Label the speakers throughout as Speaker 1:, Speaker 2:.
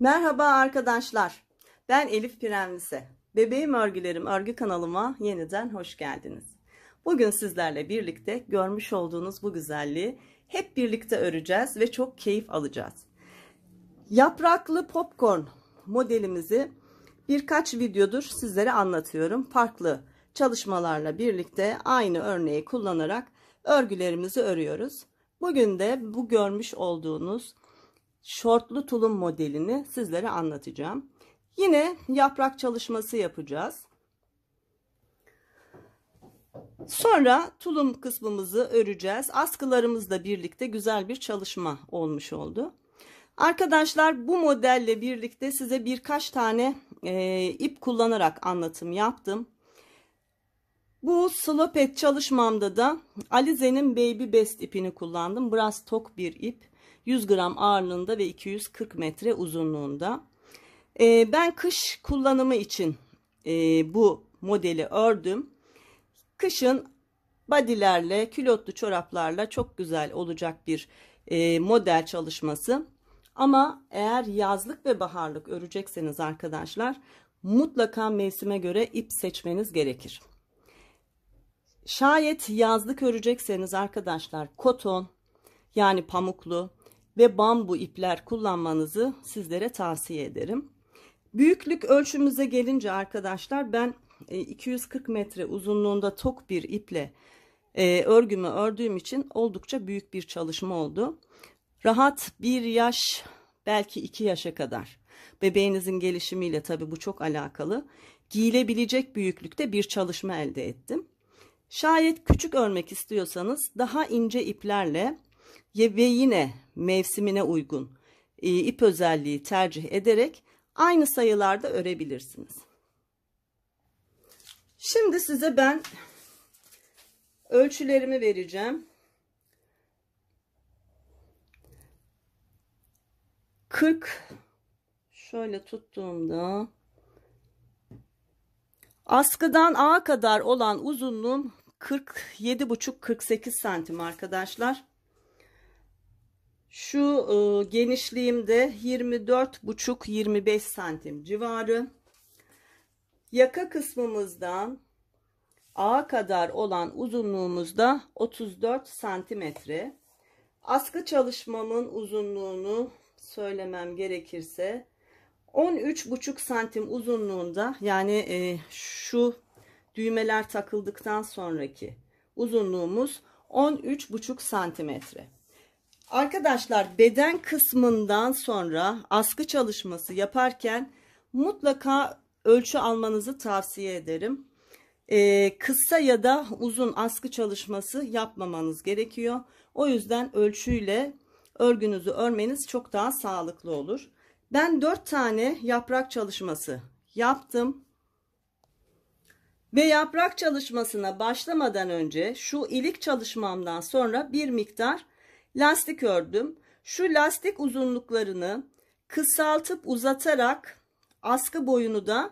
Speaker 1: Merhaba arkadaşlar. Ben Elif Piremlise. Bebeğim örgülerim örgü kanalıma yeniden hoş geldiniz. Bugün sizlerle birlikte görmüş olduğunuz bu güzelliği hep birlikte öreceğiz ve çok keyif alacağız. Yapraklı popcorn modelimizi birkaç videodur sizlere anlatıyorum. Farklı çalışmalarla birlikte aynı örneği kullanarak örgülerimizi örüyoruz. Bugün de bu görmüş olduğunuz şortlu tulum modelini sizlere anlatacağım. Yine yaprak çalışması yapacağız. Sonra tulum kısmımızı öreceğiz. Askılarımızla birlikte güzel bir çalışma olmuş oldu. Arkadaşlar bu modelle birlikte size birkaç tane e, ip kullanarak anlatım yaptım. Bu slopet çalışmamda da Alize'nin Baby Best ipini kullandım. Biraz tok bir ip. 100 gram ağırlığında ve 240 metre uzunluğunda. Ee, ben kış kullanımı için e, bu modeli ördüm. Kışın badilerle, külotlu çoraplarla çok güzel olacak bir e, model çalışması. Ama eğer yazlık ve baharlık örecekseniz arkadaşlar mutlaka mevsime göre ip seçmeniz gerekir. Şayet yazlık örecekseniz arkadaşlar koton yani pamuklu ve bambu ipler kullanmanızı sizlere tavsiye ederim. Büyüklük ölçümüze gelince arkadaşlar ben 240 e, metre uzunluğunda tok bir iple e, örgümü ördüğüm için oldukça büyük bir çalışma oldu. Rahat bir yaş belki iki yaşa kadar bebeğinizin gelişimiyle tabi bu çok alakalı giyilebilecek büyüklükte bir çalışma elde ettim. Şayet küçük örmek istiyorsanız daha ince iplerle ve yine mevsimine uygun e, ip özelliği tercih ederek aynı sayılarda örebilirsiniz. Şimdi size ben ölçülerimi vereceğim. 40 şöyle tuttuğumda askıdan A kadar olan uzunluğum 47,5-48 santim arkadaşlar. Şu e, genişliğimde 24,5-25 santim civarı. Yaka kısmımızdan A kadar olan uzunluğumuz da 34 santimetre. Askı çalışmamın uzunluğunu söylemem gerekirse 13,5 santim uzunluğunda yani e, şu düğmeler takıldıktan sonraki uzunluğumuz 13,5 santimetre. Arkadaşlar beden kısmından sonra askı çalışması yaparken mutlaka ölçü almanızı tavsiye ederim. Ee, kısa ya da uzun askı çalışması yapmamanız gerekiyor. O yüzden ölçüyle örgünüzü örmeniz çok daha sağlıklı olur. Ben 4 tane yaprak çalışması yaptım. Ve yaprak çalışmasına başlamadan önce şu ilik çalışmamdan sonra bir miktar lastik ördüm. Şu lastik uzunluklarını kısaltıp uzatarak askı boyunu da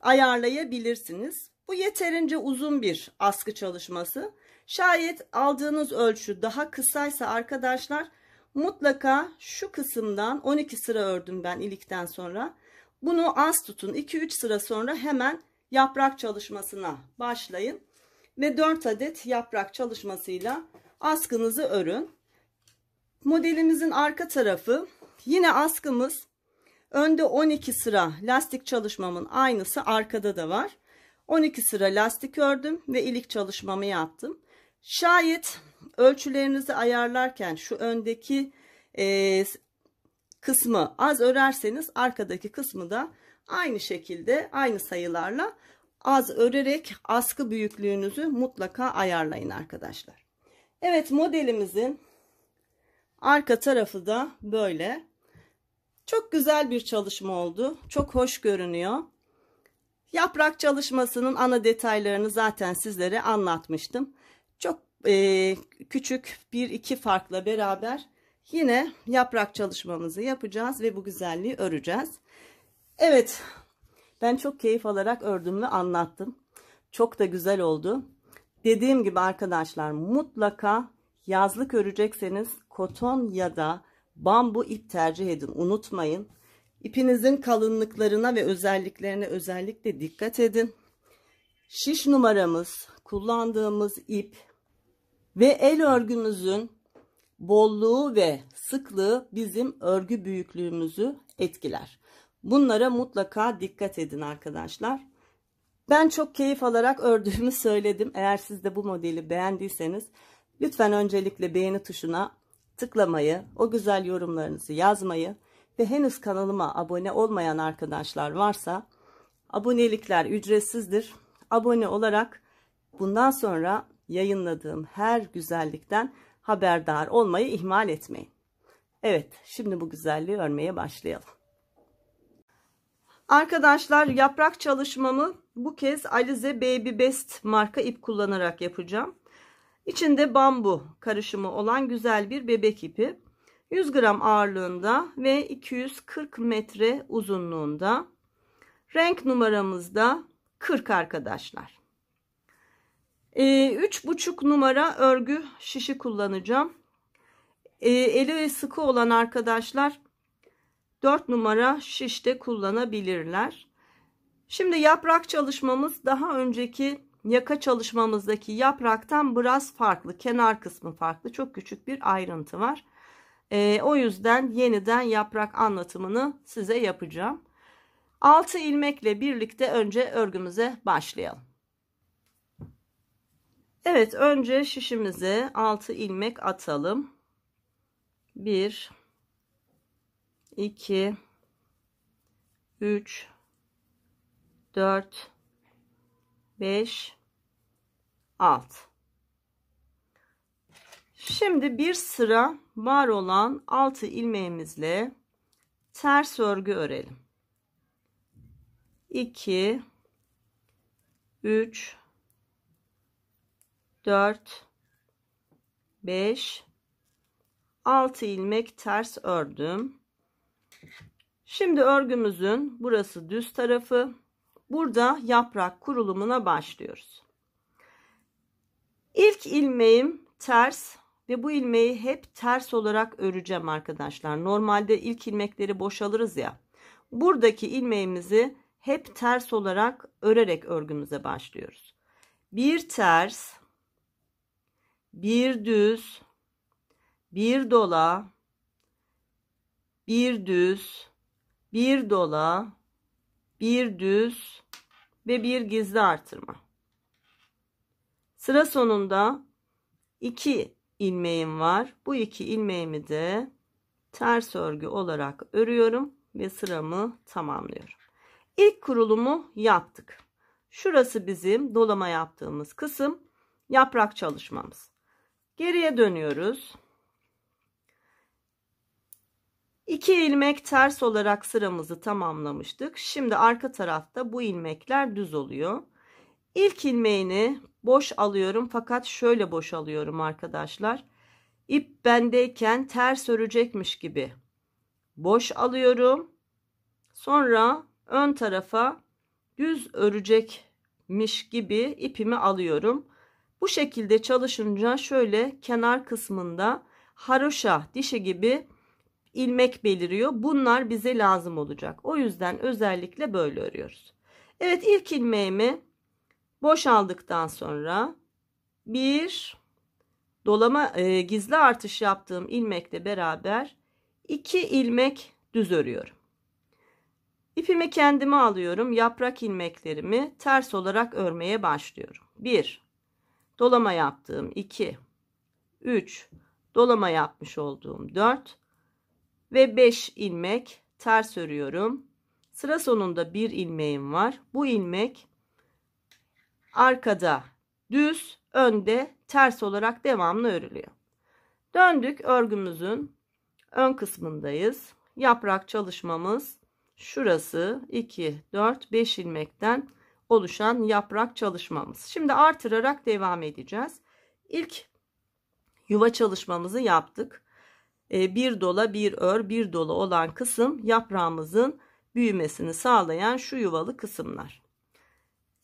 Speaker 1: ayarlayabilirsiniz. Bu yeterince uzun bir askı çalışması. Şayet aldığınız ölçü daha kısaysa arkadaşlar mutlaka şu kısımdan 12 sıra ördüm ben ilikten sonra. Bunu az tutun. 2-3 sıra sonra hemen yaprak çalışmasına başlayın ve 4 adet yaprak çalışmasıyla askınızı örün. Modelimizin arka tarafı yine askımız önde 12 sıra lastik çalışmamın aynısı arkada da var. 12 sıra lastik ördüm ve ilik çalışmamı yaptım. Şayet ölçülerinizi ayarlarken şu öndeki e, kısmı az örerseniz arkadaki kısmı da aynı şekilde aynı sayılarla az örerek askı büyüklüğünüzü mutlaka ayarlayın arkadaşlar. Evet modelimizin Arka tarafı da böyle. Çok güzel bir çalışma oldu. Çok hoş görünüyor. Yaprak çalışmasının ana detaylarını zaten sizlere anlatmıştım. Çok e, küçük bir iki farkla beraber yine yaprak çalışmamızı yapacağız ve bu güzelliği öreceğiz. Evet ben çok keyif alarak ördüm ve anlattım. Çok da güzel oldu. Dediğim gibi arkadaşlar mutlaka Yazlık örecekseniz koton ya da bambu ip tercih edin. Unutmayın. ipinizin kalınlıklarına ve özelliklerine özellikle dikkat edin. Şiş numaramız, kullandığımız ip ve el örgümüzün bolluğu ve sıklığı bizim örgü büyüklüğümüzü etkiler. Bunlara mutlaka dikkat edin arkadaşlar. Ben çok keyif alarak ördüğümü söyledim. Eğer siz de bu modeli beğendiyseniz Lütfen öncelikle beğeni tuşuna tıklamayı, o güzel yorumlarınızı yazmayı ve henüz kanalıma abone olmayan arkadaşlar varsa abonelikler ücretsizdir. Abone olarak bundan sonra yayınladığım her güzellikten haberdar olmayı ihmal etmeyin. Evet, şimdi bu güzelliği örmeye başlayalım. Arkadaşlar yaprak çalışmamı bu kez Alize Baby Best marka ip kullanarak yapacağım. İçinde bambu karışımı olan güzel bir bebek ipi. 100 gram ağırlığında ve 240 metre uzunluğunda. Renk numaramız da 40 arkadaşlar. 3,5 ee, numara örgü şişi kullanacağım. Ee, eli sıkı olan arkadaşlar 4 numara şişte kullanabilirler. Şimdi yaprak çalışmamız daha önceki yaka çalışmamızdaki yapraktan biraz farklı kenar kısmı farklı çok küçük bir ayrıntı var ee, o yüzden yeniden yaprak anlatımını size yapacağım 6 ilmekle birlikte önce örgümüze başlayalım Evet önce şişimize 6 ilmek atalım 1 2 3 4 5 6. şimdi bir sıra var olan altı ilmeğimizle ters örgü örelim 2 3 4 5 6 ilmek ters ördüm şimdi örgümüzün burası düz tarafı Burada yaprak kurulumuna başlıyoruz. İlk ilmeğim ters ve bu ilmeği hep ters olarak öreceğim arkadaşlar. Normalde ilk ilmekleri boşalırız ya. Buradaki ilmeğimizi hep ters olarak örerek örgümüze başlıyoruz. Bir ters, bir düz, bir dola, bir düz, bir dola, bir düz ve bir gizli artırma. Sıra sonunda 2 ilmeğim var. Bu iki ilmeğimi de ters örgü olarak örüyorum ve sıramı tamamlıyorum. İlk kurulumu yaptık. Şurası bizim dolama yaptığımız kısım yaprak çalışmamız. Geriye dönüyoruz. 2 ilmek ters olarak sıramızı tamamlamıştık. Şimdi arka tarafta bu ilmekler düz oluyor. İlk ilmeğini boş alıyorum fakat şöyle boş alıyorum arkadaşlar. İp bendeyken ters örecekmiş gibi boş alıyorum. Sonra ön tarafa düz örecekmiş gibi ipimi alıyorum. Bu şekilde çalışınca şöyle kenar kısmında haroşa dişi gibi ilmek beliriyor. Bunlar bize lazım olacak. O yüzden özellikle böyle örüyoruz. Evet ilk ilmeğimi boşaldıktan sonra bir dolama e, gizli artış yaptığım ilmekle beraber iki ilmek düz örüyorum. İpimi kendime alıyorum. Yaprak ilmeklerimi ters olarak örmeye başlıyorum. 1. Dolama yaptığım 2. 3. Dolama yapmış olduğum 4 ve 5 ilmek ters örüyorum. Sıra sonunda bir ilmeğim var. Bu ilmek arkada düz, önde ters olarak devamlı örülüyor. Döndük örgümüzün ön kısmındayız. Yaprak çalışmamız şurası 2 4 5 ilmekten oluşan yaprak çalışmamız. Şimdi artırarak devam edeceğiz. İlk yuva çalışmamızı yaptık. E, bir dola bir ör bir dola olan kısım yaprağımızın büyümesini sağlayan şu yuvalı kısımlar.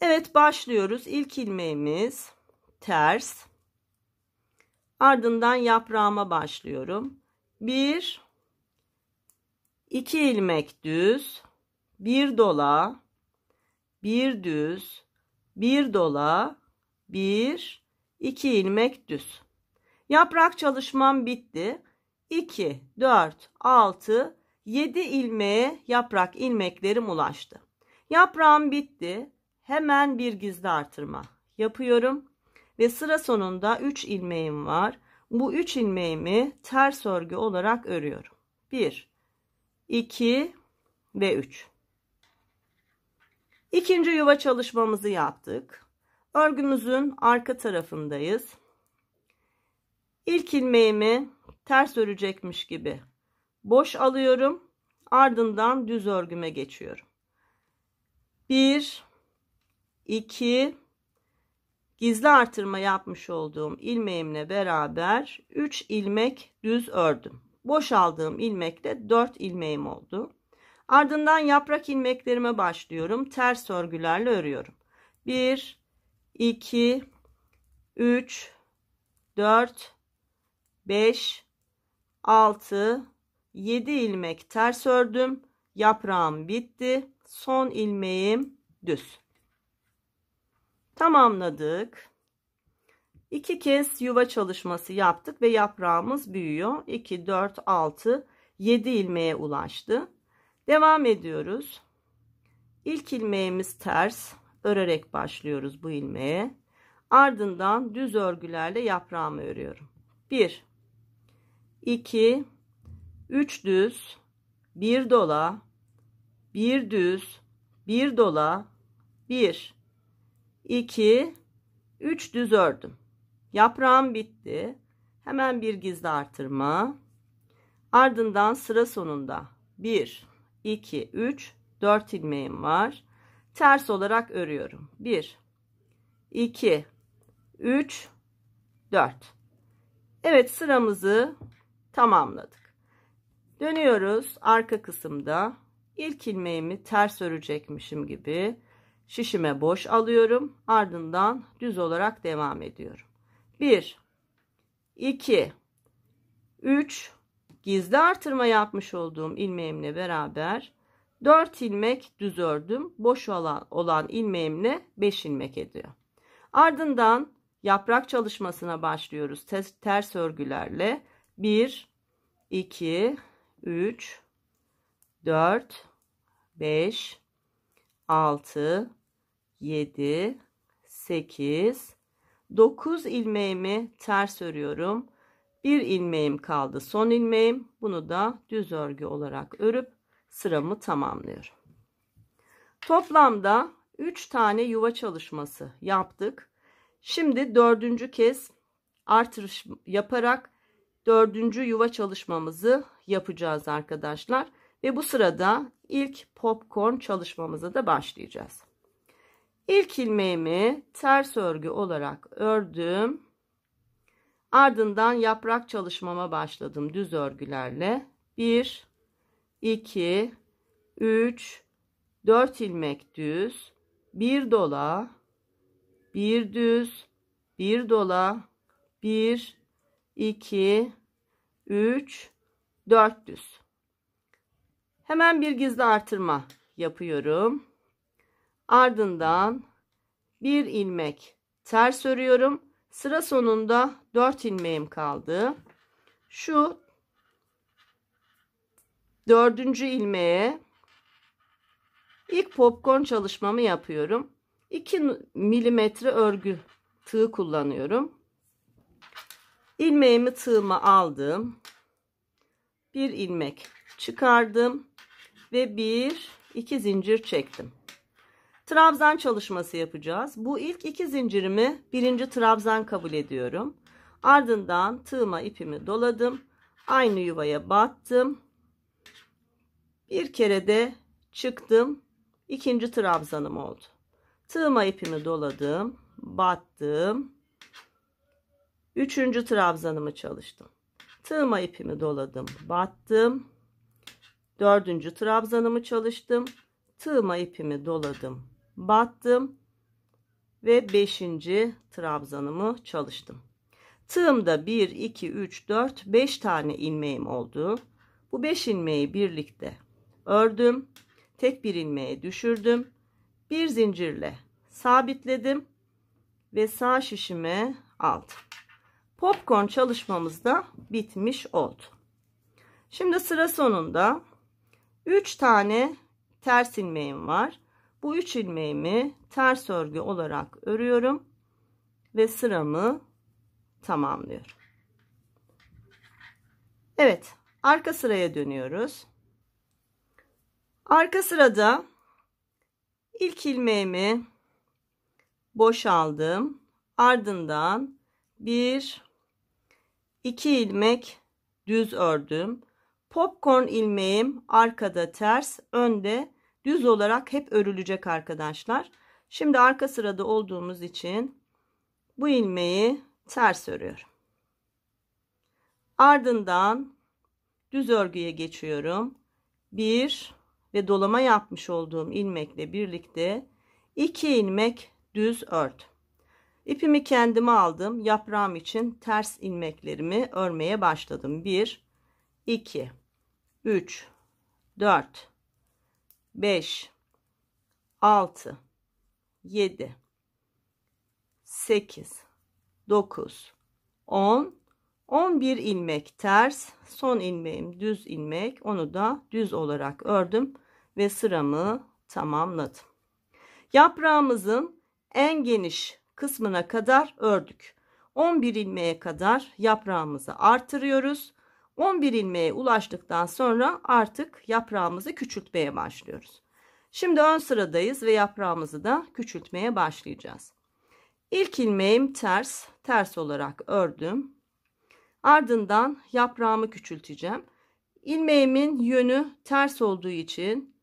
Speaker 1: Evet başlıyoruz. İlk ilmeğimiz ters. Ardından yaprağıma başlıyorum. 1 2 ilmek düz, 1 dola, 1 düz, 1 dola, 1 2 ilmek düz. Yaprak çalışmam bitti. 2, 4, 6, 7 ilmeğe yaprak ilmeklerim ulaştı. Yaprağım bitti. Hemen bir gizli artırma yapıyorum. Ve sıra sonunda 3 ilmeğim var. Bu 3 ilmeğimi ters örgü olarak örüyorum. 1, 2 ve 3. İkinci yuva çalışmamızı yaptık. Örgümüzün arka tarafındayız. İlk ilmeğimi ters örecekmiş gibi boş alıyorum. Ardından düz örgüme geçiyorum. 1 2 gizli artırma yapmış olduğum ilmeğimle beraber 3 ilmek düz ördüm. boş aldığım ilmekte 4 ilmeğim oldu. Ardından yaprak ilmeklerime başlıyorum. Ters örgülerle örüyorum. 1 2 3 4 5 6 7 ilmek ters ördüm. Yaprağım bitti. Son ilmeğim düz. Tamamladık. İki kez yuva çalışması yaptık ve yaprağımız büyüyor. 2 4 6 7 ilmeğe ulaştı. Devam ediyoruz. İlk ilmeğimiz ters örerek başlıyoruz bu ilmeğe. Ardından düz örgülerle yaprağımı örüyorum. 1 2 3 düz 1 dola 1 düz 1 dola 1 2 3 düz ördüm. Yaprağım bitti. Hemen bir gizli artırma. Ardından sıra sonunda 1 2 3 4 ilmeğim var. Ters olarak örüyorum. 1 2 3 4 Evet sıramızı tamamladık. Dönüyoruz arka kısımda. ilk ilmeğimi ters örecekmişim gibi şişime boş alıyorum. Ardından düz olarak devam ediyorum. 1 2 3 gizli artırma yapmış olduğum ilmeğimle beraber 4 ilmek düz ördüm. Boş olan, olan ilmeğimle 5 ilmek ediyor. Ardından yaprak çalışmasına başlıyoruz. Ters, ters örgülerle 1, 2, 3, 4, 5, 6, 7, 8, 9 ilmeğimi ters örüyorum. Bir ilmeğim kaldı. Son ilmeğim. Bunu da düz örgü olarak örüp sıramı tamamlıyorum. Toplamda 3 tane yuva çalışması yaptık. Şimdi dördüncü kez artırış yaparak dördüncü yuva çalışmamızı yapacağız arkadaşlar. Ve bu sırada ilk popcorn çalışmamıza da başlayacağız. İlk ilmeğimi ters örgü olarak ördüm. Ardından yaprak çalışmama başladım düz örgülerle. 1, 2, 3, 4 ilmek düz, 1 dola, 1 düz, 1 dola, 1, 2, 3, 4 düz. Hemen bir gizli artırma yapıyorum. Ardından bir ilmek ters örüyorum. Sıra sonunda 4 ilmeğim kaldı. Şu dördüncü ilmeğe ilk popcorn çalışmamı yapıyorum. 2 milimetre örgü tığı kullanıyorum ilmeğimi tığıma aldım. Bir ilmek çıkardım ve bir iki zincir çektim. Trabzan çalışması yapacağız. Bu ilk iki zincirimi birinci trabzan kabul ediyorum. Ardından tığıma ipimi doladım. Aynı yuvaya battım. Bir kere de çıktım. İkinci trabzanım oldu. Tığıma ipimi doladım. Battım. Üçüncü trabzanımı çalıştım. tığma ipimi doladım. Battım. Dördüncü trabzanımı çalıştım. tığma ipimi doladım. Battım. Ve beşinci trabzanımı çalıştım. Tığımda 1, 2, 3, 4, 5 tane ilmeğim oldu. Bu 5 ilmeği birlikte ördüm. Tek bir ilmeği düşürdüm. Bir zincirle sabitledim ve sağ şişime aldım popcorn çalışmamız da bitmiş oldu. Şimdi sıra sonunda 3 tane ters ilmeğim var. Bu 3 ilmeğimi ters örgü olarak örüyorum ve sıramı tamamlıyorum. Evet, arka sıraya dönüyoruz. Arka sırada ilk ilmeğimi boşaldım. Ardından 1 2 ilmek düz ördüm. Popcorn ilmeğim arkada ters, önde düz olarak hep örülecek arkadaşlar. Şimdi arka sırada olduğumuz için bu ilmeği ters örüyorum. Ardından düz örgüye geçiyorum. 1 ve dolama yapmış olduğum ilmekle birlikte 2 ilmek düz ördüm. İpimi kendime aldım. Yaprağım için ters ilmeklerimi örmeye başladım. 1 2 3 4 5 6 7 8 9 10 11 ilmek ters son ilmeğim düz ilmek onu da düz olarak ördüm ve sıramı tamamladım yaprağımızın en geniş kısmına kadar ördük. 11 ilmeğe kadar yaprağımızı artırıyoruz. 11 ilmeğe ulaştıktan sonra artık yaprağımızı küçültmeye başlıyoruz. Şimdi ön sıradayız ve yaprağımızı da küçültmeye başlayacağız. İlk ilmeğim ters, ters olarak ördüm. Ardından yaprağımı küçülteceğim. Ilmeğimin yönü ters olduğu için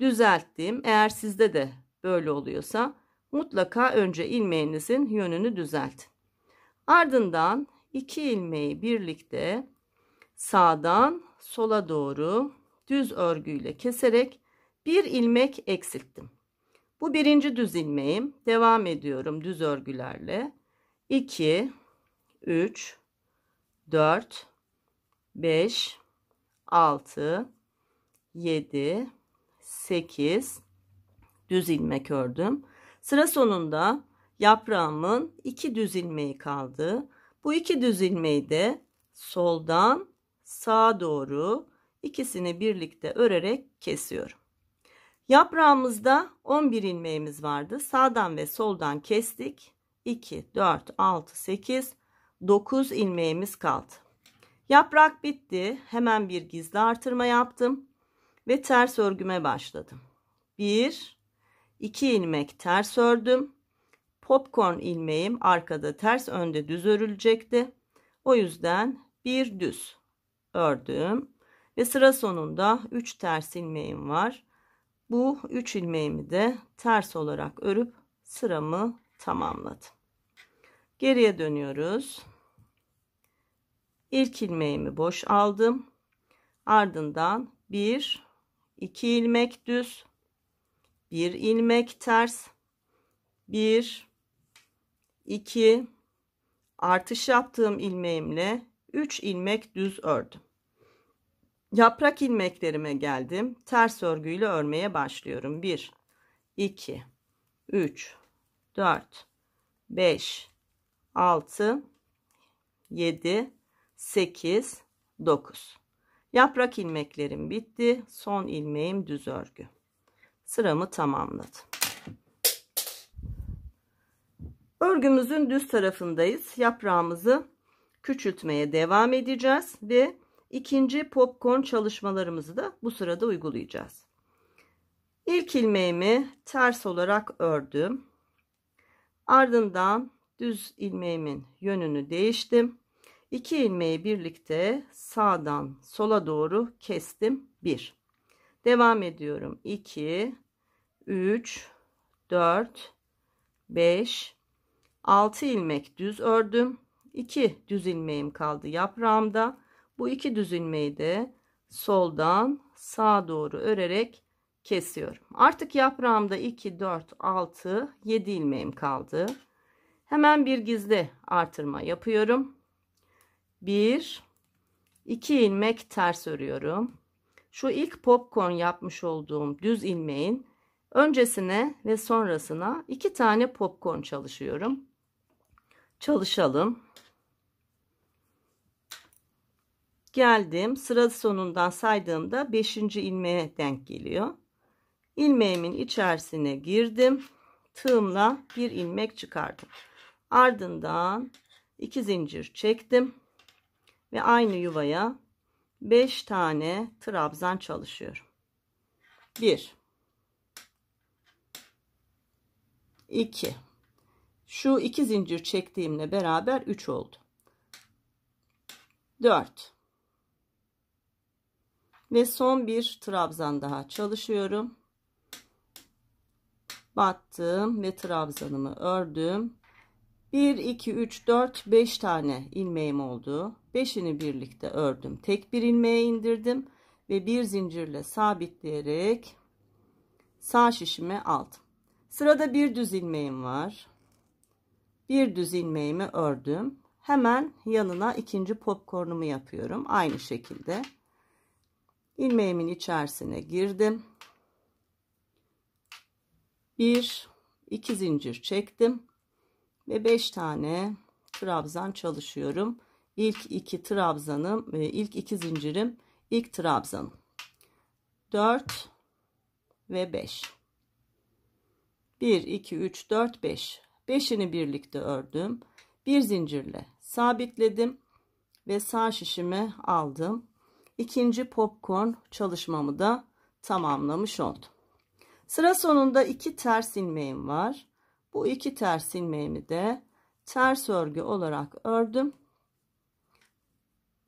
Speaker 1: düzelttim. Eğer sizde de böyle oluyorsa mutlaka önce ilmeğinizin yönünü düzeltin. Ardından iki ilmeği birlikte sağdan sola doğru düz örgüyle keserek bir ilmek eksilttim. Bu birinci düz ilmeğim. Devam ediyorum düz örgülerle. 2 3 4 5 6 7 8 düz ilmek ördüm. Sıra sonunda yaprağımın iki düz ilmeği kaldı. Bu iki düz ilmeği de soldan sağa doğru ikisini birlikte örerek kesiyorum. Yaprağımızda 11 ilmeğimiz vardı. Sağdan ve soldan kestik. 2, 4, 6, 8, 9 ilmeğimiz kaldı. Yaprak bitti. Hemen bir gizli artırma yaptım ve ters örgüme başladım. 1 2 ilmek ters ördüm. Popcorn ilmeğim arkada ters önde düz örülecekti. O yüzden bir düz ördüm ve sıra sonunda 3 ters ilmeğim var. Bu 3 ilmeğimi de ters olarak örüp sıramı tamamladım. Geriye dönüyoruz. İlk ilmeğimi boş aldım. Ardından 1 2 ilmek düz bir ilmek ters bir iki artış yaptığım ilmeğimle 3 ilmek düz ördüm yaprak ilmeklerime geldim ters örgüyle örmeye başlıyorum 1 2 3 4 5 6 7 8 9 yaprak ilmeklerim bitti son ilmeğim düz örgü sıramı tamamladım. Örgümüzün düz tarafındayız. Yaprağımızı küçültmeye devam edeceğiz ve ikinci popcorn çalışmalarımızı da bu sırada uygulayacağız. İlk ilmeğimi ters olarak ördüm. Ardından düz ilmeğimin yönünü değiştim. İki ilmeği birlikte sağdan sola doğru kestim. 1. Devam ediyorum. 2, 3, 4, 5, 6 ilmek düz ördüm. 2 düz ilmeğim kaldı yaprağımda. Bu iki düz ilmeği de soldan sağa doğru örerek kesiyorum. Artık yaprağımda 2, 4, 6, 7 ilmeğim kaldı. Hemen bir gizli artırma yapıyorum. 1, 2 ilmek ters örüyorum şu ilk popcorn yapmış olduğum düz ilmeğin öncesine ve sonrasına iki tane popcorn çalışıyorum. Çalışalım. Geldim. Sıra sonundan saydığımda 5. ilmeğe denk geliyor. Ilmeğimin içerisine girdim. Tığımla bir ilmek çıkardım. Ardından iki zincir çektim ve aynı yuvaya 5 tane trabzan çalışıyorum. 1 2 Şu 2 zincir çektiğimle beraber 3 oldu. 4 ve son bir trabzan daha çalışıyorum. Battım ve trabzanımı ördüm. 1 2 3 4 5 tane ilmeğim oldu 5'ini birlikte ördüm tek bir ilmeğe indirdim ve bir zincirle sabitleyerek sağ şişime aldım sırada bir düz ilmeğim var bir düz ilmeğimi ördüm hemen yanına ikinci popkornumu yapıyorum aynı şekilde ilmeğimin içerisine girdim 1 2 zincir çektim ve 5 tane trabzan çalışıyorum. İlk iki trabzanım, e, ilk iki zincirim, ilk trabzanım. 4 ve 5. 1 2 3 4 5. 5'ini birlikte ördüm. Bir zincirle sabitledim ve sağ şişimi aldım. İkinci popcorn çalışmamı da tamamlamış oldum. Sıra sonunda iki ters ilmeğim var. Bu iki ters ilmeğimi de ters örgü olarak ördüm.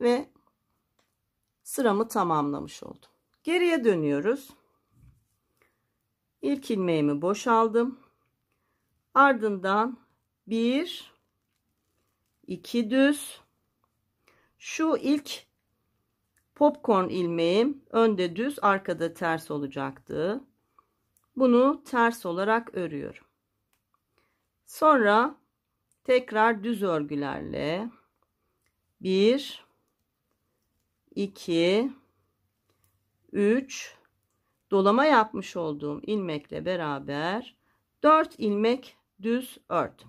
Speaker 1: Ve sıramı tamamlamış oldum. Geriye dönüyoruz. İlk ilmeğimi boşaldım. Ardından bir, iki düz. Şu ilk popcorn ilmeğim önde düz arkada ters olacaktı. Bunu ters olarak örüyorum. Sonra tekrar düz örgülerle 1 2 3 dolama yapmış olduğum ilmekle beraber 4 ilmek düz ördüm.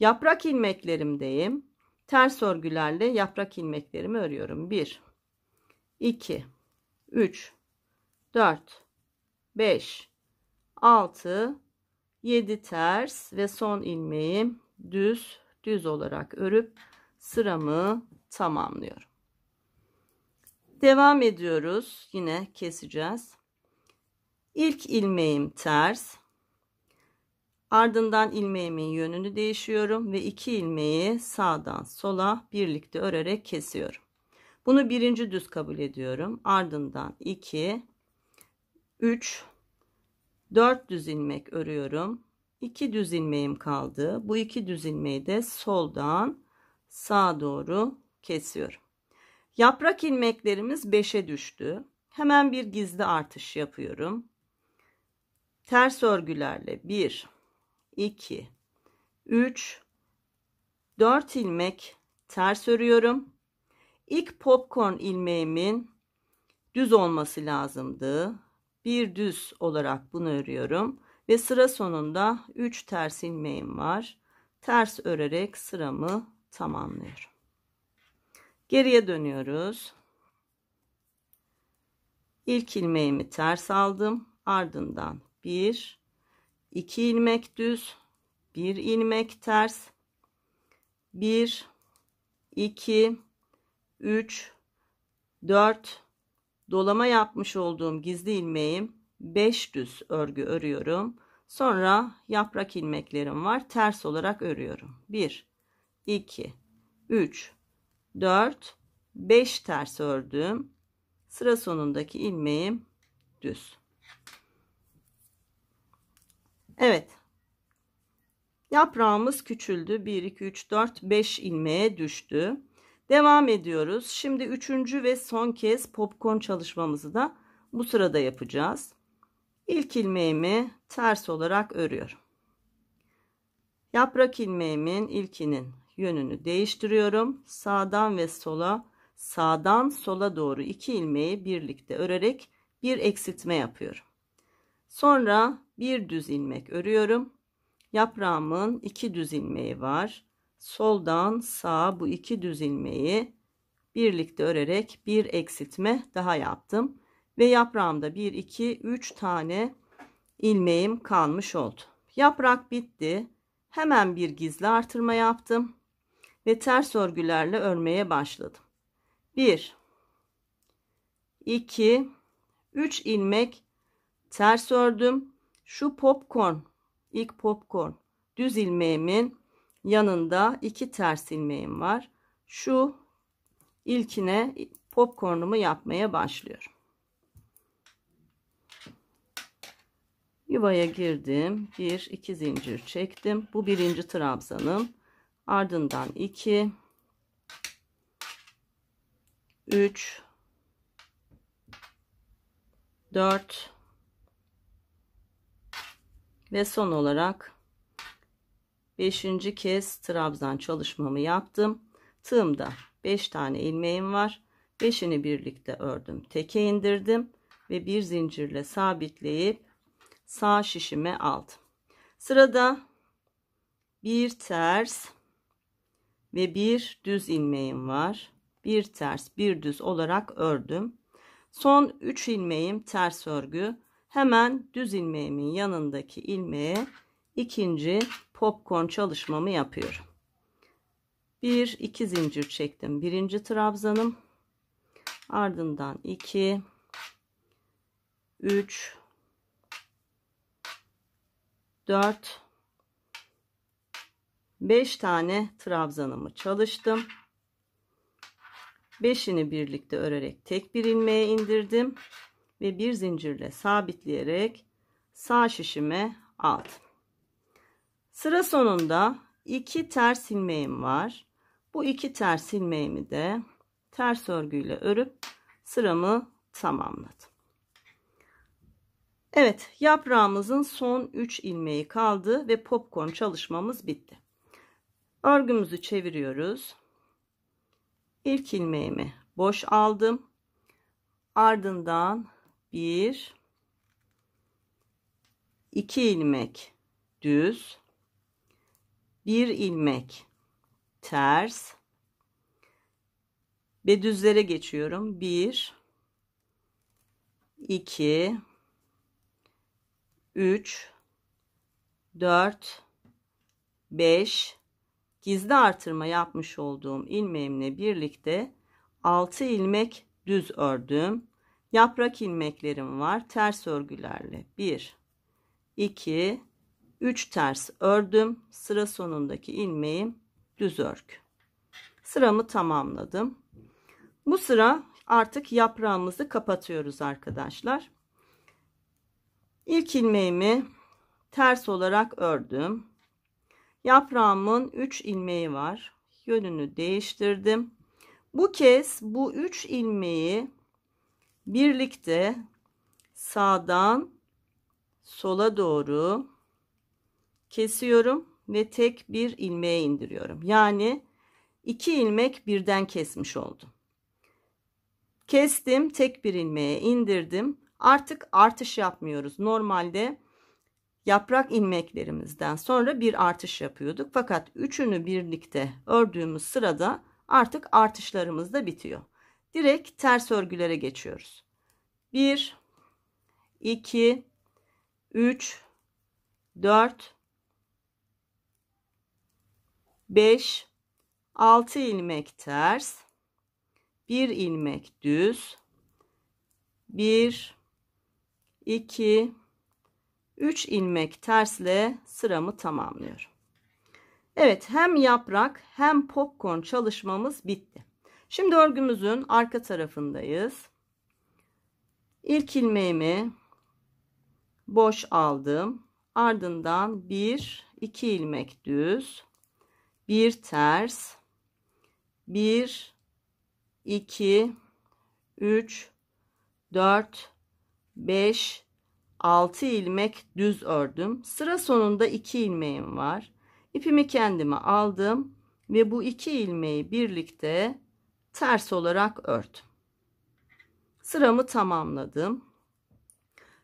Speaker 1: Yaprak ilmeklerimdeyim. Ters örgülerle yaprak ilmeklerimi örüyorum. 1 2 3 4 5 6 7 ters ve son ilmeği düz düz olarak örüp sıramı tamamlıyorum. Devam ediyoruz. Yine keseceğiz. İlk ilmeğim ters. Ardından ilmeğimin yönünü değişiyorum ve iki ilmeği sağdan sola birlikte örerek kesiyorum. Bunu birinci düz kabul ediyorum. Ardından 2, 3, 4 düz ilmek örüyorum. 2 düz ilmeğim kaldı. Bu iki düz ilmeği de soldan sağa doğru kesiyorum. Yaprak ilmeklerimiz 5'e düştü. Hemen bir gizli artış yapıyorum. Ters örgülerle 1 2 3 4 ilmek ters örüyorum. İlk popcorn ilmeğimin düz olması lazımdı bir düz olarak bunu örüyorum ve sıra sonunda 3 ters ilmeğim var ters örerek sıramı tamamlıyorum geriye dönüyoruz ilk ilmeğimi ters aldım ardından 1 2 ilmek düz 1 ilmek ters 1 2 3 4 dolama yapmış olduğum gizli ilmeğim 5 düz örgü örüyorum. Sonra yaprak ilmeklerim var. Ters olarak örüyorum. 1 2 3 4 5 ters ördüm. Sıra sonundaki ilmeğim düz. Evet. Yaprağımız küçüldü. 1 2 3 4 5 ilmeğe düştü. Devam ediyoruz. Şimdi üçüncü ve son kez popcorn çalışmamızı da bu sırada yapacağız. İlk ilmeğimi ters olarak örüyorum. Yaprak ilmeğimin ilkinin yönünü değiştiriyorum. Sağdan ve sola, sağdan sola doğru iki ilmeği birlikte örerek bir eksiltme yapıyorum. Sonra bir düz ilmek örüyorum. Yaprağımın iki düz ilmeği var soldan sağa bu iki düz ilmeği birlikte örerek bir eksiltme daha yaptım ve yaprağımda 1 2 3 tane ilmeğim kalmış oldu yaprak bitti hemen bir gizli artırma yaptım ve ters örgülerle örmeye başladım 1 2 3 ilmek ters ördüm şu popcorn ilk popcorn düz ilmeğimin yanında iki ters ilmeğim var. Şu ilkine popkornumu yapmaya başlıyorum. Yuvaya girdim. 1 2 zincir çektim. Bu birinci trabzanım. Ardından 2 3 4 ve son olarak Beşinci kez trabzan çalışmamı yaptım. Tığımda 5 tane ilmeğim var. Beşini birlikte ördüm. Teke indirdim ve bir zincirle sabitleyip sağ şişime aldım. Sırada bir ters ve bir düz ilmeğim var. Bir ters bir düz olarak ördüm. Son 3 ilmeğim ters örgü. Hemen düz ilmeğimin yanındaki ilmeğe ikinci popcorn çalışmamı yapıyorum. 1 2 zincir çektim. Birinci trabzanım. Ardından 2 3 4 5 tane trabzanımı çalıştım. 5'ini birlikte örerek tek bir ilmeğe indirdim ve bir zincirle sabitleyerek sağ şişime aldım. Sıra sonunda iki ters ilmeğim var. Bu iki ters ilmeğimi de ters örgüyle örüp sıramı tamamladım. Evet yaprağımızın son 3 ilmeği kaldı ve popcorn çalışmamız bitti. Örgümüzü çeviriyoruz. İlk ilmeğimi boş aldım. Ardından 1 2 ilmek düz bir ilmek ters ve düzlere geçiyorum. 1 2 3 4 5 gizli artırma yapmış olduğum ilmeğimle birlikte 6 ilmek düz ördüm. Yaprak ilmeklerim var ters örgülerle. 1 2 3 ters ördüm. Sıra sonundaki ilmeği düz örgü. Sıramı tamamladım. Bu sıra artık yaprağımızı kapatıyoruz arkadaşlar. İlk ilmeğimi ters olarak ördüm. Yaprağımın 3 ilmeği var. Yönünü değiştirdim. Bu kez bu 3 ilmeği birlikte sağdan sola doğru kesiyorum ve tek bir ilmeğe indiriyorum. Yani iki ilmek birden kesmiş oldum. Kestim, tek bir ilmeğe indirdim. Artık artış yapmıyoruz. Normalde yaprak ilmeklerimizden sonra bir artış yapıyorduk. Fakat üçünü birlikte ördüğümüz sırada artık artışlarımız da bitiyor. Direkt ters örgülere geçiyoruz. 1 2 3 4 5 6 ilmek ters 1 ilmek düz 1 2 3 ilmek tersle sıramı tamamlıyorum. Evet hem yaprak hem popcorn çalışmamız bitti. Şimdi örgümüzün arka tarafındayız. İlk ilmeğimi boş aldım. Ardından 1 2 ilmek düz bir ters bir iki üç dört beş altı ilmek düz ördüm sıra sonunda iki ilmeğim var ipimi kendime aldım ve bu iki ilmeği birlikte ters olarak ördüm sıramı tamamladım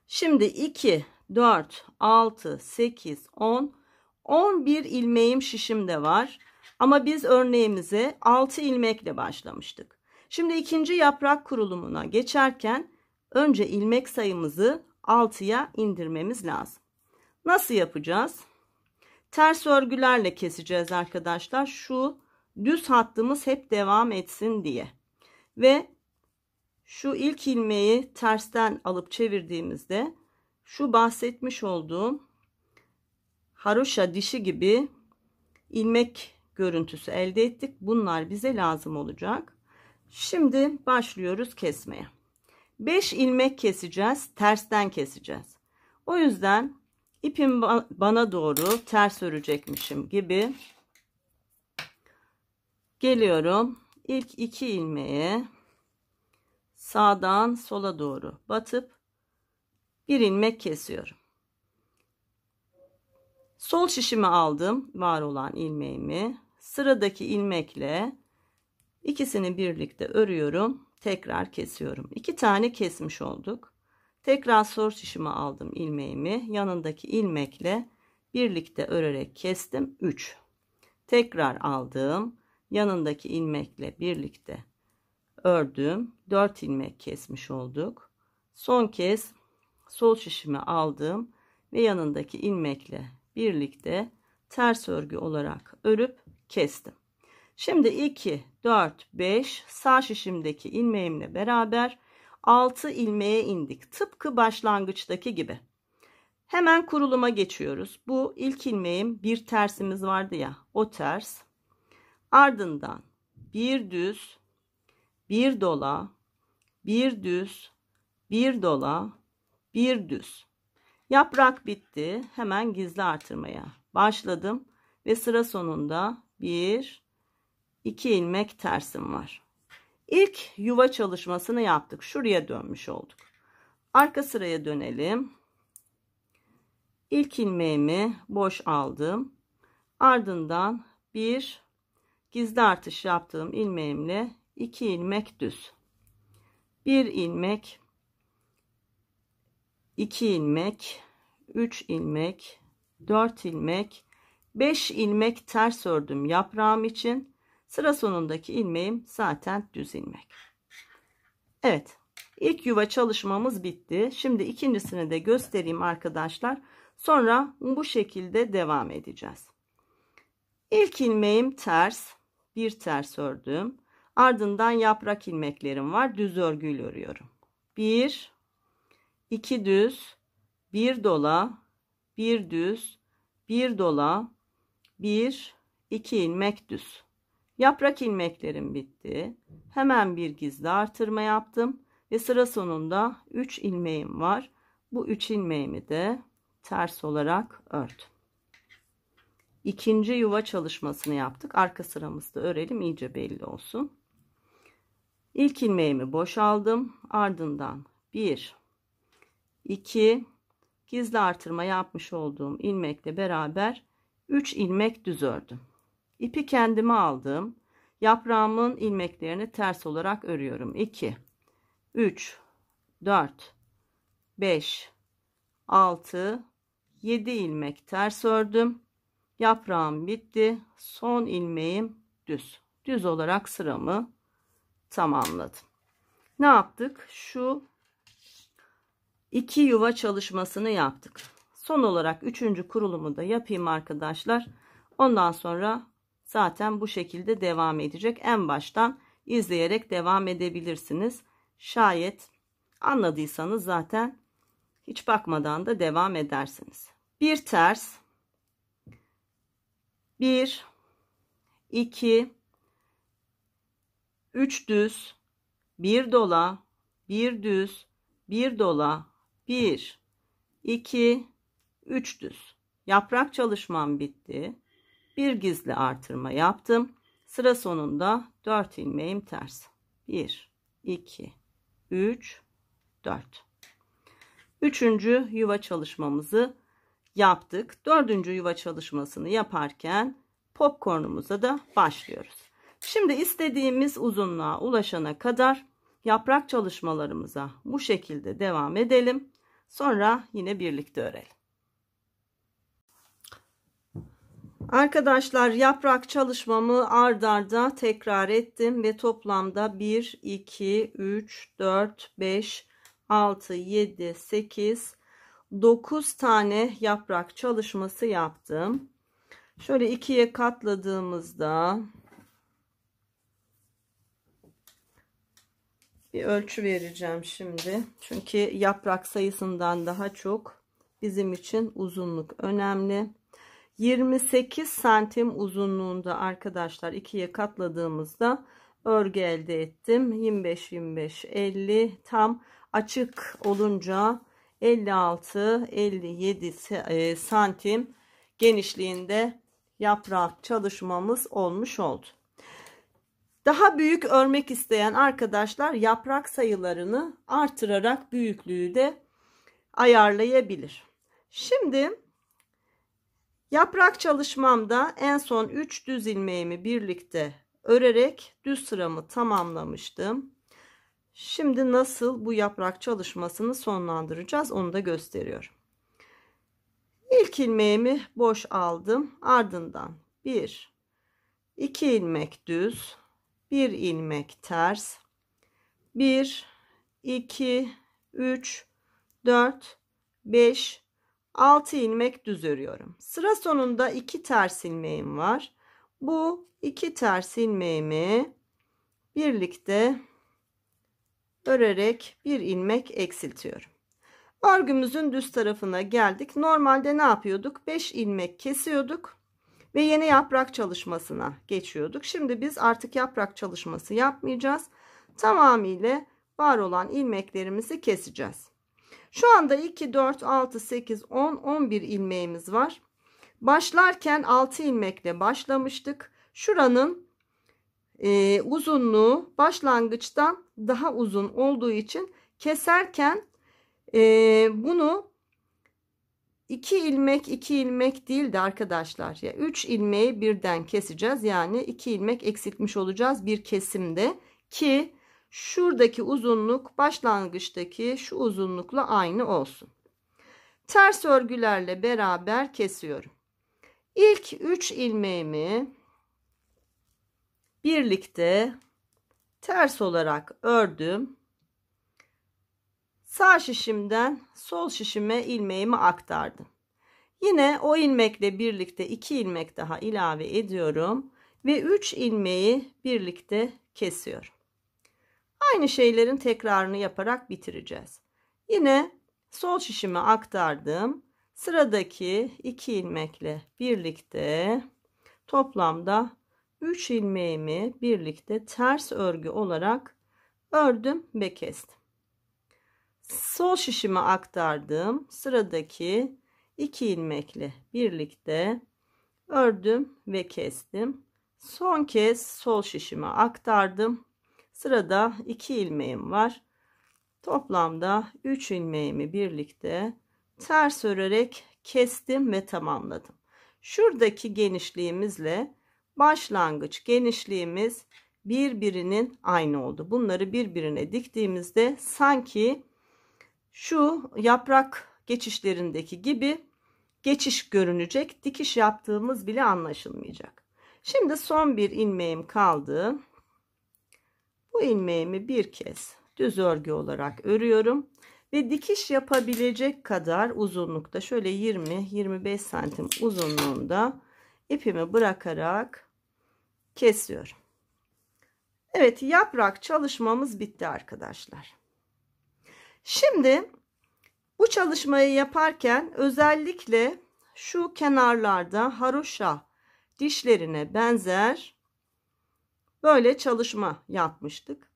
Speaker 1: şimdi iki, dört, altı, sekiz, on. 11 ilmeğim şişim de var. Ama biz örneğimize 6 ilmekle başlamıştık. Şimdi ikinci yaprak kurulumuna geçerken önce ilmek sayımızı 6'ya indirmemiz lazım. Nasıl yapacağız? Ters örgülerle keseceğiz arkadaşlar. Şu düz hattımız hep devam etsin diye. Ve şu ilk ilmeği tersten alıp çevirdiğimizde şu bahsetmiş olduğum haroşa dişi gibi ilmek görüntüsü elde ettik. Bunlar bize lazım olacak. Şimdi başlıyoruz kesmeye. 5 ilmek keseceğiz. Tersten keseceğiz. O yüzden ipim bana doğru ters örecekmişim gibi geliyorum. İlk iki ilmeği sağdan sola doğru batıp bir ilmek kesiyorum. Sol şişimi aldım var olan ilmeğimi. Sıradaki ilmekle ikisini birlikte örüyorum. Tekrar kesiyorum. İki tane kesmiş olduk. Tekrar sol şişimi aldım ilmeğimi. Yanındaki ilmekle birlikte örerek kestim. 3. Tekrar aldım. Yanındaki ilmekle birlikte ördüm. 4 ilmek kesmiş olduk. Son kez sol şişimi aldım ve yanındaki ilmekle birlikte ters örgü olarak örüp kestim. Şimdi 2, 4, 5 sağ şişimdeki ilmeğimle beraber 6 ilmeğe indik. Tıpkı başlangıçtaki gibi. Hemen kuruluma geçiyoruz. Bu ilk ilmeğim bir tersimiz vardı ya o ters. Ardından bir düz, bir dola, bir düz, bir dola, bir düz. Yaprak bitti. Hemen gizli artırmaya başladım. Ve sıra sonunda bir, iki ilmek tersim var. İlk yuva çalışmasını yaptık. Şuraya dönmüş olduk. Arka sıraya dönelim. İlk ilmeğimi boş aldım. Ardından bir gizli artış yaptığım ilmeğimle iki ilmek düz. Bir ilmek 2 ilmek 3 ilmek 4 ilmek 5 ilmek ters ördüm yaprağım için sıra sonundaki ilmeğim zaten düz ilmek Evet ilk yuva çalışmamız bitti şimdi ikincisini de göstereyim arkadaşlar sonra bu şekilde devam edeceğiz İlk ilmeğim ters bir ters ördüm ardından yaprak ilmeklerim var düz örgüyle örüyorum 1 2 düz, 1 dola, 1 düz, 1 dola, 1, 2 ilmek düz. Yaprak ilmeklerim bitti. Hemen bir gizli artırma yaptım ve sıra sonunda 3 ilmeğim var. Bu 3 ilmeğimi de ters olarak ört. İkinci yuva çalışmasını yaptık. Arka sıramızda örelim iyice belli olsun. İlk ilmeğimi boşaldım. Ardından 1 2 gizli artırma yapmış olduğum ilmekle beraber 3 ilmek düz ördüm. İpi kendime aldım. Yaprağımın ilmeklerini ters olarak örüyorum. 2 3 4 5 6 7 ilmek ters ördüm. Yaprağım bitti. Son ilmeğim düz. Düz olarak sıramı tamamladım. Ne yaptık? Şu 2 yuva çalışmasını yaptık. Son olarak 3. kurulumu da yapayım arkadaşlar. Ondan sonra zaten bu şekilde devam edecek. En baştan izleyerek devam edebilirsiniz. Şayet anladıysanız zaten hiç bakmadan da devam edersiniz. Bir ters 1 2 3 düz 1 dola 1 düz 1 dola 1, 2, 3 düz. Yaprak çalışmam bitti. Bir gizli artırma yaptım. Sıra sonunda 4 ilmeğim ters. 1, 2, 3, 4. Üçüncü yuva çalışmamızı yaptık. Dördüncü yuva çalışmasını yaparken popcornumuza da başlıyoruz. Şimdi istediğimiz uzunluğa ulaşana kadar yaprak çalışmalarımıza bu şekilde devam edelim. Sonra yine birlikte örelim. Arkadaşlar yaprak çalışmamı ardarda tekrar ettim ve toplamda 1, 2, 3, 4, 5, 6, 7, 8, 9 tane yaprak çalışması yaptım. Şöyle ikiye katladığımızda bir ölçü vereceğim şimdi. Çünkü yaprak sayısından daha çok bizim için uzunluk önemli. 28 santim uzunluğunda arkadaşlar ikiye katladığımızda örgü elde ettim. 25 25 50 tam açık olunca 56 57 e, santim genişliğinde yaprak çalışmamız olmuş oldu. Daha büyük örmek isteyen arkadaşlar yaprak sayılarını artırarak büyüklüğü de ayarlayabilir. Şimdi yaprak çalışmamda en son 3 düz ilmeğimi birlikte örerek düz sıramı tamamlamıştım. Şimdi nasıl bu yaprak çalışmasını sonlandıracağız onu da gösteriyorum. İlk ilmeğimi boş aldım. Ardından 1 2 ilmek düz bir ilmek ters 1 2 3 4 5 6 ilmek düz örüyorum sıra sonunda 2 ters ilmeğim var bu 2 ters ilmeğimi birlikte örerek bir ilmek eksiltiyorum örgümüzün düz tarafına geldik normalde ne yapıyorduk 5 ilmek kesiyorduk ve yeni yaprak çalışmasına geçiyorduk. Şimdi biz artık yaprak çalışması yapmayacağız. Tamamıyla var olan ilmeklerimizi keseceğiz. Şu anda 2, 4, 6, 8, 10, 11 ilmeğimiz var. Başlarken 6 ilmekle başlamıştık. Şuranın e, uzunluğu başlangıçtan daha uzun olduğu için keserken e, bunu 2 ilmek 2 ilmek değil de arkadaşlar ya 3 ilmeği birden keseceğiz. Yani 2 ilmek eksiltmiş olacağız bir kesimde ki şuradaki uzunluk başlangıçtaki şu uzunlukla aynı olsun. Ters örgülerle beraber kesiyorum. İlk 3 ilmeğimi birlikte ters olarak ördüm Sağ şişimden sol şişime ilmeğimi aktardım. Yine o ilmekle birlikte 2 ilmek daha ilave ediyorum ve 3 ilmeği birlikte kesiyorum. Aynı şeylerin tekrarını yaparak bitireceğiz. Yine sol şişime aktardım. Sıradaki 2 ilmekle birlikte toplamda 3 ilmeğimi birlikte ters örgü olarak ördüm ve kestim sol şişime aktardım. Sıradaki 2 ilmekle birlikte ördüm ve kestim. Son kez sol şişime aktardım. Sırada 2 ilmeğim var. Toplamda 3 ilmeğimi birlikte ters örerek kestim ve tamamladım. Şuradaki genişliğimizle başlangıç genişliğimiz birbirinin aynı oldu. Bunları birbirine diktiğimizde sanki şu yaprak geçişlerindeki gibi geçiş görünecek. Dikiş yaptığımız bile anlaşılmayacak. Şimdi son bir ilmeğim kaldı. Bu ilmeğimi bir kez düz örgü olarak örüyorum ve dikiş yapabilecek kadar uzunlukta şöyle 20-25 santim uzunluğunda ipimi bırakarak kesiyorum. Evet yaprak çalışmamız bitti arkadaşlar. Şimdi bu çalışmayı yaparken özellikle şu kenarlarda haroşa dişlerine benzer böyle çalışma yapmıştık.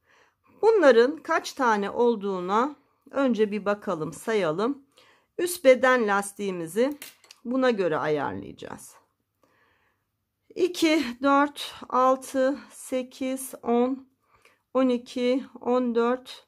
Speaker 1: Bunların kaç tane olduğuna önce bir bakalım sayalım. Üst beden lastiğimizi buna göre ayarlayacağız. 2, 4, 6, 8, 10, 12, 14,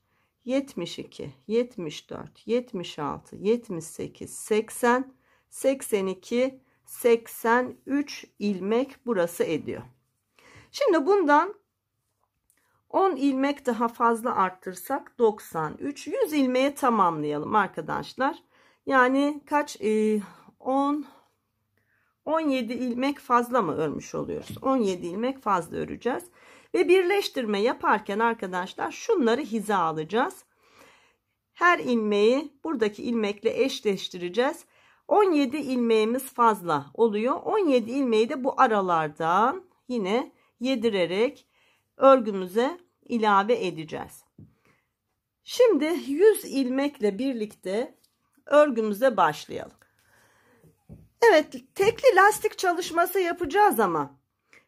Speaker 1: 72, 74, 76, 78, 80, 82, 83 ilmek burası ediyor. Şimdi bundan 10 ilmek daha fazla arttırsak 93, 100 ilmeğe tamamlayalım arkadaşlar. Yani kaç? E, 10, 17 ilmek fazla mı örmüş oluyoruz? 17 ilmek fazla öreceğiz. Ve birleştirme yaparken arkadaşlar şunları hiza alacağız. Her ilmeği buradaki ilmekle eşleştireceğiz. 17 ilmeğimiz fazla oluyor. 17 ilmeği de bu aralardan yine yedirerek örgümüze ilave edeceğiz. Şimdi 100 ilmekle birlikte örgümüze başlayalım. Evet tekli lastik çalışması yapacağız ama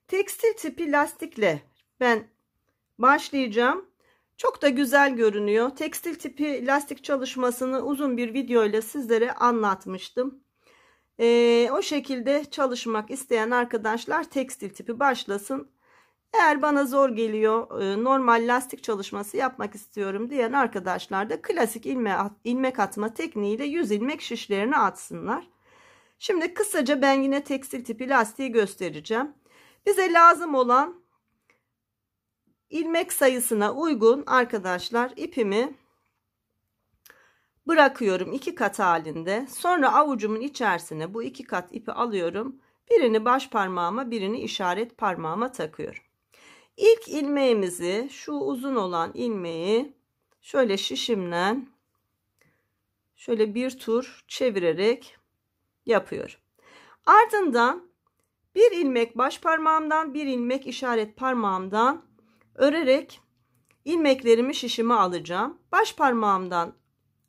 Speaker 1: tekstil tipi lastikle ben başlayacağım. Çok da güzel görünüyor. Tekstil tipi lastik çalışmasını uzun bir video ile sizlere anlatmıştım. Ee, o şekilde çalışmak isteyen arkadaşlar tekstil tipi başlasın. Eğer bana zor geliyor e, normal lastik çalışması yapmak istiyorum diyen arkadaşlar da klasik ilme, ilmek atma tekniğiyle 100 ilmek şişlerini atsınlar. Şimdi kısaca ben yine tekstil tipi lastiği göstereceğim. Bize lazım olan ilmek sayısına uygun arkadaşlar ipimi bırakıyorum iki kat halinde sonra avucumun içerisine bu iki kat ipi alıyorum birini baş parmağıma birini işaret parmağıma takıyorum ilk ilmeğimizi şu uzun olan ilmeği şöyle şişimden şöyle bir tur çevirerek yapıyorum ardından bir ilmek baş parmağımdan bir ilmek işaret parmağımdan örerek ilmeklerimi şişime alacağım. Baş parmağımdan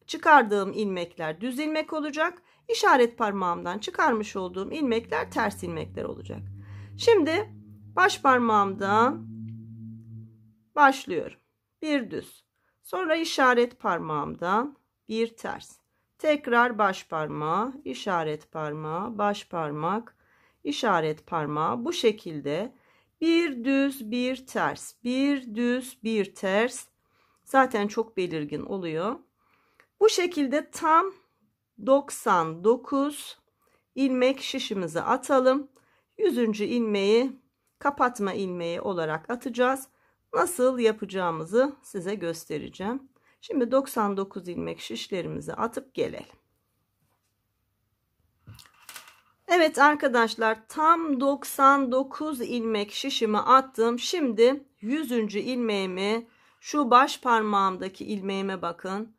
Speaker 1: çıkardığım ilmekler düz ilmek olacak. İşaret parmağımdan çıkarmış olduğum ilmekler ters ilmekler olacak. Şimdi baş parmağımdan başlıyorum. Bir düz. Sonra işaret parmağımdan bir ters. Tekrar baş parmağı, işaret parmağı, baş parmak, işaret parmağı bu şekilde bir düz bir ters. Bir düz bir ters. Zaten çok belirgin oluyor. Bu şekilde tam 99 ilmek şişimizi atalım. 100. ilmeği kapatma ilmeği olarak atacağız. Nasıl yapacağımızı size göstereceğim. Şimdi 99 ilmek şişlerimizi atıp gelelim. Evet arkadaşlar tam 99 ilmek şişimi attım. Şimdi 100. ilmeğimi şu baş parmağımdaki ilmeğime bakın.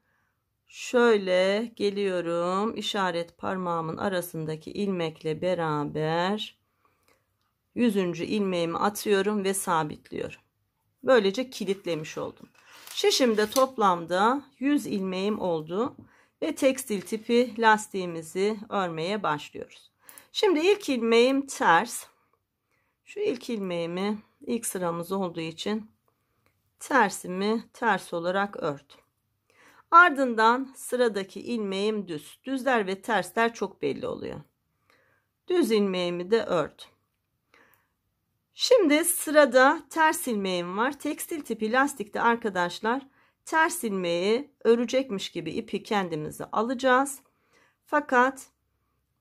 Speaker 1: Şöyle geliyorum işaret parmağımın arasındaki ilmekle beraber 100. ilmeğimi atıyorum ve sabitliyorum. Böylece kilitlemiş oldum. Şişimde toplamda 100 ilmeğim oldu ve tekstil tipi lastiğimizi örmeye başlıyoruz. Şimdi ilk ilmeğim ters. Şu ilk ilmeğimi ilk sıramız olduğu için tersimi ters olarak ördüm. Ardından sıradaki ilmeğim düz. Düzler ve tersler çok belli oluyor. Düz ilmeğimi de ördüm. Şimdi sırada ters ilmeğim var. Tekstil tipi lastikte arkadaşlar ters ilmeği örecekmiş gibi ipi kendimize alacağız. Fakat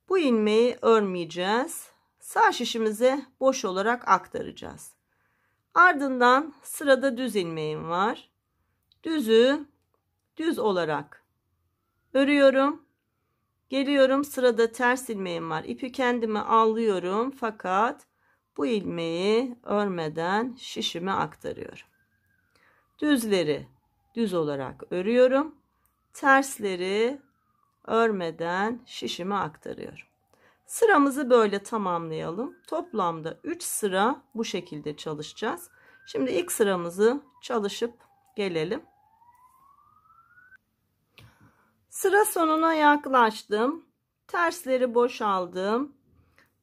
Speaker 1: bu ilmeği örmeyeceğiz. Sağ şişimize boş olarak aktaracağız. Ardından sırada düz ilmeğim var. Düzü düz olarak örüyorum. Geliyorum sırada ters ilmeğim var. İpi kendime alıyorum fakat bu ilmeği örmeden şişime aktarıyorum. Düzleri düz olarak örüyorum. Tersleri örmeden şişime aktarıyorum. Sıramızı böyle tamamlayalım. Toplamda 3 sıra bu şekilde çalışacağız. Şimdi ilk sıramızı çalışıp gelelim. Sıra sonuna yaklaştım. Tersleri boşaldım.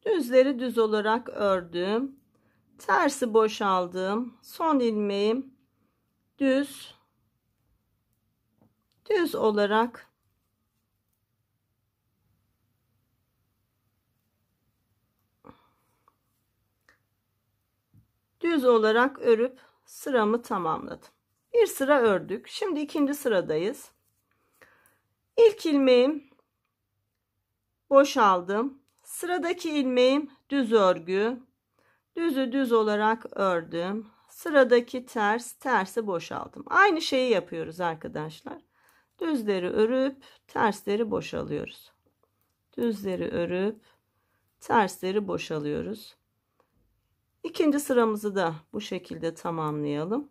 Speaker 1: Düzleri düz olarak ördüm. Tersi boşaldım. Son ilmeğim düz düz olarak düz olarak örüp sıramı tamamladım. Bir sıra ördük. Şimdi ikinci sıradayız. İlk ilmeğim boşaldım. Sıradaki ilmeğim düz örgü. Düzü düz olarak ördüm. Sıradaki ters, tersi boşaldım. Aynı şeyi yapıyoruz arkadaşlar. Düzleri örüp tersleri boşalıyoruz. Düzleri örüp tersleri boşalıyoruz. İkinci sıramızı da bu şekilde tamamlayalım.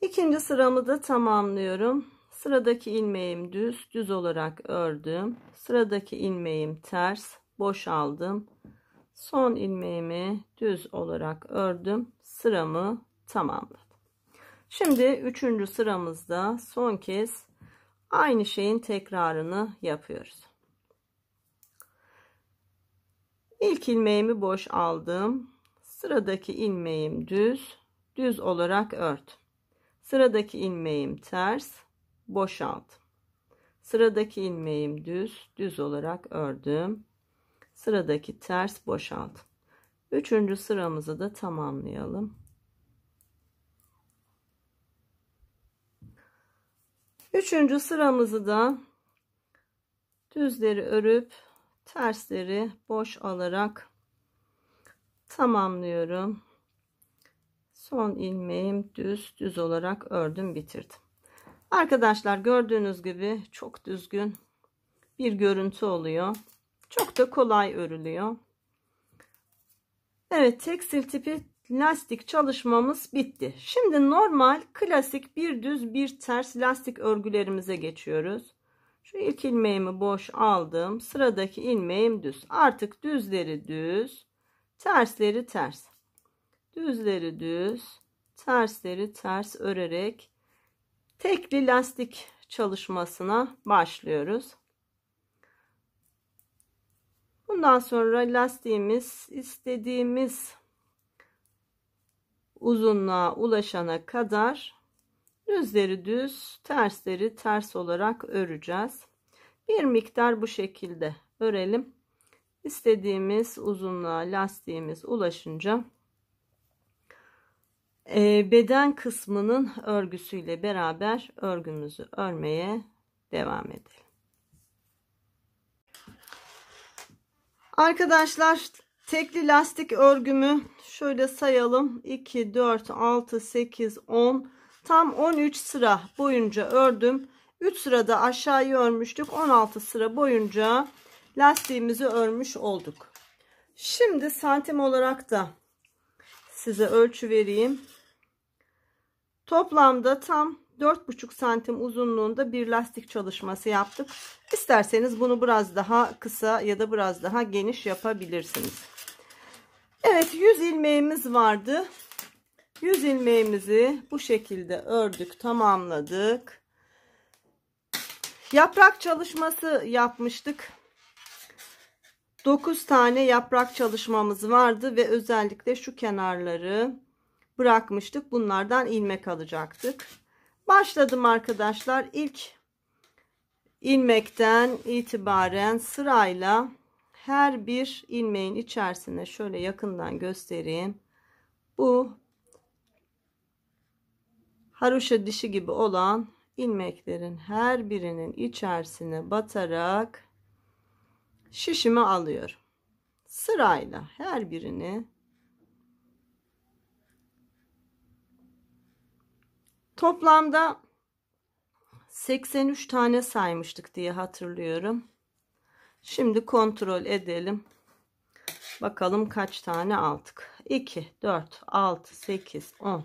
Speaker 1: İkinci sıramı da tamamlıyorum. Sıradaki ilmeğim düz, düz olarak ördüm. Sıradaki ilmeğim ters, boşaldım. Son ilmeğimi düz olarak ördüm. Sıramı tamamladım. Şimdi üçüncü sıramızda son kez aynı şeyin tekrarını yapıyoruz. İlk ilmeğimi boş aldım. Sıradaki ilmeğim düz. Düz olarak ört. Sıradaki ilmeğim ters. Boşalt. Sıradaki ilmeğim düz. Düz olarak ördüm. Sıradaki ters boşalt. Üçüncü sıramızı da tamamlayalım. Üçüncü sıramızı da düzleri örüp tersleri boş alarak tamamlıyorum. Son ilmeğim düz düz olarak ördüm bitirdim. Arkadaşlar gördüğünüz gibi çok düzgün bir görüntü oluyor. Çok da kolay örülüyor. Evet tekstil tipi lastik çalışmamız bitti. Şimdi normal klasik bir düz bir ters lastik örgülerimize geçiyoruz. Şu ilk ilmeğimi boş aldım. Sıradaki ilmeğim düz. Artık düzleri düz, tersleri ters. Düzleri düz, tersleri ters örerek tekli lastik çalışmasına başlıyoruz. Bundan sonra lastiğimiz istediğimiz uzunluğa ulaşana kadar Düzleri düz, tersleri ters olarak öreceğiz. Bir miktar bu şekilde örelim. İstediğimiz uzunluğa lastiğimiz ulaşınca e, beden kısmının örgüsüyle beraber örgümüzü örmeye devam edelim. Arkadaşlar tekli lastik örgümü şöyle sayalım. 2, 4, 6, 8, 10, Tam 13 sıra boyunca ördüm. 3 sırada aşağıyı örmüştük. 16 sıra boyunca lastiğimizi örmüş olduk. Şimdi santim olarak da size ölçü vereyim. Toplamda tam 4,5 santim uzunluğunda bir lastik çalışması yaptık. İsterseniz bunu biraz daha kısa ya da biraz daha geniş yapabilirsiniz. Evet 100 ilmeğimiz vardı. 100 ilmeğimizi bu şekilde ördük tamamladık. Yaprak çalışması yapmıştık. 9 tane yaprak çalışmamız vardı ve özellikle şu kenarları bırakmıştık. Bunlardan ilmek alacaktık. Başladım arkadaşlar. İlk ilmekten itibaren sırayla her bir ilmeğin içerisine şöyle yakından göstereyim. Bu haroşa dişi gibi olan ilmeklerin her birinin içerisine batarak şişimi alıyorum. Sırayla her birini toplamda 83 tane saymıştık diye hatırlıyorum. Şimdi kontrol edelim. Bakalım kaç tane aldık. 2, 4, 6, 8, 10,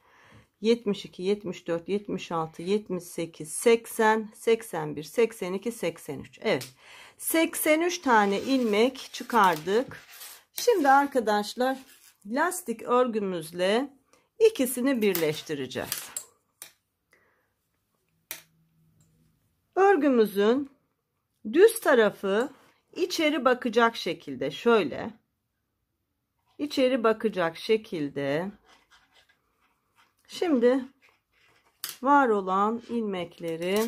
Speaker 1: 72, 74, 76, 78, 80, 81, 82, 83. Evet. 83 tane ilmek çıkardık. Şimdi arkadaşlar lastik örgümüzle ikisini birleştireceğiz. Örgümüzün düz tarafı içeri bakacak şekilde şöyle içeri bakacak şekilde Şimdi var olan ilmekleri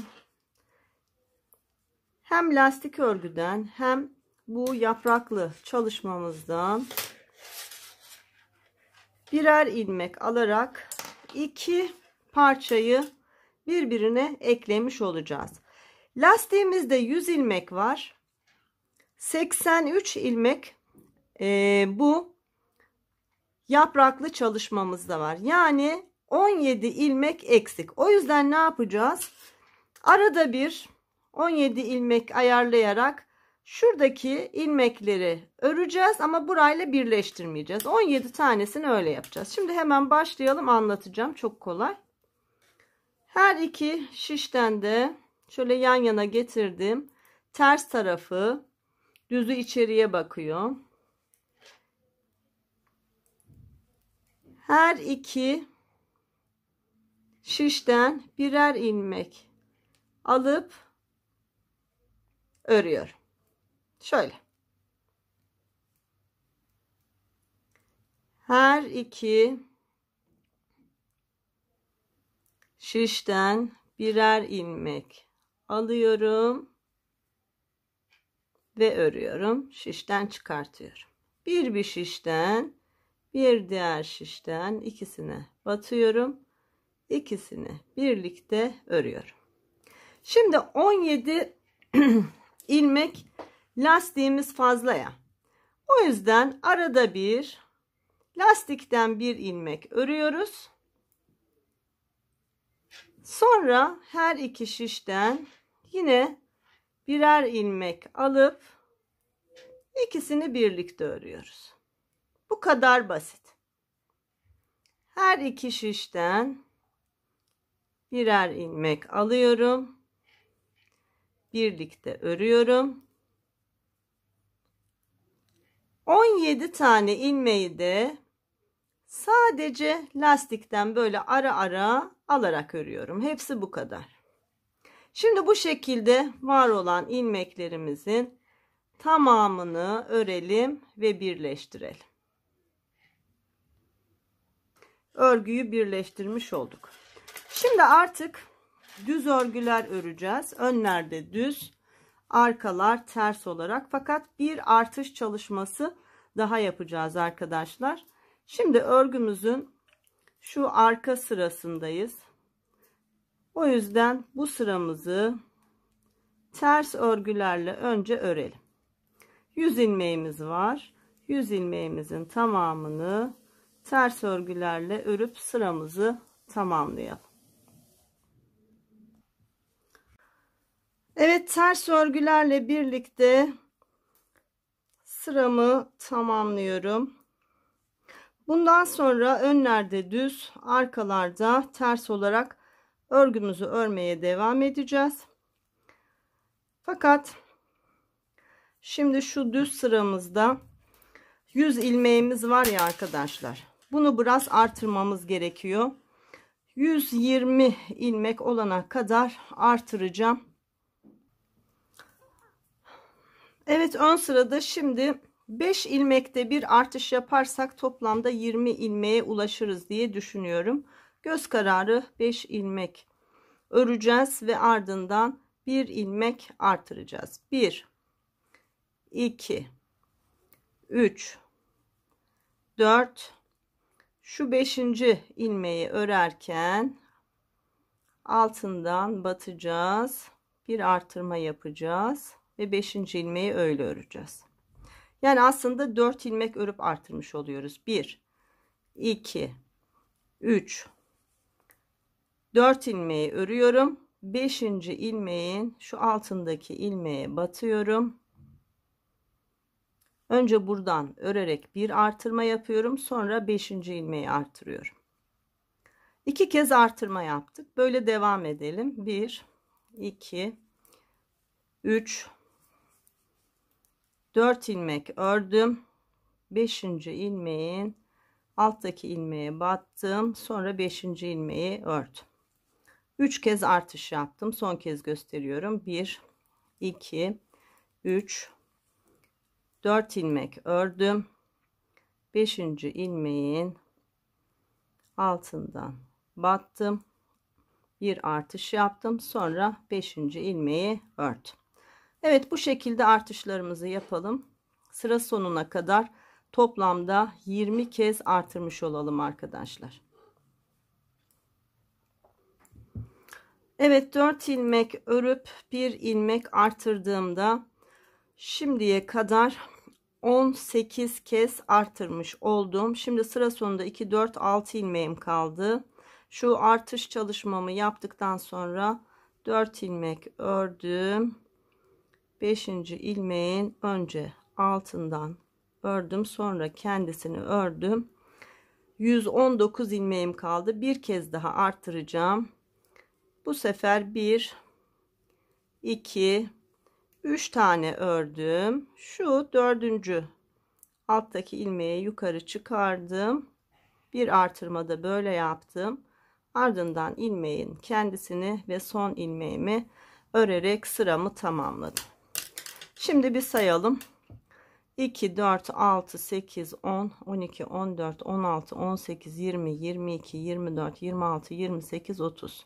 Speaker 1: hem lastik örgüden hem bu yapraklı çalışmamızdan birer ilmek alarak iki parçayı birbirine eklemiş olacağız. Lastiğimizde 100 ilmek var. 83 ilmek e, bu yapraklı çalışmamızda var. Yani 17 ilmek eksik. O yüzden ne yapacağız? Arada bir 17 ilmek ayarlayarak şuradaki ilmekleri öreceğiz ama burayla birleştirmeyeceğiz. 17 tanesini öyle yapacağız. Şimdi hemen başlayalım anlatacağım. Çok kolay. Her iki şişten de şöyle yan yana getirdim. Ters tarafı düzü içeriye bakıyor. Her iki şişten birer ilmek alıp örüyorum. Şöyle. Her iki şişten birer ilmek alıyorum ve örüyorum. Şişten çıkartıyorum. Bir bir şişten, bir diğer şişten ikisine batıyorum ikisini birlikte örüyorum. Şimdi 17 ilmek lastiğimiz fazla ya. O yüzden arada bir lastikten bir ilmek örüyoruz. Sonra her iki şişten yine birer ilmek alıp ikisini birlikte örüyoruz. Bu kadar basit. Her iki şişten birer ilmek alıyorum. Birlikte örüyorum. 17 tane ilmeği de sadece lastikten böyle ara ara alarak örüyorum. Hepsi bu kadar. Şimdi bu şekilde var olan ilmeklerimizin tamamını örelim ve birleştirelim. Örgüyü birleştirmiş olduk. Şimdi artık düz örgüler öreceğiz. Önlerde düz, arkalar ters olarak. Fakat bir artış çalışması daha yapacağız arkadaşlar. Şimdi örgümüzün şu arka sırasındayız. O yüzden bu sıramızı ters örgülerle önce örelim. 100 ilmeğimiz var. 100 ilmeğimizin tamamını ters örgülerle örüp sıramızı tamamlayalım. Evet ters örgülerle birlikte sıramı tamamlıyorum. Bundan sonra önlerde düz arkalarda ters olarak örgümüzü örmeye devam edeceğiz. Fakat şimdi şu düz sıramızda 100 ilmeğimiz var ya arkadaşlar. Bunu biraz artırmamız gerekiyor. 120 ilmek olana kadar artıracağım. Evet ön sırada şimdi 5 ilmekte bir artış yaparsak toplamda 20 ilmeğe ulaşırız diye düşünüyorum. Göz kararı 5 ilmek öreceğiz ve ardından 1 ilmek artıracağız. 1 2 3 4 şu beşinci ilmeği örerken altından batacağız bir artırma yapacağız ve beşinci ilmeği öyle öreceğiz yani aslında dört ilmek örüp artırmış oluyoruz Bir, iki, üç, dört ilmeği örüyorum beşinci ilmeğin şu altındaki ilmeğe batıyorum Önce buradan örerek bir artırma yapıyorum. Sonra beşinci ilmeği artırıyorum. İki kez artırma yaptık. Böyle devam edelim. Bir, iki, üç, dört ilmek ördüm. Beşinci ilmeğin alttaki ilmeğe battım. Sonra beşinci ilmeği ördüm. Üç kez artış yaptım. Son kez gösteriyorum. 1 2 3 4 ilmek ördüm 5. ilmeğin altından battım bir artış yaptım sonra 5. ilmeği ördüm Evet bu şekilde artışlarımızı yapalım sıra sonuna kadar toplamda 20 kez artırmış olalım arkadaşlar Evet 4 ilmek örüp 1 ilmek artırdığımda şimdiye kadar 18 kez artırmış oldum. Şimdi sıra sonunda 2 4 6 ilmeğim kaldı. Şu artış çalışmamı yaptıktan sonra 4 ilmek ördüm. 5. ilmeğin önce altından ördüm, sonra kendisini ördüm. 119 ilmeğim kaldı. Bir kez daha artıracağım. Bu sefer 1 2 3 tane ördüm. Şu dördüncü alttaki ilmeği yukarı çıkardım. Bir artırmada böyle yaptım. Ardından ilmeğin kendisini ve son ilmeğimi örerek sıramı tamamladım. Şimdi bir sayalım. 2, 4, 6, 8, 10, 12, 14, 16, 18, 20, 22, 24, 26, 28, 30.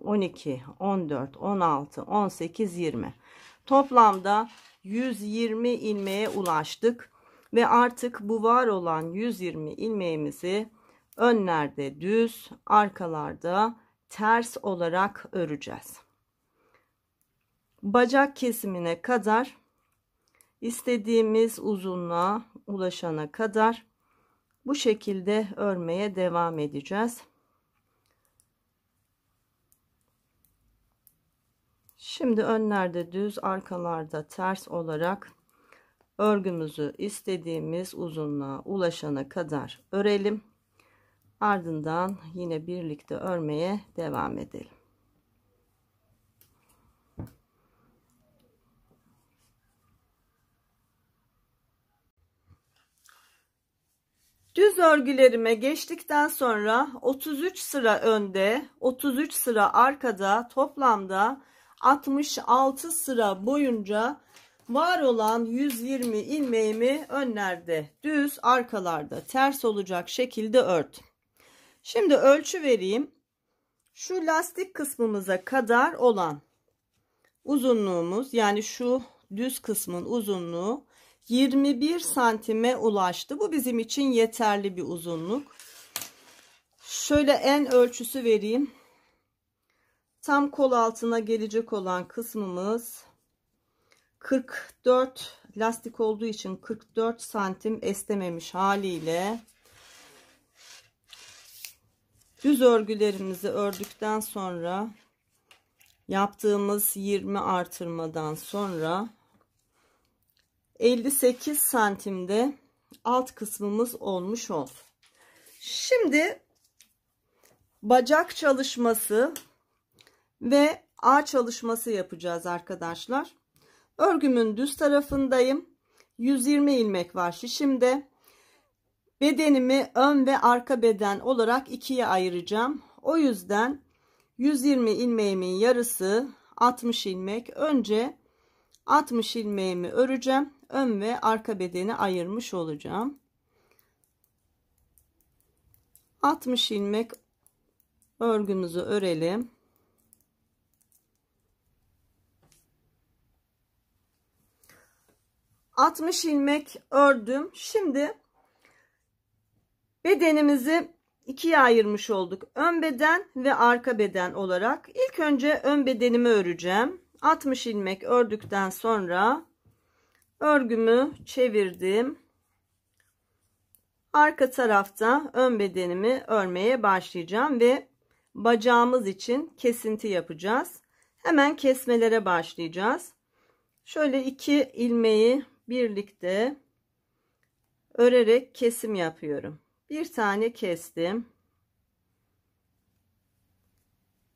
Speaker 1: 12, 14, 16, 18, 20. Toplamda 120 ilmeğe ulaştık ve artık bu var olan 120 ilmeğimizi önlerde düz, arkalarda ters olarak öreceğiz. Bacak kesimine kadar istediğimiz uzunluğa ulaşana kadar bu şekilde örmeye devam edeceğiz. Şimdi önlerde düz arkalarda ters olarak örgümüzü istediğimiz uzunluğa ulaşana kadar örelim. Ardından yine birlikte örmeye devam edelim. Düz örgülerime geçtikten sonra 33 sıra önde, 33 sıra arkada toplamda 66 sıra boyunca var olan 120 ilmeğimi önlerde düz arkalarda ters olacak şekilde ört. Şimdi ölçü vereyim. Şu lastik kısmımıza kadar olan uzunluğumuz yani şu düz kısmın uzunluğu 21 santime ulaştı. Bu bizim için yeterli bir uzunluk. Şöyle en ölçüsü vereyim. Tam kol altına gelecek olan kısmımız 44 lastik olduğu için 44 santim estememiş haliyle düz örgülerimizi ördükten sonra yaptığımız 20 artırmadan sonra 58 santimde alt kısmımız olmuş ol. Şimdi bacak çalışması ve A çalışması yapacağız arkadaşlar. Örgümün düz tarafındayım. 120 ilmek var şişimde. Bedenimi ön ve arka beden olarak ikiye ayıracağım. O yüzden 120 ilmeğimin yarısı 60 ilmek. Önce 60 ilmeğimi öreceğim. Ön ve arka bedeni ayırmış olacağım. 60 ilmek örgümüzü örelim. 60 ilmek ördüm. Şimdi bedenimizi ikiye ayırmış olduk. Ön beden ve arka beden olarak. İlk önce ön bedenimi öreceğim. 60 ilmek ördükten sonra örgümü çevirdim. Arka tarafta ön bedenimi örmeye başlayacağım ve bacağımız için kesinti yapacağız. Hemen kesmelere başlayacağız. Şöyle iki ilmeği birlikte örerek kesim yapıyorum. Bir tane kestim.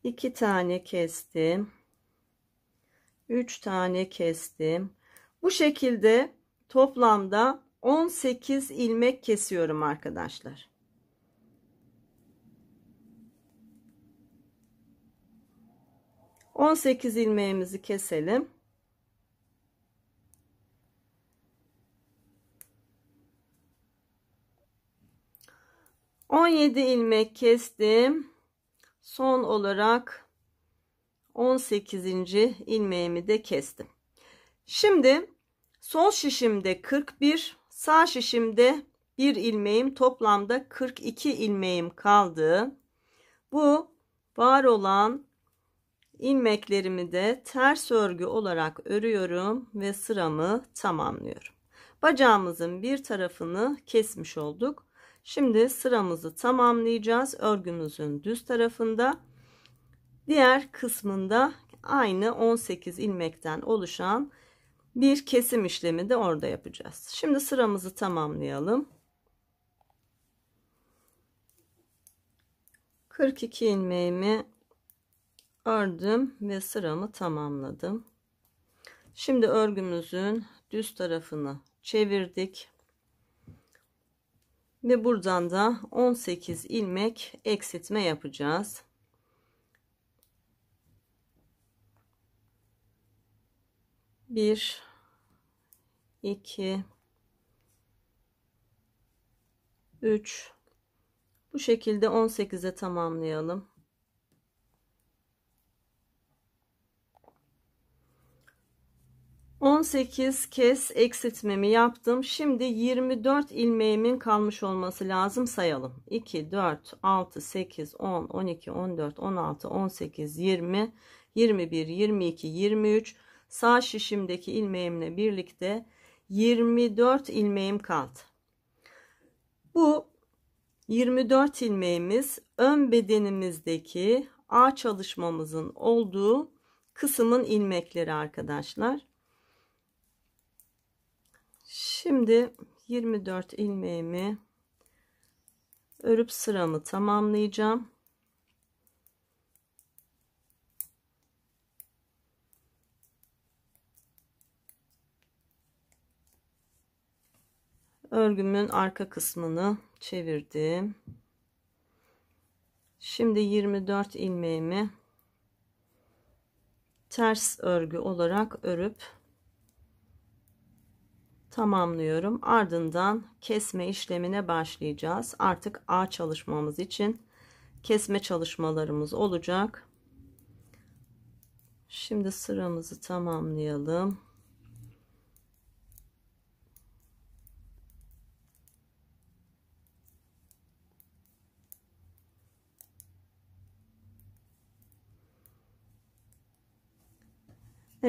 Speaker 1: iki tane kestim. üç tane kestim. Bu şekilde toplamda 18 ilmek kesiyorum arkadaşlar. On sekiz ilmeğimizi keselim. 17 ilmek kestim. Son olarak 18. ilmeğimi de kestim. Şimdi sol şişimde 41, sağ şişimde bir ilmeğim toplamda 42 ilmeğim kaldı. Bu var olan ilmeklerimi de ters örgü olarak örüyorum ve sıramı tamamlıyorum. Bacağımızın bir tarafını kesmiş olduk. Şimdi sıramızı tamamlayacağız. Örgümüzün düz tarafında diğer kısmında aynı 18 ilmekten oluşan bir kesim işlemi de orada yapacağız. Şimdi sıramızı tamamlayalım. 42 ilmeğimi ördüm ve sıramı tamamladım. Şimdi örgümüzün düz tarafını çevirdik ve buradan da 18 ilmek eksiltme yapacağız. Bir, iki, üç. Bu şekilde 18'e tamamlayalım. 18 kez eksiltmemi yaptım. Şimdi 24 ilmeğimin kalmış olması lazım. Sayalım. 2, 4, 6, 8, 10, 12, 14, 16, 18, 20, 21, 22, 23. Sağ şişimdeki ilmeğimle birlikte 24 ilmeğim kaldı. Bu 24 ilmeğimiz ön bedenimizdeki A çalışmamızın olduğu kısmın ilmekleri arkadaşlar. Şimdi 24 ilmeğimi örüp sıramı tamamlayacağım. Örgümün arka kısmını çevirdim. Şimdi 24 ilmeğimi ters örgü olarak örüp tamamlıyorum. Ardından kesme işlemine başlayacağız. Artık A çalışmamız için kesme çalışmalarımız olacak. Şimdi sıramızı tamamlayalım.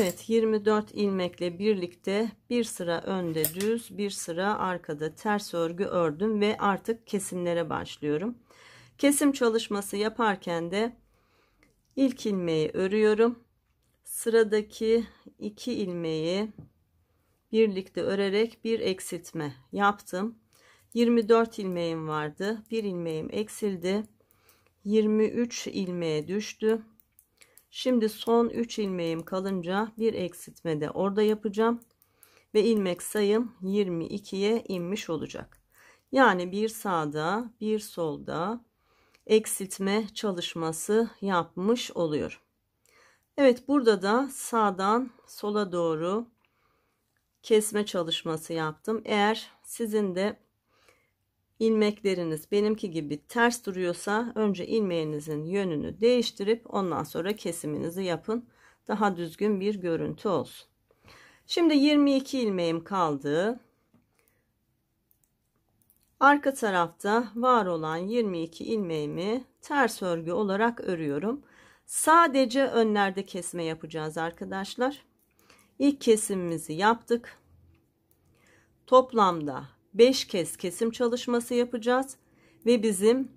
Speaker 1: Evet 24 ilmekle birlikte bir sıra önde düz bir sıra arkada ters örgü ördüm ve artık kesimlere başlıyorum. Kesim çalışması yaparken de ilk ilmeği örüyorum. Sıradaki iki ilmeği birlikte örerek bir eksiltme yaptım. 24 ilmeğim vardı. Bir ilmeğim eksildi. 23 ilmeğe düştü. Şimdi son 3 ilmeğim kalınca bir eksiltme de orada yapacağım. Ve ilmek sayım 22'ye inmiş olacak. Yani bir sağda bir solda eksiltme çalışması yapmış oluyor. Evet burada da sağdan sola doğru kesme çalışması yaptım. Eğer sizin de ilmekleriniz benimki gibi ters duruyorsa önce ilmeğinizin yönünü değiştirip ondan sonra kesiminizi yapın. Daha düzgün bir görüntü olsun. Şimdi 22 ilmeğim kaldı. Arka tarafta var olan 22 ilmeğimi ters örgü olarak örüyorum. Sadece önlerde kesme yapacağız arkadaşlar. İlk kesimimizi yaptık. Toplamda 5 kez kesim çalışması yapacağız ve bizim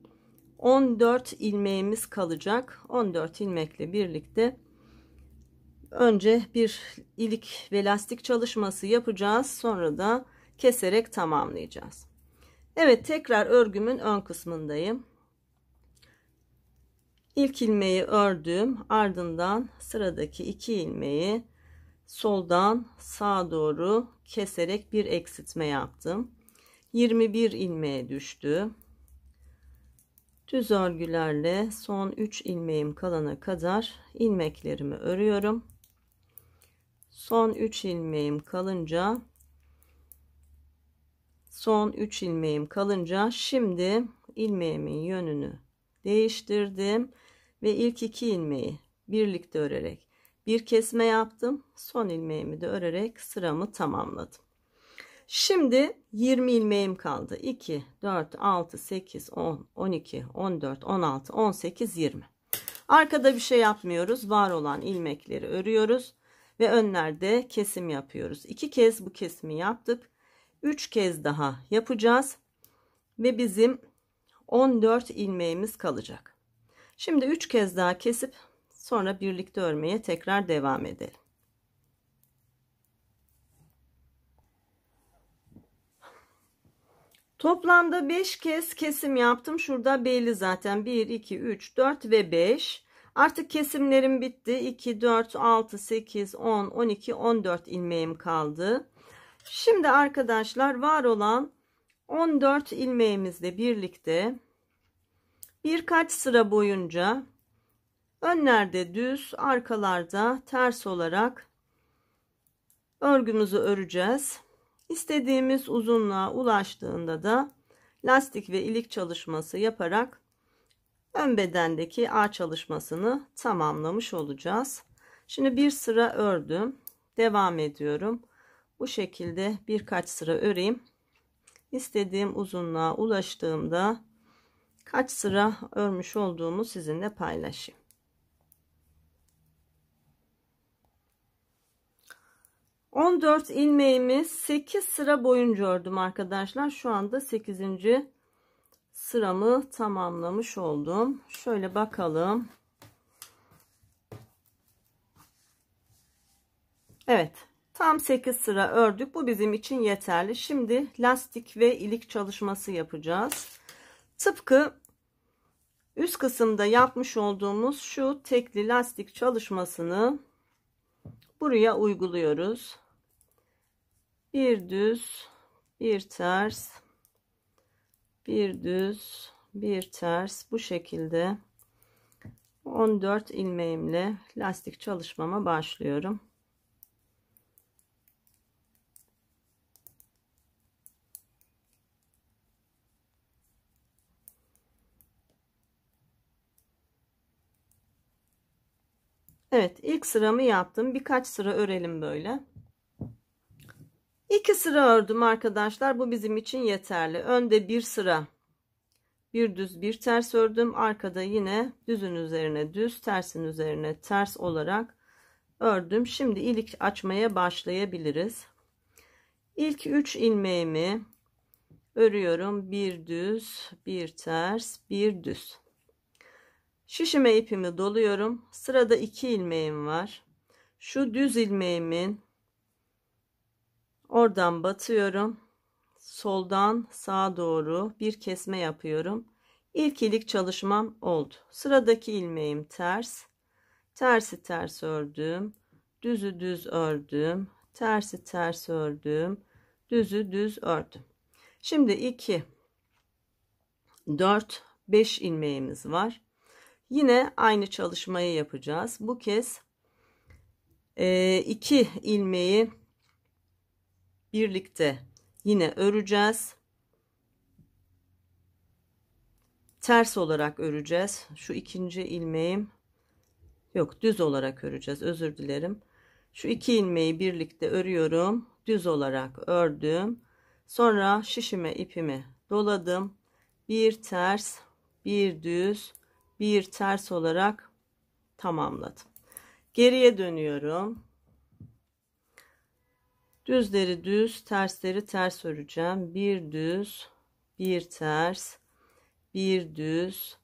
Speaker 1: 14 ilmeğimiz kalacak 14 ilmekle birlikte önce bir ilik ve lastik çalışması yapacağız sonra da keserek tamamlayacağız Evet tekrar örgümün ön kısmındayım İlk ilmeği ördüm ardından sıradaki iki ilmeği soldan sağa doğru keserek bir eksiltme yaptım 21 ilmeğe düştü. Düz örgülerle son 3 ilmeğim kalana kadar ilmeklerimi örüyorum. Son 3 ilmeğim kalınca son 3 ilmeğim kalınca şimdi ilmeğimin yönünü değiştirdim ve ilk 2 ilmeği birlikte örerek bir kesme yaptım. Son ilmeğimi de örerek sıramı tamamladım. Şimdi 20 ilmeğim kaldı. 2, 4, 6, 8, 10, 12, 14, 16, 18, 20. Arkada bir şey yapmıyoruz. Var olan ilmekleri örüyoruz ve önlerde kesim yapıyoruz. İki kez bu kesimi yaptık. Üç kez daha yapacağız ve bizim 14 ilmeğimiz kalacak. Şimdi üç kez daha kesip sonra birlikte örmeye tekrar devam edelim. Toplamda 5 kez kesim yaptım. Şurada belli zaten. 1, 2, 3, 4 ve 5. Artık kesimlerim bitti. 2, 4, 6, 8, 10, 12, 14 ilmeğim kaldı. Şimdi arkadaşlar var olan 14 ilmeğimizle birlikte birkaç sıra boyunca önlerde düz arkalarda ters olarak örgümüzü öreceğiz. İstediğimiz uzunluğa ulaştığında da lastik ve ilik çalışması yaparak ön bedendeki ağ çalışmasını tamamlamış olacağız. Şimdi bir sıra ördüm. Devam ediyorum. Bu şekilde birkaç sıra öreyim. İstediğim uzunluğa ulaştığımda kaç sıra örmüş olduğumu sizinle paylaşayım. 14 ilmeğimiz 8 sıra boyunca ördüm arkadaşlar. Şu anda 8. sıramı tamamlamış oldum. Şöyle bakalım. Evet. Tam 8 sıra ördük. Bu bizim için yeterli. Şimdi lastik ve ilik çalışması yapacağız. Tıpkı üst kısımda yapmış olduğumuz şu tekli lastik çalışmasını buraya uyguluyoruz bir düz bir ters bir düz bir ters bu şekilde 14 ilmeğimle lastik çalışmama başlıyorum. Evet ilk sıramı yaptım. Birkaç sıra örelim böyle. İki sıra ördüm arkadaşlar bu bizim için yeterli önde bir sıra bir düz bir ters ördüm arkada yine düzün üzerine düz tersin üzerine ters olarak ördüm şimdi ilik açmaya başlayabiliriz İlk 3 ilmeğimi örüyorum bir düz bir ters bir düz şişime ipimi doluyorum sırada iki ilmeğim var şu düz ilmeğimin Oradan batıyorum. Soldan sağa doğru bir kesme yapıyorum. İlk ilik çalışmam oldu. Sıradaki ilmeğim ters. Tersi ters ördüm. Düzü düz ördüm. Tersi ters ördüm. Düzü düz ördüm. Şimdi 2 4 5 ilmeğimiz var. Yine aynı çalışmayı yapacağız. Bu kez 2 e, ilmeği birlikte yine öreceğiz. Ters olarak öreceğiz. Şu ikinci ilmeğim yok düz olarak öreceğiz. Özür dilerim. Şu iki ilmeği birlikte örüyorum. Düz olarak ördüm. Sonra şişime ipimi doladım. Bir ters, bir düz, bir ters olarak tamamladım. Geriye dönüyorum. Düzleri düz, tersleri ters öreceğim. Bir düz, bir ters, bir düz.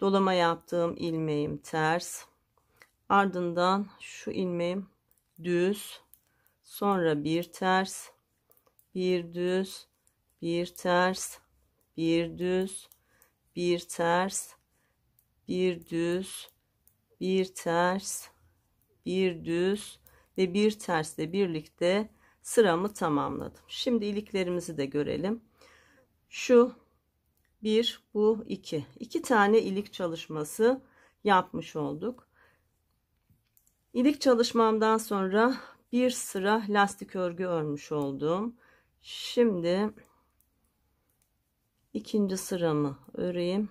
Speaker 1: Dolama yaptığım ilmeğim ters. Ardından şu ilmeğim düz. Sonra bir ters, bir düz, bir ters, bir düz, bir ters, bir düz, bir ters, bir düz ve bir tersle birlikte sıramı tamamladım. Şimdi iliklerimizi de görelim. Şu bir, bu iki. İki tane ilik çalışması yapmış olduk. İlik çalışmamdan sonra bir sıra lastik örgü örmüş oldum. Şimdi ikinci sıramı öreyim.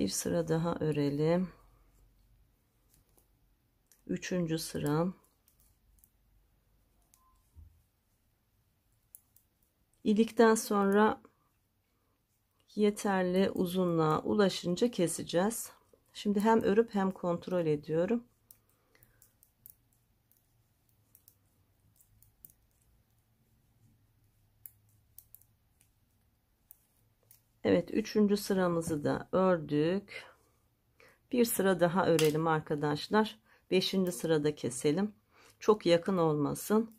Speaker 1: bir sıra daha örelim üçüncü sıram İlikten sonra yeterli uzunluğa ulaşınca keseceğiz şimdi hem örüp hem kontrol ediyorum Evet üçüncü sıramızı da ördük. Bir sıra daha örelim arkadaşlar. Beşinci sırada keselim. Çok yakın olmasın.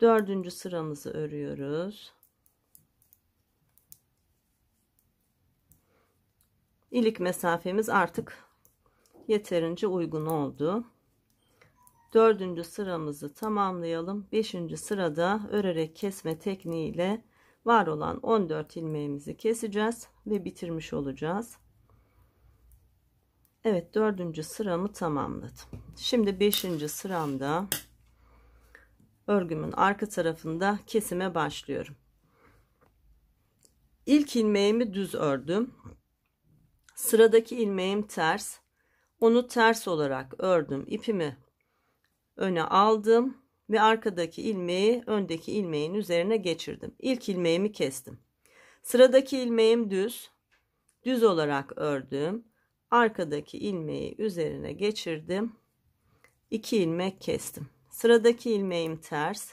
Speaker 1: Dördüncü sıramızı örüyoruz. İlik mesafemiz artık yeterince uygun oldu. Dördüncü sıramızı tamamlayalım. Beşinci sırada örerek kesme tekniğiyle var olan 14 ilmeğimizi keseceğiz ve bitirmiş olacağız. Evet dördüncü sıramı tamamladım. Şimdi beşinci sıramda örgümün arka tarafında kesime başlıyorum. İlk ilmeğimi düz ördüm. Sıradaki ilmeğim ters. Onu ters olarak ördüm. İpimi öne aldım ve arkadaki ilmeği öndeki ilmeğin üzerine geçirdim. İlk ilmeğimi kestim. Sıradaki ilmeğim düz. Düz olarak ördüm. Arkadaki ilmeği üzerine geçirdim. 2 ilmek kestim. Sıradaki ilmeğim ters.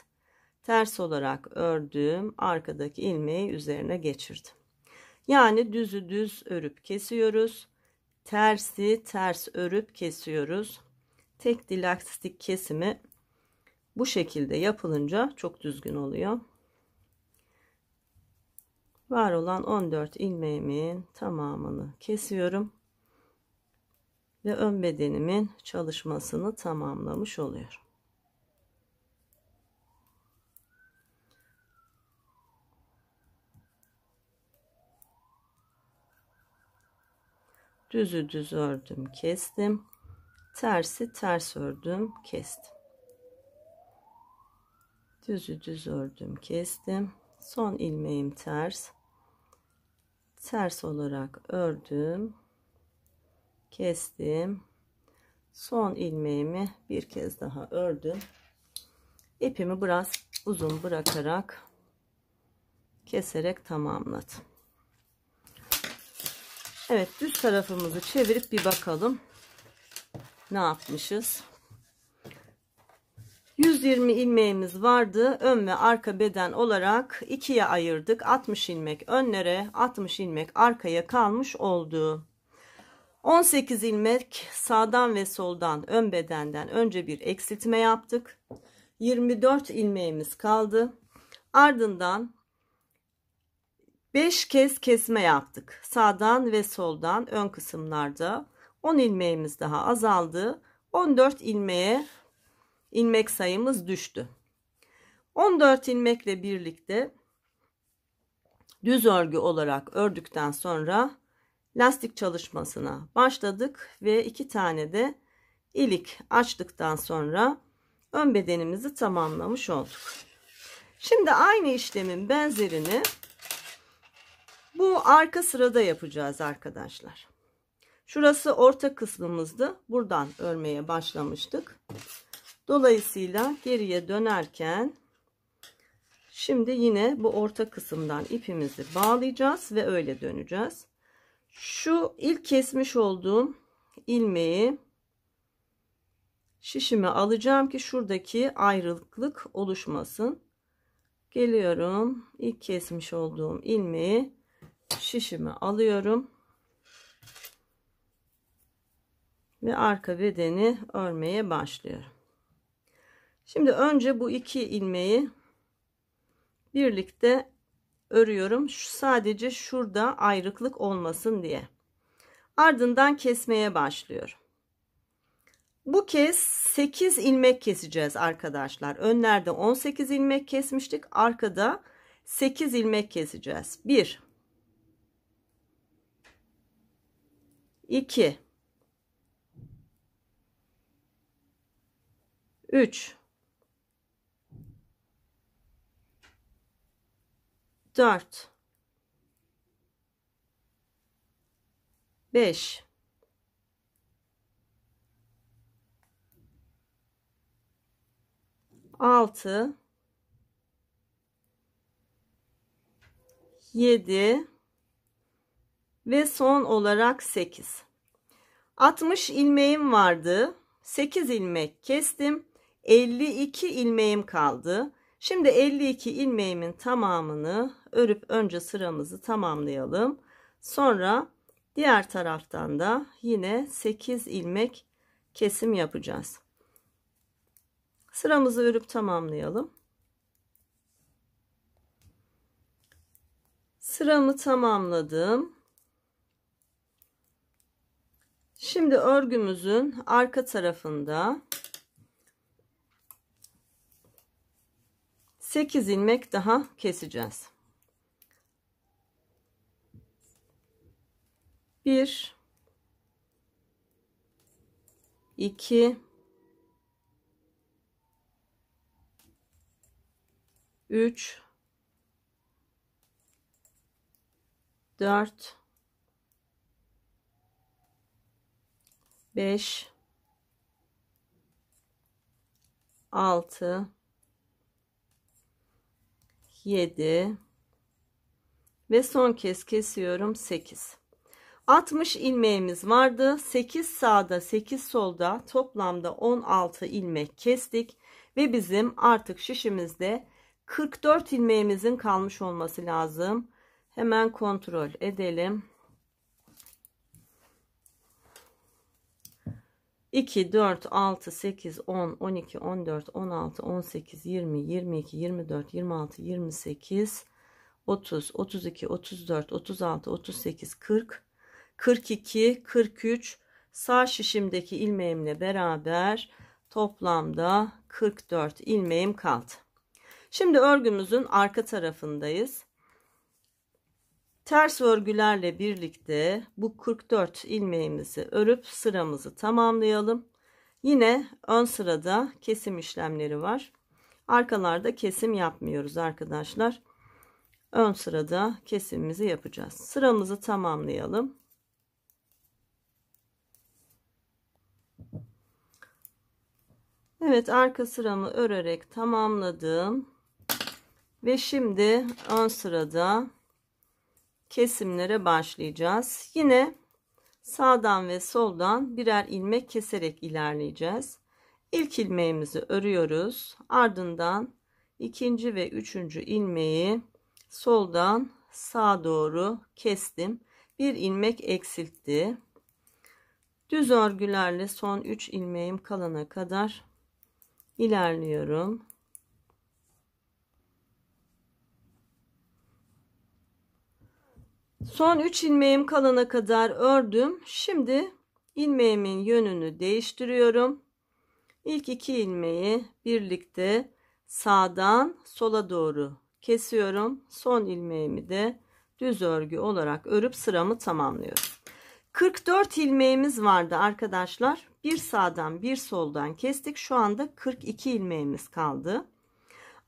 Speaker 1: Ters olarak ördüm. Arkadaki ilmeği üzerine geçirdim. Yani düzü düz örüp kesiyoruz. Tersi ters örüp kesiyoruz. Tek dilastik kesimi bu şekilde yapılınca çok düzgün oluyor. Var olan 14 ilmeğimin tamamını kesiyorum. Ve ön bedenimin çalışmasını tamamlamış oluyorum. Düzü düz ördüm, kestim. Tersi ters ördüm, kestim düzü düz ördüm kestim son ilmeğim ters ters olarak ördüm kestim son ilmeğimi bir kez daha ördüm ipimi biraz uzun bırakarak keserek tamamladım Evet düz tarafımızı çevirip bir bakalım ne yapmışız 120 ilmeğimiz vardı. Ön ve arka beden olarak ikiye ayırdık. 60 ilmek önlere, 60 ilmek arkaya kalmış oldu. 18 ilmek sağdan ve soldan ön bedenden önce bir eksiltme yaptık. 24 ilmeğimiz kaldı. Ardından 5 kez kesme yaptık. Sağdan ve soldan ön kısımlarda 10 ilmeğimiz daha azaldı. 14 ilmeğe ilmek sayımız düştü. 14 ilmekle birlikte düz örgü olarak ördükten sonra lastik çalışmasına başladık ve iki tane de ilik açtıktan sonra ön bedenimizi tamamlamış olduk. Şimdi aynı işlemin benzerini bu arka sırada yapacağız arkadaşlar. Şurası orta kısmımızdı. Buradan örmeye başlamıştık. Dolayısıyla geriye dönerken şimdi yine bu orta kısımdan ipimizi bağlayacağız ve öyle döneceğiz. Şu ilk kesmiş olduğum ilmeği şişime alacağım ki şuradaki ayrılıklık oluşmasın. Geliyorum. ilk kesmiş olduğum ilmeği şişime alıyorum. Ve arka bedeni örmeye başlıyorum. Şimdi önce bu iki ilmeği birlikte örüyorum. Şu sadece şurada ayrıklık olmasın diye. Ardından kesmeye başlıyorum. Bu kez 8 ilmek keseceğiz arkadaşlar. Önlerde 18 ilmek kesmiştik. Arkada 8 ilmek keseceğiz. 1 2 3 4 5 6 7 ve son olarak 8 60 ilmeğim vardı 8 ilmek kestim 52 ilmeğim kaldı Şimdi 52 ilmeğimin tamamını örüp önce sıramızı tamamlayalım. Sonra diğer taraftan da yine 8 ilmek kesim yapacağız. Sıramızı örüp tamamlayalım. Sıramı tamamladım. Şimdi örgümüzün arka tarafında 8 ilmek daha keseceğiz. 1 2 3 4 5 6 7 ve son kez kesiyorum 8 60 ilmeğimiz vardı 8 sağda 8 solda toplamda 16 ilmek kestik ve bizim artık şişimizde 44 ilmeğimizin kalmış olması lazım hemen kontrol edelim 2, 4, 6, 8, 10, 12, 14, 16, 18, 20, 22, 24, 26, 28, 30, 32, 34, 36, 38, 40, 42, 43 sağ şişimdeki ilmeğimle beraber toplamda 44 ilmeğim kaldı. Şimdi örgümüzün arka tarafındayız. Ters örgülerle birlikte bu 44 ilmeğimizi örüp sıramızı tamamlayalım. Yine ön sırada kesim işlemleri var. Arkalarda kesim yapmıyoruz arkadaşlar. Ön sırada kesimimizi yapacağız. Sıramızı tamamlayalım. Evet arka sıramı örerek tamamladım. Ve şimdi ön sırada kesimlere başlayacağız. Yine sağdan ve soldan birer ilmek keserek ilerleyeceğiz. İlk ilmeğimizi örüyoruz. Ardından ikinci ve üçüncü ilmeği soldan sağa doğru kestim. Bir ilmek eksiltti. Düz örgülerle son 3 ilmeğim kalana kadar ilerliyorum. son 3 ilmeğim kalana kadar ördüm şimdi ilmeğimin yönünü değiştiriyorum İlk 2 ilmeği birlikte sağdan sola doğru kesiyorum son ilmeğimi de düz örgü olarak örüp sıramı tamamlıyorum 44 ilmeğimiz vardı arkadaşlar bir sağdan bir soldan kestik şu anda 42 ilmeğimiz kaldı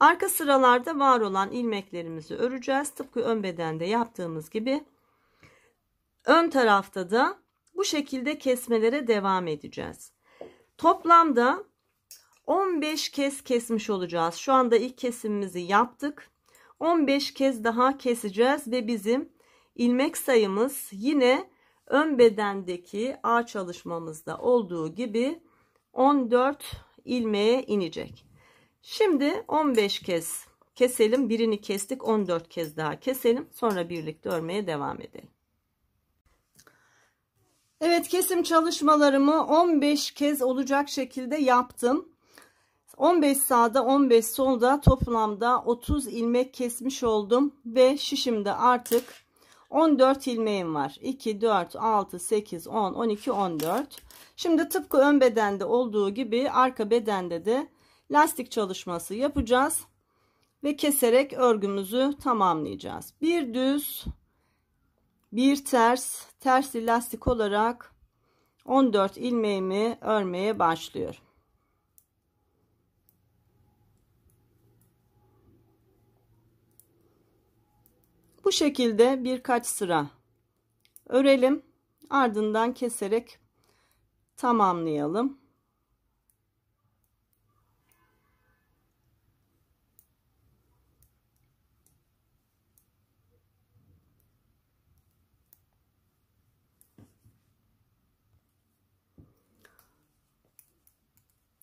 Speaker 1: Arka sıralarda var olan ilmeklerimizi öreceğiz. Tıpkı ön bedende yaptığımız gibi. Ön tarafta da bu şekilde kesmelere devam edeceğiz. Toplamda 15 kez kesmiş olacağız. Şu anda ilk kesimimizi yaptık. 15 kez daha keseceğiz ve bizim ilmek sayımız yine ön bedendeki ağ çalışmamızda olduğu gibi 14 ilmeğe inecek. Şimdi 15 kez keselim. Birini kestik. 14 kez daha keselim. Sonra birlikte örmeye devam edelim. Evet kesim çalışmalarımı 15 kez olacak şekilde yaptım. 15 sağda 15 solda toplamda 30 ilmek kesmiş oldum ve şişimde artık 14 ilmeğim var. 2, 4, 6, 8, 10, 12, 14. Şimdi tıpkı ön bedende olduğu gibi arka bedende de lastik çalışması yapacağız ve keserek örgümüzü tamamlayacağız. Bir düz, bir ters, tersli lastik olarak 14 ilmeğimi örmeye başlıyorum. Bu şekilde birkaç sıra örelim. Ardından keserek tamamlayalım.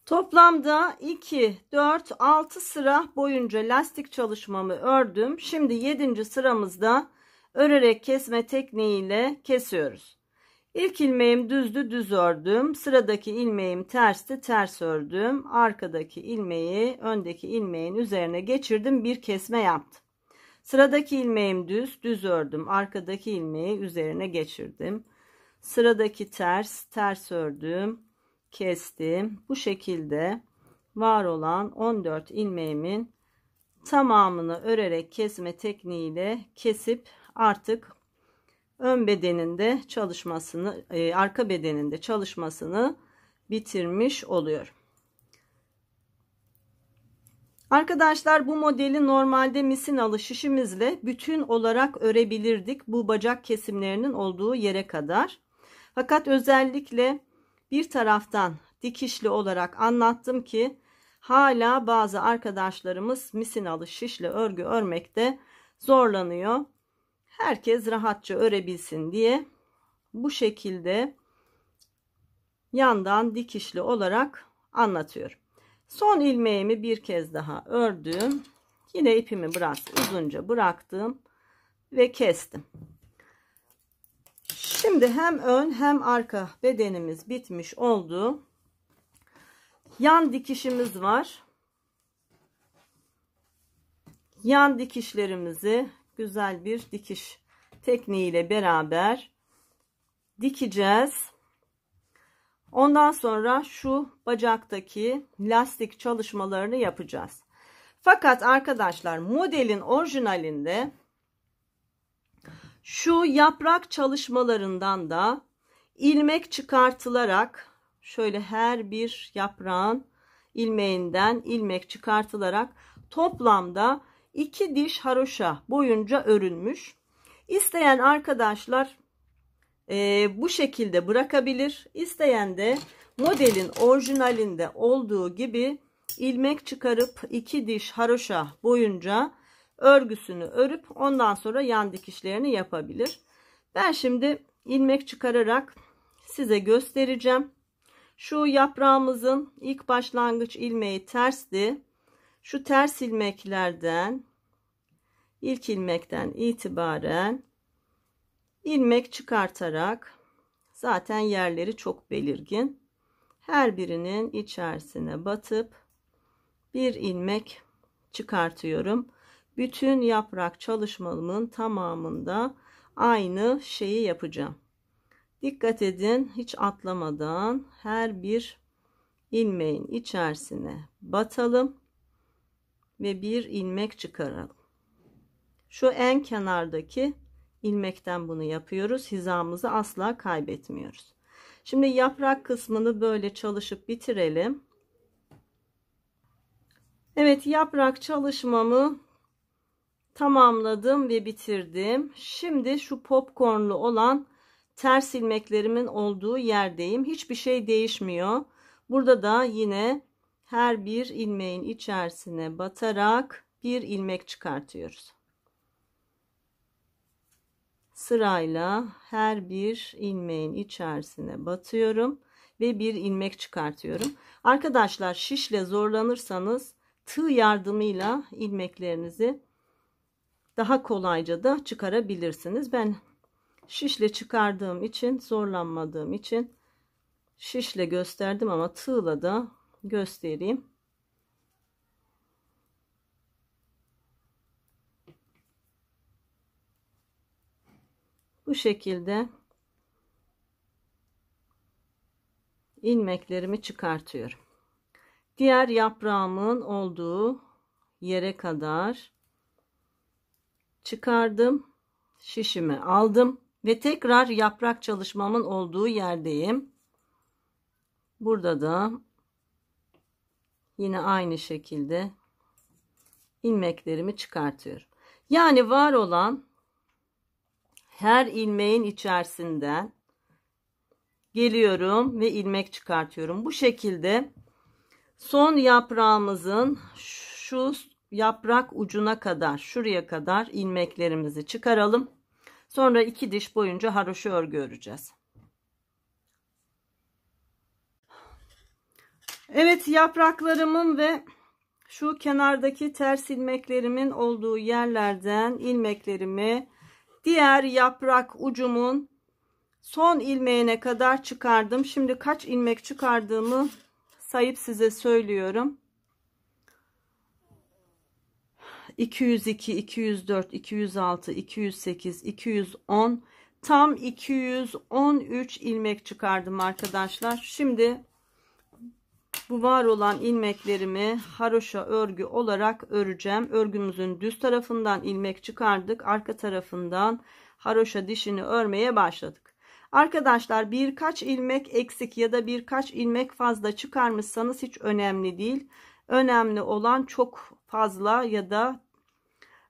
Speaker 1: Toplamda 2, 4, 6 sıra boyunca lastik çalışmamı ördüm. Şimdi 7. sıramızda örerek kesme tekniğiyle kesiyoruz. İlk ilmeğim düzdü düz ördüm. Sıradaki ilmeğim tersti ters ördüm. Arkadaki ilmeği öndeki ilmeğin üzerine geçirdim. Bir kesme yaptım. Sıradaki ilmeğim düz düz ördüm. Arkadaki ilmeği üzerine geçirdim. Sıradaki ters ters ördüm kestim. Bu şekilde var olan 14 ilmeğimin tamamını örerek kesme tekniğiyle kesip artık ön bedeninde çalışmasını e, arka bedeninde çalışmasını bitirmiş oluyor. Arkadaşlar bu modeli normalde misin alışışımızla bütün olarak örebilirdik bu bacak kesimlerinin olduğu yere kadar. Fakat özellikle bir taraftan dikişli olarak anlattım ki hala bazı arkadaşlarımız misinalı şişli örgü örmekte zorlanıyor. Herkes rahatça örebilsin diye bu şekilde yandan dikişli olarak anlatıyorum. Son ilmeğimi bir kez daha ördüm. Yine ipimi biraz uzunca bıraktım ve kestim. Şimdi hem ön hem arka bedenimiz bitmiş oldu. Yan dikişimiz var. Yan dikişlerimizi güzel bir dikiş tekniğiyle beraber dikeceğiz. Ondan sonra şu bacaktaki lastik çalışmalarını yapacağız. Fakat arkadaşlar modelin orijinalinde şu yaprak çalışmalarından da ilmek çıkartılarak şöyle her bir yaprağın ilmeğinden ilmek çıkartılarak toplamda iki diş haroşa boyunca örülmüş. İsteyen arkadaşlar e, bu şekilde bırakabilir. İsteyen de modelin orijinalinde olduğu gibi ilmek çıkarıp iki diş haroşa boyunca örgüsünü örüp ondan sonra yan dikişlerini yapabilir. Ben şimdi ilmek çıkararak size göstereceğim. Şu yaprağımızın ilk başlangıç ilmeği tersti. Şu ters ilmeklerden ilk ilmekten itibaren ilmek çıkartarak zaten yerleri çok belirgin. Her birinin içerisine batıp bir ilmek çıkartıyorum bütün yaprak çalışmamın tamamında aynı şeyi yapacağım. Dikkat edin hiç atlamadan her bir ilmeğin içerisine batalım ve bir ilmek çıkaralım. Şu en kenardaki ilmekten bunu yapıyoruz. Hizamızı asla kaybetmiyoruz. Şimdi yaprak kısmını böyle çalışıp bitirelim. Evet yaprak çalışmamı tamamladım ve bitirdim. Şimdi şu popcornlu olan ters ilmeklerimin olduğu yerdeyim. Hiçbir şey değişmiyor. Burada da yine her bir ilmeğin içerisine batarak bir ilmek çıkartıyoruz. Sırayla her bir ilmeğin içerisine batıyorum ve bir ilmek çıkartıyorum. Arkadaşlar şişle zorlanırsanız tığ yardımıyla ilmeklerinizi daha kolayca da çıkarabilirsiniz. Ben şişle çıkardığım için zorlanmadığım için şişle gösterdim ama tığla da göstereyim. Bu şekilde ilmeklerimi çıkartıyorum. Diğer yaprağımın olduğu yere kadar çıkardım. Şişimi aldım ve tekrar yaprak çalışmamın olduğu yerdeyim. Burada da yine aynı şekilde ilmeklerimi çıkartıyorum. Yani var olan her ilmeğin içerisinden geliyorum ve ilmek çıkartıyorum. Bu şekilde son yaprağımızın şu yaprak ucuna kadar şuraya kadar ilmeklerimizi çıkaralım. Sonra iki diş boyunca haroşa örgü öreceğiz. Evet yapraklarımın ve şu kenardaki ters ilmeklerimin olduğu yerlerden ilmeklerimi diğer yaprak ucumun son ilmeğine kadar çıkardım. Şimdi kaç ilmek çıkardığımı sayıp size söylüyorum. 202, 204, 206, 208, 210 tam 213 ilmek çıkardım arkadaşlar. Şimdi bu var olan ilmeklerimi haroşa örgü olarak öreceğim. Örgümüzün düz tarafından ilmek çıkardık. Arka tarafından haroşa dişini örmeye başladık. Arkadaşlar birkaç ilmek eksik ya da birkaç ilmek fazla çıkarmışsanız hiç önemli değil. Önemli olan çok fazla ya da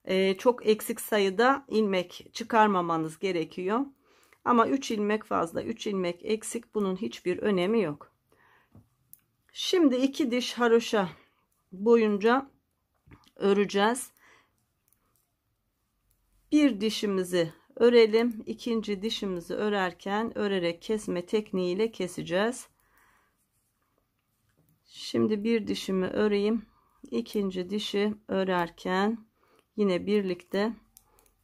Speaker 1: ee, çok eksik sayıda ilmek çıkarmamanız gerekiyor. Ama 3 ilmek fazla 3 ilmek eksik bunun hiçbir önemi yok. Şimdi iki diş haroşa boyunca öreceğiz. Bir dişimizi örelim. ikinci dişimizi örerken örerek kesme tekniğiyle keseceğiz. Şimdi bir dişimi öreyim. ikinci dişi örerken yine birlikte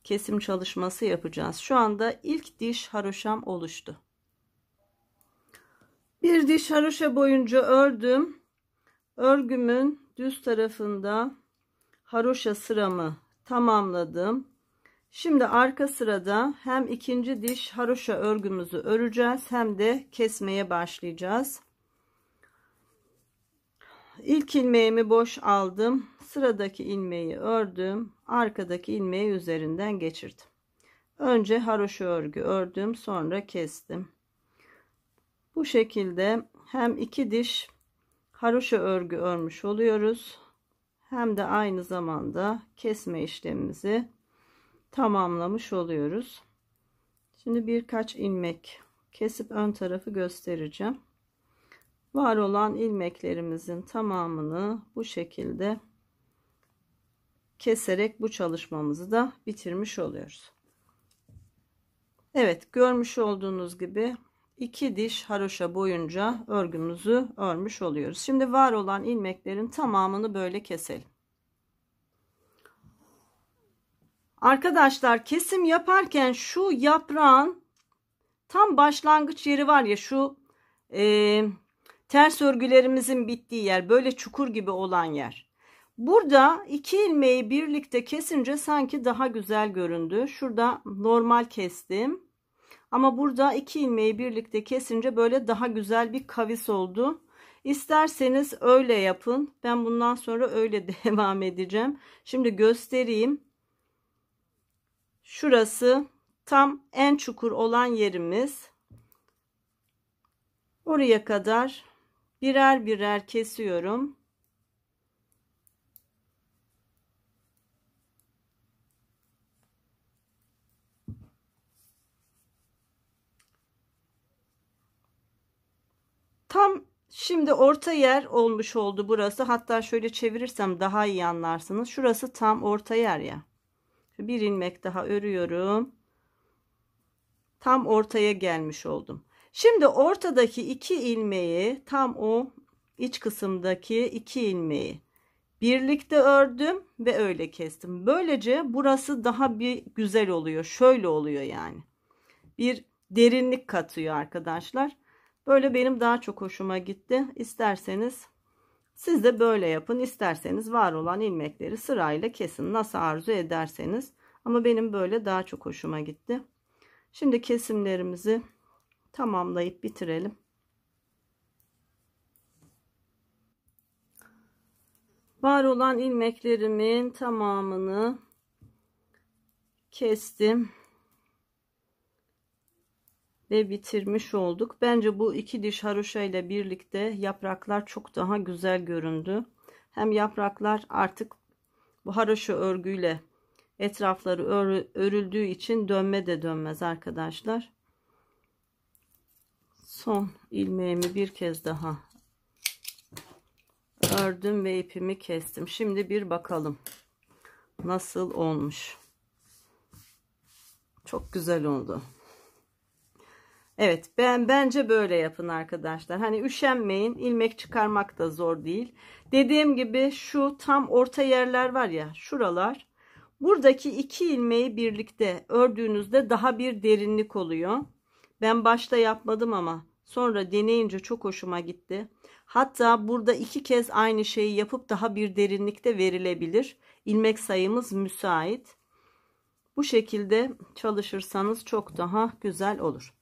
Speaker 1: kesim çalışması yapacağız. Şu anda ilk diş haroşam oluştu. Bir diş haroşa boyunca ördüm. Örgümün düz tarafında haroşa sıramı tamamladım. Şimdi arka sırada hem ikinci diş haroşa örgümüzü öreceğiz hem de kesmeye başlayacağız. İlk ilmeğimi boş aldım sıradaki ilmeği ördüm arkadaki ilmeği üzerinden geçirdim önce haroşa örgü ördüm sonra kestim bu şekilde hem iki diş haroşa örgü örmüş oluyoruz hem de aynı zamanda kesme işlemimizi tamamlamış oluyoruz şimdi birkaç ilmek kesip ön tarafı göstereceğim var olan ilmeklerimizin tamamını bu şekilde keserek bu çalışmamızı da bitirmiş oluyoruz. Evet görmüş olduğunuz gibi iki diş haroşa boyunca örgümüzü örmüş oluyoruz. Şimdi var olan ilmeklerin tamamını böyle keselim. Arkadaşlar kesim yaparken şu yaprağın tam başlangıç yeri var ya şu e, ters örgülerimizin bittiği yer böyle çukur gibi olan yer. Burada iki ilmeği birlikte kesince sanki daha güzel göründü. Şurada normal kestim. Ama burada iki ilmeği birlikte kesince böyle daha güzel bir kavis oldu. İsterseniz öyle yapın. Ben bundan sonra öyle devam edeceğim. Şimdi göstereyim. Şurası tam en çukur olan yerimiz. Oraya kadar birer birer kesiyorum. Tam şimdi orta yer olmuş oldu burası. Hatta şöyle çevirirsem daha iyi anlarsınız. Şurası tam orta yer ya. Bir ilmek daha örüyorum. Tam ortaya gelmiş oldum. Şimdi ortadaki iki ilmeği tam o iç kısımdaki iki ilmeği birlikte ördüm ve öyle kestim. Böylece burası daha bir güzel oluyor. Şöyle oluyor yani. Bir derinlik katıyor arkadaşlar. Böyle benim daha çok hoşuma gitti. İsterseniz siz de böyle yapın. İsterseniz var olan ilmekleri sırayla kesin. Nasıl arzu ederseniz. Ama benim böyle daha çok hoşuma gitti. Şimdi kesimlerimizi tamamlayıp bitirelim. Var olan ilmeklerimin tamamını kestim ve bitirmiş olduk. Bence bu iki diş haroşa ile birlikte yapraklar çok daha güzel göründü. Hem yapraklar artık bu haroşa örgüyle etrafları ör, örüldüğü için dönme de dönmez arkadaşlar. Son ilmeğimi bir kez daha ördüm ve ipimi kestim. Şimdi bir bakalım nasıl olmuş. Çok güzel oldu. Evet ben bence böyle yapın arkadaşlar. Hani üşenmeyin. ilmek çıkarmak da zor değil. Dediğim gibi şu tam orta yerler var ya şuralar. Buradaki iki ilmeği birlikte ördüğünüzde daha bir derinlik oluyor. Ben başta yapmadım ama sonra deneyince çok hoşuma gitti. Hatta burada iki kez aynı şeyi yapıp daha bir derinlikte verilebilir. İlmek sayımız müsait. Bu şekilde çalışırsanız çok daha güzel olur.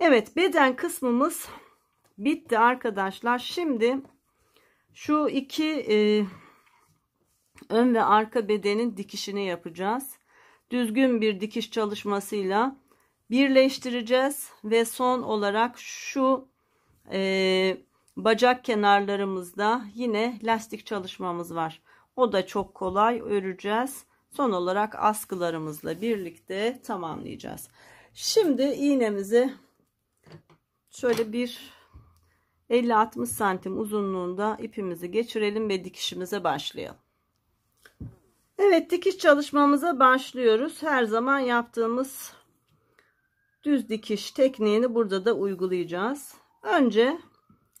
Speaker 1: Evet beden kısmımız bitti arkadaşlar. Şimdi şu iki e, ön ve arka bedenin dikişini yapacağız. Düzgün bir dikiş çalışmasıyla birleştireceğiz ve son olarak şu e, bacak kenarlarımızda yine lastik çalışmamız var. O da çok kolay öreceğiz. Son olarak askılarımızla birlikte tamamlayacağız. Şimdi iğnemizi şöyle bir 50-60 santim uzunluğunda ipimizi geçirelim ve dikişimize başlayalım. Evet dikiş çalışmamıza başlıyoruz. Her zaman yaptığımız düz dikiş tekniğini burada da uygulayacağız. Önce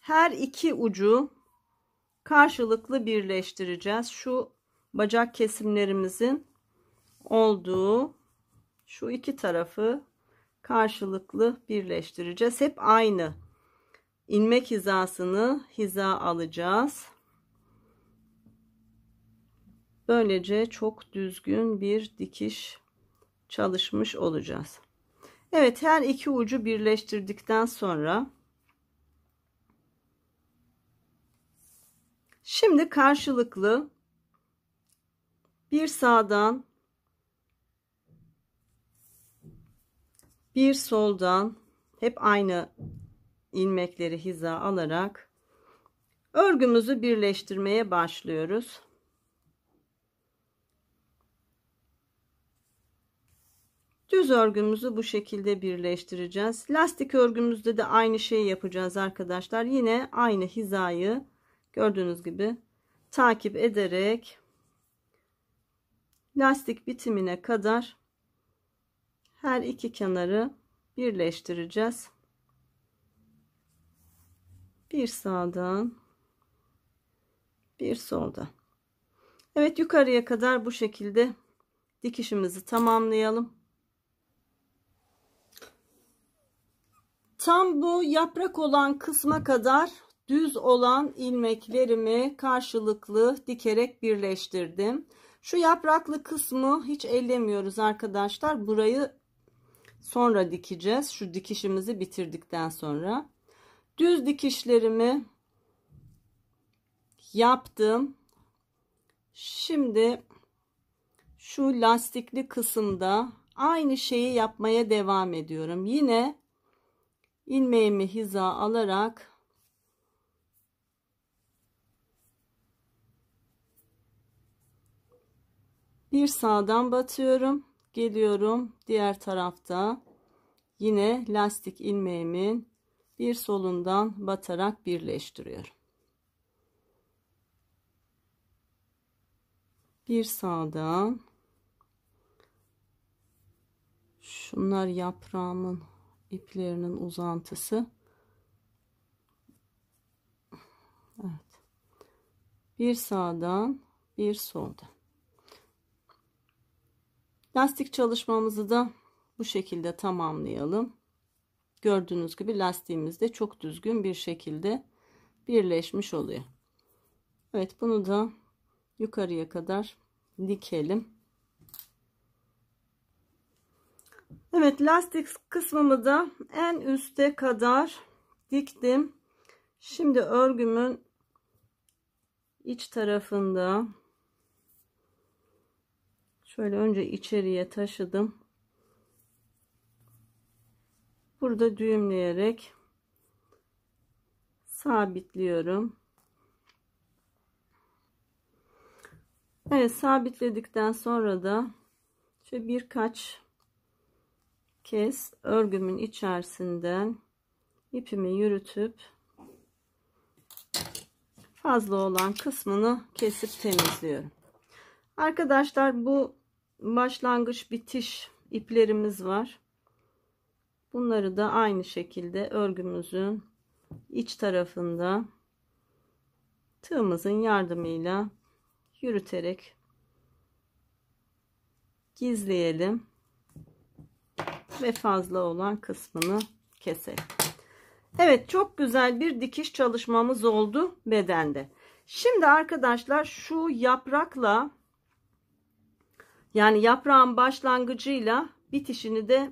Speaker 1: her iki ucu karşılıklı birleştireceğiz. Şu bacak kesimlerimizin olduğu şu iki tarafı karşılıklı birleştireceğiz. Hep aynı ilmek hizasını hiza alacağız. Böylece çok düzgün bir dikiş çalışmış olacağız. Evet her iki ucu birleştirdikten sonra şimdi karşılıklı bir sağdan bir soldan hep aynı ilmekleri hiza alarak örgümüzü birleştirmeye başlıyoruz. Düz örgümüzü bu şekilde birleştireceğiz. Lastik örgümüzde de aynı şeyi yapacağız arkadaşlar. Yine aynı hizayı gördüğünüz gibi takip ederek lastik bitimine kadar her iki kenarı birleştireceğiz. Bir sağdan bir solda. Evet yukarıya kadar bu şekilde dikişimizi tamamlayalım. Tam bu yaprak olan kısma kadar düz olan ilmeklerimi karşılıklı dikerek birleştirdim. Şu yapraklı kısmı hiç ellemiyoruz arkadaşlar. Burayı sonra dikeceğiz. Şu dikişimizi bitirdikten sonra. Düz dikişlerimi yaptım. Şimdi şu lastikli kısımda aynı şeyi yapmaya devam ediyorum. Yine ilmeğimi hiza alarak bir sağdan batıyorum geliyorum diğer tarafta yine lastik ilmeğimin bir solundan batarak birleştiriyorum bir sağdan şunlar yaprağımın iplerinin uzantısı evet bir sağdan bir soldan Lastik çalışmamızı da bu şekilde tamamlayalım. Gördüğünüz gibi lastiğimiz de çok düzgün bir şekilde birleşmiş oluyor. Evet bunu da yukarıya kadar dikelim. Evet lastik kısmımı da en üste kadar diktim. Şimdi örgümün iç tarafında Şöyle önce içeriye taşıdım. Burada düğümleyerek sabitliyorum. Evet sabitledikten sonra da şöyle birkaç kez örgümün içerisinden ipimi yürütüp fazla olan kısmını kesip temizliyorum. Arkadaşlar bu başlangıç bitiş iplerimiz var. Bunları da aynı şekilde örgümüzün iç tarafında tığımızın yardımıyla yürüterek gizleyelim ve fazla olan kısmını keselim. Evet çok güzel bir dikiş çalışmamız oldu bedende. Şimdi arkadaşlar şu yaprakla yani yaprağın başlangıcıyla bitişini de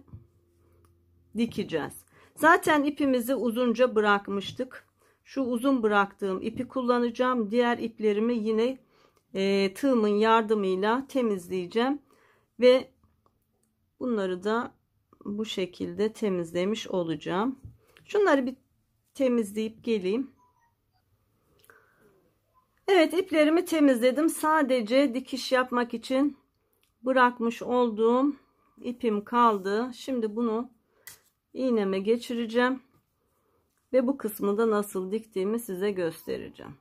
Speaker 1: dikeceğiz. Zaten ipimizi uzunca bırakmıştık. Şu uzun bıraktığım ipi kullanacağım. Diğer iplerimi yine e, tığımın yardımıyla temizleyeceğim. Ve bunları da bu şekilde temizlemiş olacağım. Şunları bir temizleyip geleyim. Evet iplerimi temizledim. Sadece dikiş yapmak için bırakmış olduğum ipim kaldı. Şimdi bunu iğneme geçireceğim. Ve bu kısmı da nasıl diktiğimi size göstereceğim.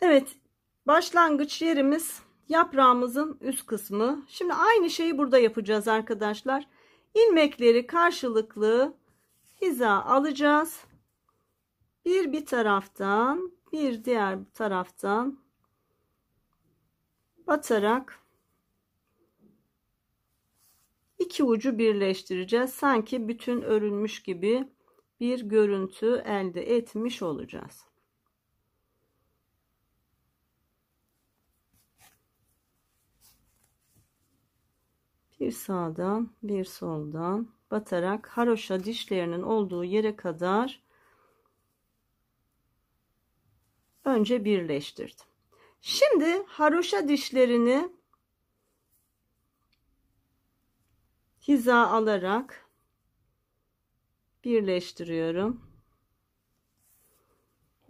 Speaker 1: Evet başlangıç yerimiz yaprağımızın üst kısmı. Şimdi aynı şeyi burada yapacağız arkadaşlar. Ilmekleri karşılıklı hiza alacağız. Bir bir taraftan bir diğer taraftan batarak iki ucu birleştireceğiz. Sanki bütün örülmüş gibi bir görüntü elde etmiş olacağız. Bir sağdan bir soldan batarak haroşa dişlerinin olduğu yere kadar önce birleştirdim. Şimdi haroşa dişlerini hiza alarak birleştiriyorum.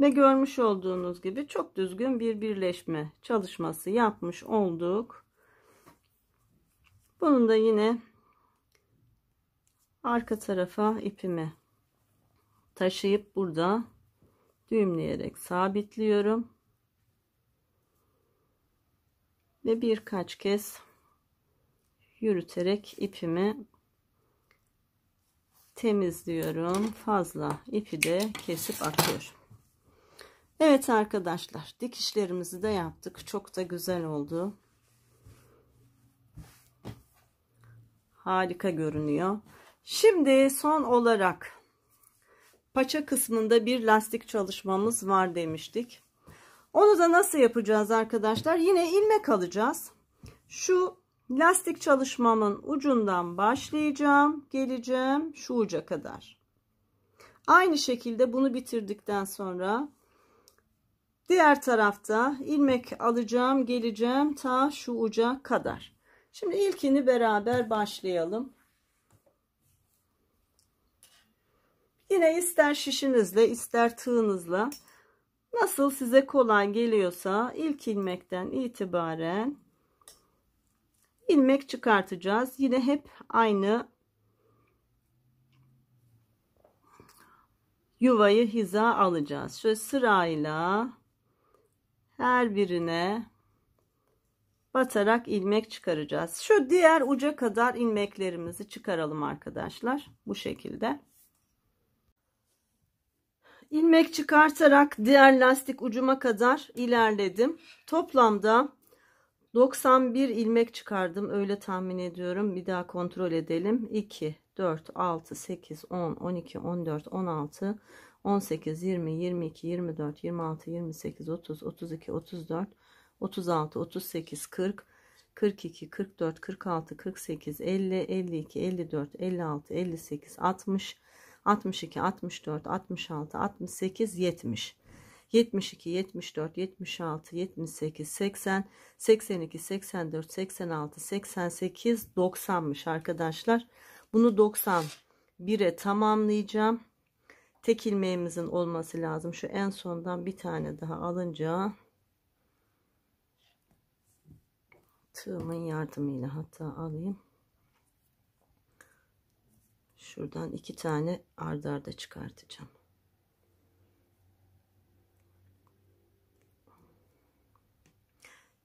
Speaker 1: Ve görmüş olduğunuz gibi çok düzgün bir birleşme çalışması yapmış olduk. Bunun da yine arka tarafa ipimi taşıyıp burada düğümleyerek sabitliyorum. Ve birkaç kez yürüterek ipimi temizliyorum. Fazla ipi de kesip atıyorum. Evet arkadaşlar dikişlerimizi de yaptık. Çok da güzel oldu. Harika görünüyor. Şimdi son olarak paça kısmında bir lastik çalışmamız var demiştik. Onu da nasıl yapacağız arkadaşlar? Yine ilmek alacağız. Şu lastik çalışmamın ucundan başlayacağım. Geleceğim şu uca kadar. Aynı şekilde bunu bitirdikten sonra diğer tarafta ilmek alacağım. Geleceğim ta şu uca kadar. Şimdi ilkini beraber başlayalım. Yine ister şişinizle ister tığınızla nasıl size kolay geliyorsa ilk ilmekten itibaren ilmek çıkartacağız. Yine hep aynı yuvayı hiza alacağız. Şöyle sırayla her birine batarak ilmek çıkaracağız. Şu diğer uca kadar ilmeklerimizi çıkaralım arkadaşlar. Bu şekilde ilmek çıkartarak diğer lastik ucuma kadar ilerledim. Toplamda 91 ilmek çıkardım. Öyle tahmin ediyorum. Bir daha kontrol edelim. 2, 4, 6, 8, 10, 12, 14, 16, 18, 20, 22, 24, 26, 28, 30, 32, 34, 36, 38, 40, 42, 44, 46, 48, 50, 52, 54, 56, 58, 60, 62, 64, 66, 68, 70. 72, 74, 76, 78, 80, 82, 84, 86, 88, 90'mış arkadaşlar. Bunu 91'e tamamlayacağım. Tek ilmeğimizin olması lazım. Şu en sondan bir tane daha alınca tığımın yardımıyla hatta alayım. Şuradan iki tane ardarda arda çıkartacağım.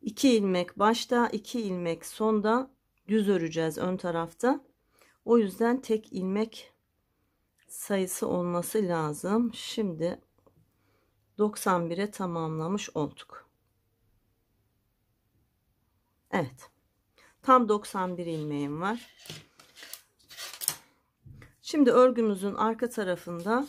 Speaker 1: İki ilmek başta, iki ilmek sonda düz öreceğiz ön tarafta. O yüzden tek ilmek sayısı olması lazım. Şimdi 91'e tamamlamış olduk. Evet. Tam 91 ilmeğim var. Şimdi örgümüzün arka tarafında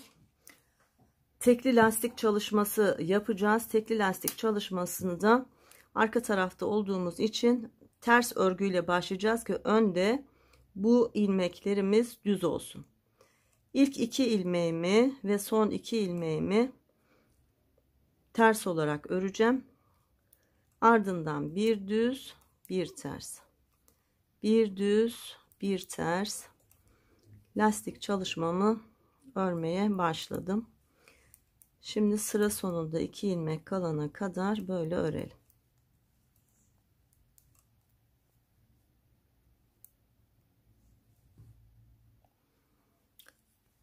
Speaker 1: tekli lastik çalışması yapacağız. Tekli lastik çalışmasını da arka tarafta olduğumuz için ters örgüyle başlayacağız ki önde bu ilmeklerimiz düz olsun. İlk iki ilmeğimi ve son iki ilmeğimi ters olarak öreceğim. Ardından bir düz, bir ters. Bir düz, bir ters lastik çalışmamı örmeye başladım. Şimdi sıra sonunda iki ilmek kalana kadar böyle örelim.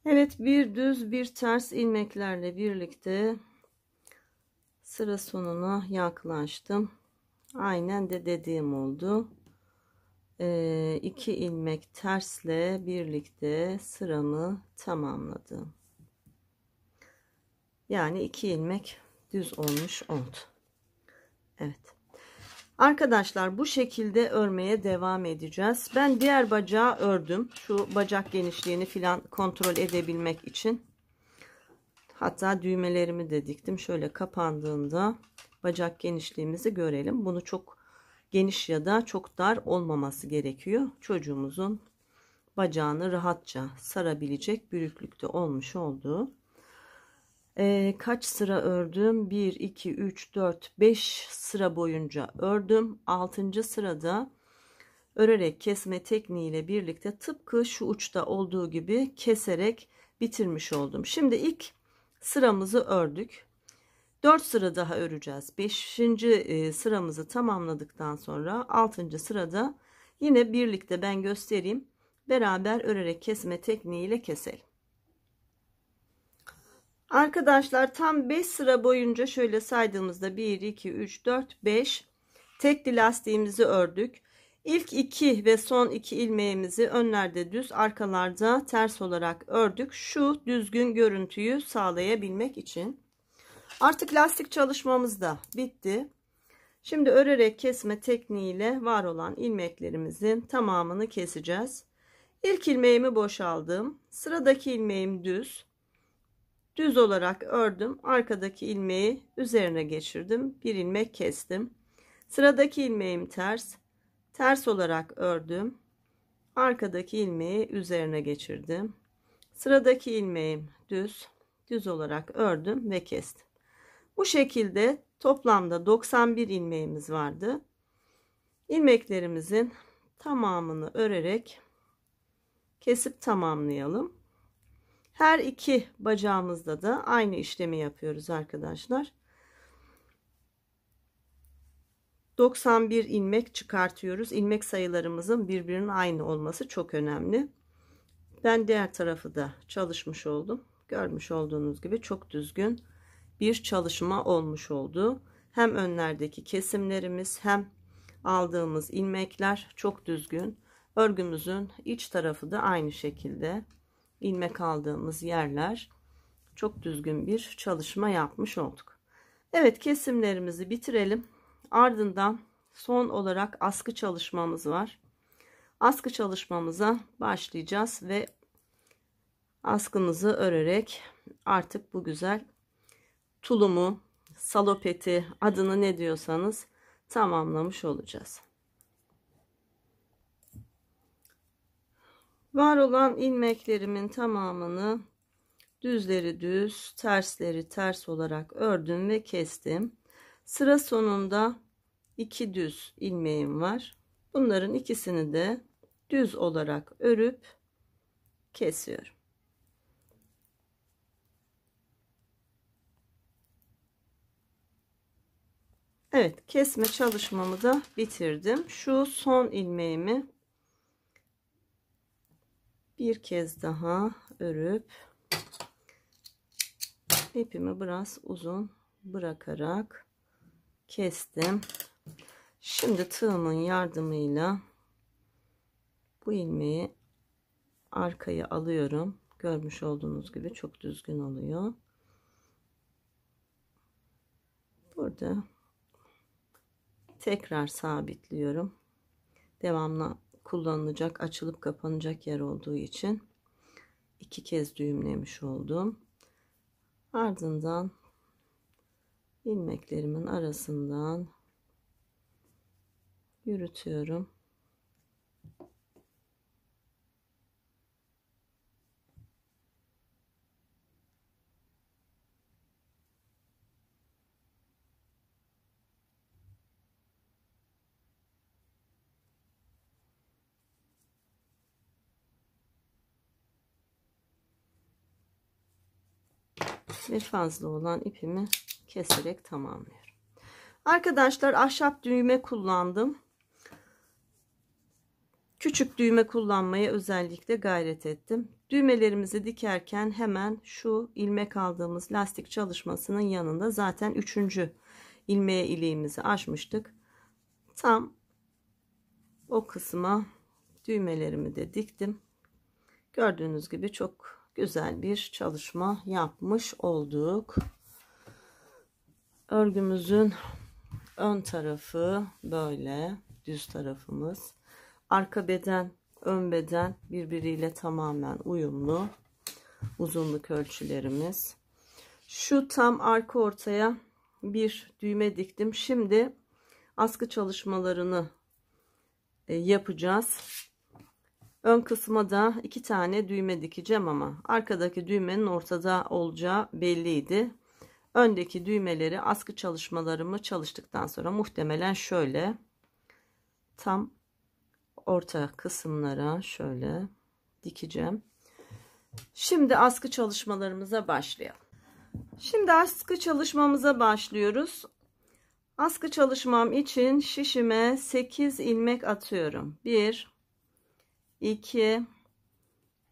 Speaker 1: Evet bir düz bir ters ilmeklerle birlikte sıra sonuna yaklaştım. Aynen de dediğim oldu. 2 ee, ilmek tersle birlikte sıramı tamamladım. Yani 2 ilmek düz olmuş oldu. Evet. Arkadaşlar bu şekilde örmeye devam edeceğiz. Ben diğer bacağı ördüm. Şu bacak genişliğini filan kontrol edebilmek için. Hatta düğmelerimi de diktim. Şöyle kapandığında bacak genişliğimizi görelim. Bunu çok geniş ya da çok dar olmaması gerekiyor. Çocuğumuzun bacağını rahatça sarabilecek büyüklükte olmuş olduğu. Ee, kaç sıra ördüm? 1, 2, 3, 4, 5 sıra boyunca ördüm. 6. sırada örerek kesme tekniğiyle birlikte tıpkı şu uçta olduğu gibi keserek bitirmiş oldum. Şimdi ilk sıramızı ördük. 4 sıra daha öreceğiz 5. E, sıramızı tamamladıktan sonra 6. sırada yine birlikte ben göstereyim beraber örerek kesme tekniğiyle keselim Arkadaşlar tam 5 sıra boyunca şöyle saydığımızda 1 2 3 4 5 tekli lastiğimizi ördük İlk iki ve son iki ilmeğimizi önlerde düz arkalarda ters olarak ördük şu düzgün görüntüyü sağlayabilmek için Artık lastik çalışmamız da bitti. Şimdi örerek kesme tekniğiyle var olan ilmeklerimizin tamamını keseceğiz. İlk ilmeğimi boşaldım. Sıradaki ilmeğim düz. Düz olarak ördüm. Arkadaki ilmeği üzerine geçirdim. Bir ilmek kestim. Sıradaki ilmeğim ters. Ters olarak ördüm. Arkadaki ilmeği üzerine geçirdim. Sıradaki ilmeğim düz. Düz olarak ördüm ve kestim. Bu şekilde toplamda 91 ilmeğimiz vardı. İlmeklerimizin tamamını örerek kesip tamamlayalım. Her iki bacağımızda da aynı işlemi yapıyoruz arkadaşlar. 91 ilmek çıkartıyoruz. İlmek sayılarımızın birbirinin aynı olması çok önemli. Ben diğer tarafı da çalışmış oldum. Görmüş olduğunuz gibi çok düzgün bir çalışma olmuş oldu. Hem önlerdeki kesimlerimiz hem aldığımız ilmekler çok düzgün. Örgümüzün iç tarafı da aynı şekilde ilmek aldığımız yerler çok düzgün bir çalışma yapmış olduk. Evet kesimlerimizi bitirelim. Ardından son olarak askı çalışmamız var. Askı çalışmamıza başlayacağız ve askımızı örerek artık bu güzel tulumu, salopeti adını ne diyorsanız tamamlamış olacağız. Var olan ilmeklerimin tamamını düzleri düz, tersleri ters olarak ördüm ve kestim. Sıra sonunda iki düz ilmeğim var. Bunların ikisini de düz olarak örüp kesiyorum. Evet kesme çalışmamı da bitirdim. Şu son ilmeğimi bir kez daha örüp ipimi biraz uzun bırakarak kestim. Şimdi tığımın yardımıyla bu ilmeği arkaya alıyorum. Görmüş olduğunuz gibi çok düzgün oluyor. Burada tekrar sabitliyorum devamlı kullanılacak açılıp kapanacak yer olduğu için iki kez düğümlemiş oldum ardından ilmeklerimin arasından yürütüyorum ve fazla olan ipimi keserek tamamlıyorum. Arkadaşlar ahşap düğme kullandım. Küçük düğme kullanmaya özellikle gayret ettim. Düğmelerimizi dikerken hemen şu ilmek aldığımız lastik çalışmasının yanında zaten üçüncü ilmeğe ileğimizi açmıştık. Tam o kısma düğmelerimi de diktim. Gördüğünüz gibi çok güzel bir çalışma yapmış olduk. Örgümüzün ön tarafı böyle düz tarafımız. Arka beden, ön beden birbiriyle tamamen uyumlu. Uzunluk ölçülerimiz. Şu tam arka ortaya bir düğme diktim. Şimdi askı çalışmalarını e, yapacağız. Ön kısma da iki tane düğme dikeceğim ama arkadaki düğmenin ortada olacağı belliydi. Öndeki düğmeleri askı çalışmalarımı çalıştıktan sonra muhtemelen şöyle tam orta kısımlara şöyle dikeceğim. Şimdi askı çalışmalarımıza başlayalım. Şimdi askı çalışmamıza başlıyoruz. Askı çalışmam için şişime 8 ilmek atıyorum. 1 2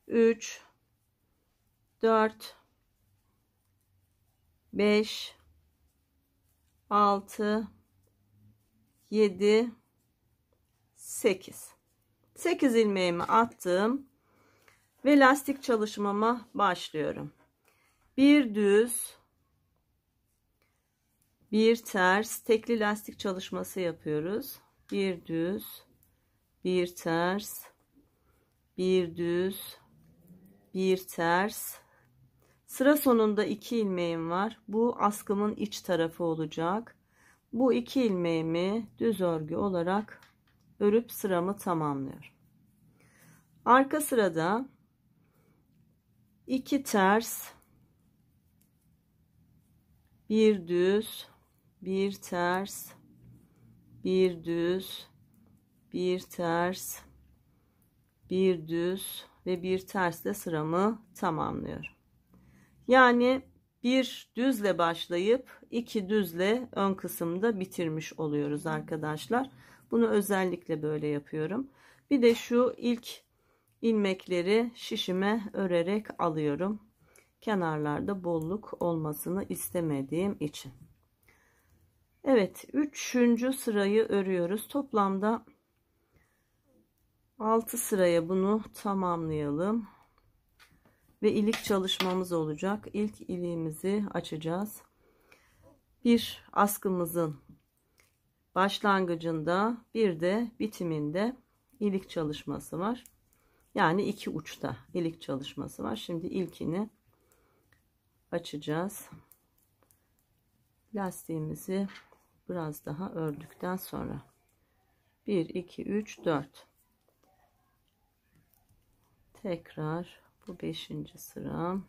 Speaker 1: 3 4 5 6 7 8 8 ilmeğimi attım ve lastik çalışmama başlıyorum bir düz bir ters tekli lastik çalışması yapıyoruz bir düz bir ters bir düz bir ters sıra sonunda iki ilmeğim var bu askımın iç tarafı olacak bu iki ilmeğimi düz örgü olarak örüp sıramı tamamlıyorum arka sırada iki ters bir düz bir ters bir düz bir ters bir düz ve bir tersle sıramı tamamlıyorum. Yani bir düzle başlayıp iki düzle ön kısımda bitirmiş oluyoruz arkadaşlar. Bunu özellikle böyle yapıyorum. Bir de şu ilk ilmekleri şişime örerek alıyorum. Kenarlarda bolluk olmasını istemediğim için. Evet, üçüncü sırayı örüyoruz. Toplamda 6 sıraya bunu tamamlayalım ve ilik çalışmamız olacak ilk iliğimizi açacağız bir askımızın başlangıcında bir de bitiminde ilik çalışması var yani iki uçta ilik çalışması var şimdi ilkini açacağız lastiğimizi biraz daha ördükten sonra 1 2 3 4 tekrar bu beşinci sıram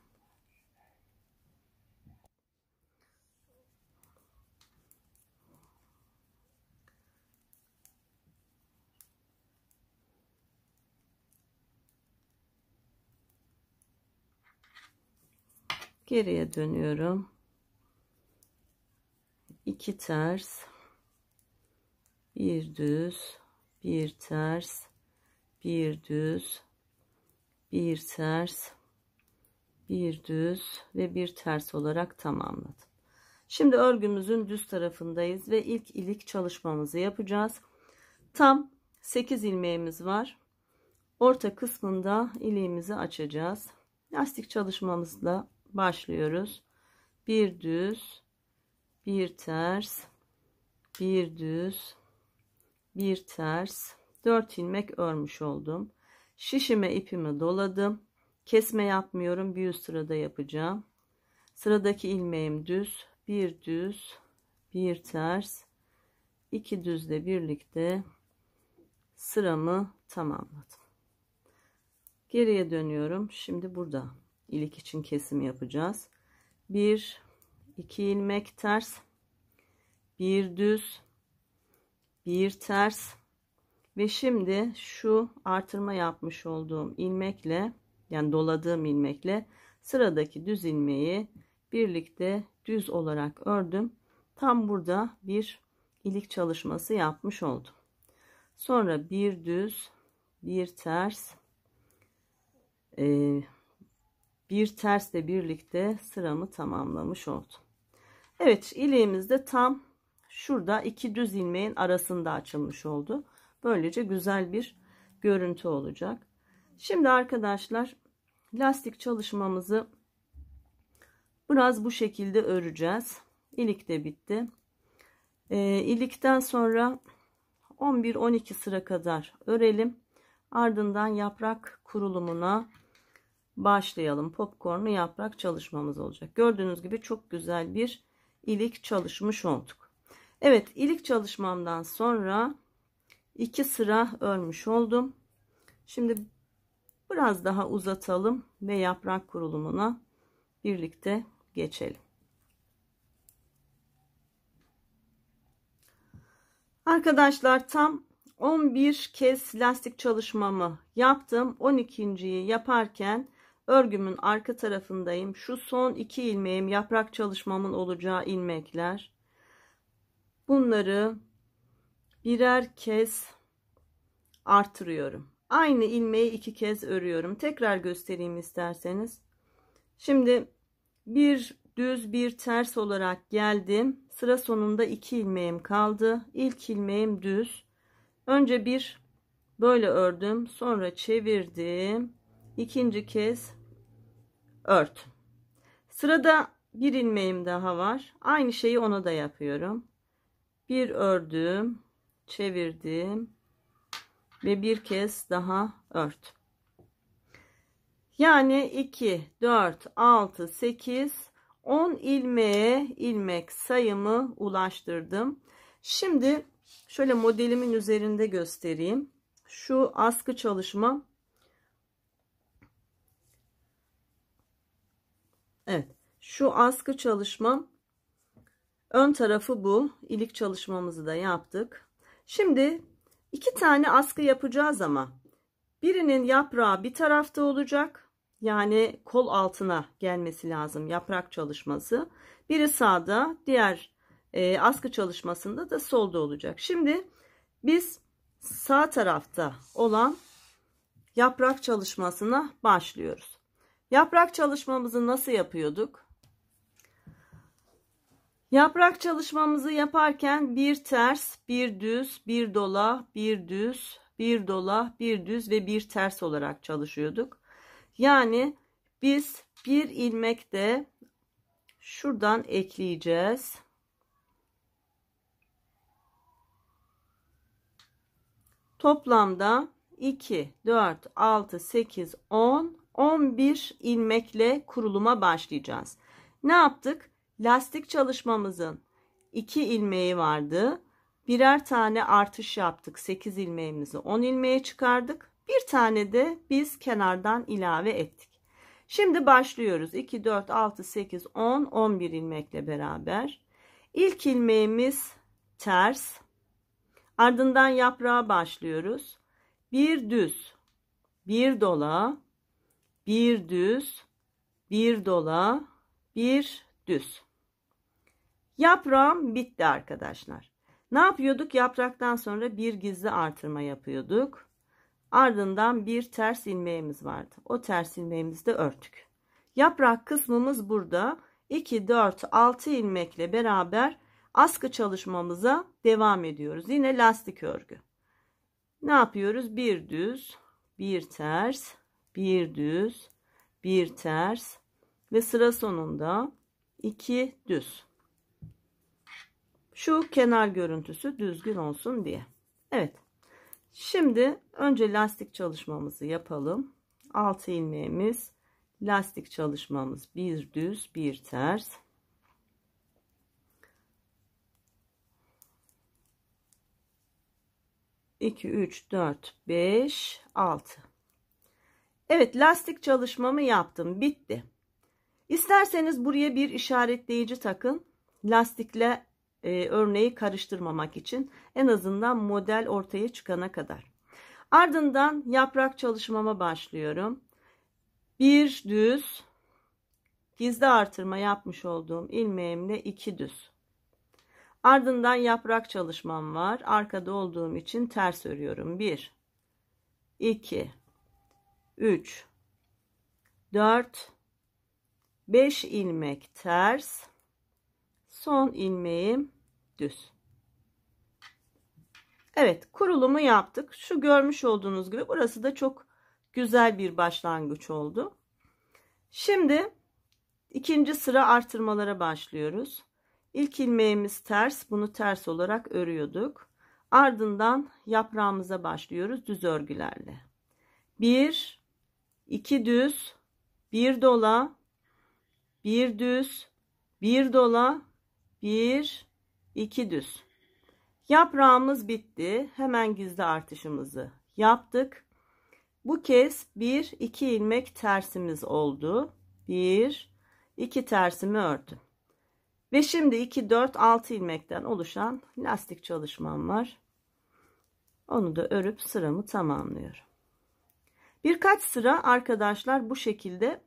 Speaker 1: geriye dönüyorum iki ters bir düz bir ters bir düz bir ters bir düz ve bir ters olarak tamamladım şimdi örgümüzün düz tarafındayız ve ilk ilik çalışmamızı yapacağız tam 8 ilmeğimiz var orta kısmında iliğimizi açacağız lastik çalışmamızla başlıyoruz bir düz bir ters bir düz bir ters 4 ilmek örmüş oldum Şişime ipimi doladım. Kesme yapmıyorum. Bir üst sırada yapacağım. Sıradaki ilmeğim düz. Bir düz, bir ters, iki düzle birlikte sıramı tamamladım. Geriye dönüyorum. Şimdi burada ilik için kesim yapacağız. Bir, iki ilmek ters, bir düz, bir ters, ve şimdi şu artırma yapmış olduğum ilmekle yani doladığım ilmekle sıradaki düz ilmeği birlikte düz olarak ördüm. Tam burada bir ilik çalışması yapmış oldum. Sonra bir düz, bir ters, e, bir tersle birlikte sıramı tamamlamış oldum. Evet, iliğimiz de tam şurada iki düz ilmeğin arasında açılmış oldu. Böylece güzel bir görüntü olacak. Şimdi arkadaşlar lastik çalışmamızı biraz bu şekilde öreceğiz. İlik de bitti. E, ilikten sonra 11-12 sıra kadar örelim. Ardından yaprak kurulumuna başlayalım. Popcornlu yaprak çalışmamız olacak. Gördüğünüz gibi çok güzel bir ilik çalışmış olduk. Evet ilik çalışmamdan sonra 2 sıra örmüş oldum. Şimdi biraz daha uzatalım ve yaprak kurulumuna birlikte geçelim. Arkadaşlar tam 11 kez lastik çalışmamı yaptım. 12.yi yaparken örgümün arka tarafındayım. Şu son iki ilmeğim yaprak çalışmamın olacağı ilmekler. Bunları birer kez artırıyorum. Aynı ilmeği iki kez örüyorum. Tekrar göstereyim isterseniz. Şimdi bir düz bir ters olarak geldim. Sıra sonunda iki ilmeğim kaldı. İlk ilmeğim düz. Önce bir böyle ördüm. Sonra çevirdim. İkinci kez örtüm. Sırada bir ilmeğim daha var. Aynı şeyi ona da yapıyorum. Bir ördüm çevirdim ve bir kez daha ört. Yani 2 4 6 8 10 ilmeğe ilmek sayımı ulaştırdım. Şimdi şöyle modelimin üzerinde göstereyim. Şu askı çalışma Evet. Şu askı çalışma. ön tarafı bu. Ilik çalışmamızı da yaptık. Şimdi iki tane askı yapacağız ama birinin yaprağı bir tarafta olacak. Yani kol altına gelmesi lazım yaprak çalışması. Biri sağda diğer e, askı çalışmasında da solda olacak. Şimdi biz sağ tarafta olan yaprak çalışmasına başlıyoruz. Yaprak çalışmamızı nasıl yapıyorduk? Yaprak çalışmamızı yaparken bir ters, bir düz, bir dola, bir düz, bir dola, bir düz ve bir ters olarak çalışıyorduk. Yani biz bir ilmekte şuradan ekleyeceğiz. Toplamda 2, 4, 6, 8, 10, 11 ilmekle kuruluma başlayacağız. Ne yaptık? Lastik çalışmamızın 2 ilmeği vardı. Birer tane artış yaptık. 8 ilmeğimizi 10 ilmeğe çıkardık. Bir tane de biz kenardan ilave ettik. Şimdi başlıyoruz. 2, 4, 6, 8, 10, 11 ilmekle beraber. İlk ilmeğimiz ters. Ardından yaprağa başlıyoruz. Bir düz, bir dola, bir düz, bir dola, bir düz. Yaprağım bitti arkadaşlar. Ne yapıyorduk? Yapraktan sonra bir gizli artırma yapıyorduk. Ardından bir ters ilmeğimiz vardı. O ters ilmeğimizi de örtük. Yaprak kısmımız burada. 2, 4, 6 ilmekle beraber askı çalışmamıza devam ediyoruz. Yine lastik örgü. Ne yapıyoruz? Bir düz, bir ters, bir düz, bir ters ve sıra sonunda iki düz. Şu kenar görüntüsü düzgün olsun diye. Evet. Şimdi önce lastik çalışmamızı yapalım. 6 ilmeğimiz, lastik çalışmamız bir düz, bir ters. İki, üç, dört, beş, altı. Evet lastik çalışmamı yaptım. Bitti. İsterseniz buraya bir işaretleyici takın. Lastikle e, örneği karıştırmamak için en azından model ortaya çıkana kadar. Ardından yaprak çalışmama başlıyorum. Bir düz gizli artırma yapmış olduğum ilmeğimle iki düz. Ardından yaprak çalışmam var. Arkada olduğum için ters örüyorum. 1 2 3 4 5 ilmek ters son ilmeğim düz. Evet kurulumu yaptık. Şu görmüş olduğunuz gibi burası da çok güzel bir başlangıç oldu. Şimdi ikinci sıra artırmalara başlıyoruz. İlk ilmeğimiz ters. Bunu ters olarak örüyorduk. Ardından yaprağımıza başlıyoruz düz örgülerle. 1 2 düz, 1 dola, 1 düz, 1 dola, 1 2 düz. Yaprağımız bitti. Hemen gizli artışımızı yaptık. Bu kez 1 2 ilmek tersimiz oldu. 1 2 tersimi ördüm. Ve şimdi 2 4 6 ilmekten oluşan lastik çalışmam var. Onu da örüp sıramı tamamlıyorum. Birkaç sıra arkadaşlar bu şekilde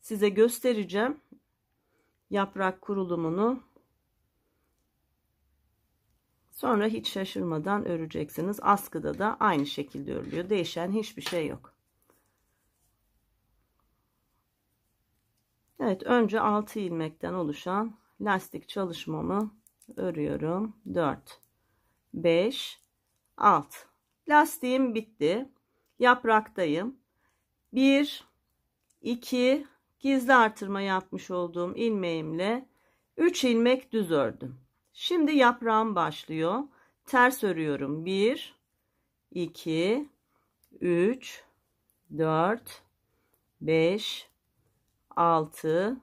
Speaker 1: size göstereceğim yaprak kurulumunu Sonra hiç şaşırmadan öreceksiniz. Askıda da aynı şekilde örülüyor. Değişen hiçbir şey yok. Evet önce 6 ilmekten oluşan lastik çalışmamı örüyorum. 4 5 6 Lastiğim bitti. Yapraktayım. 1 2 gizli artırma yapmış olduğum ilmeğimle 3 ilmek düz ördüm. Şimdi yaprağım başlıyor. Ters örüyorum. 1 2 3 4 5 6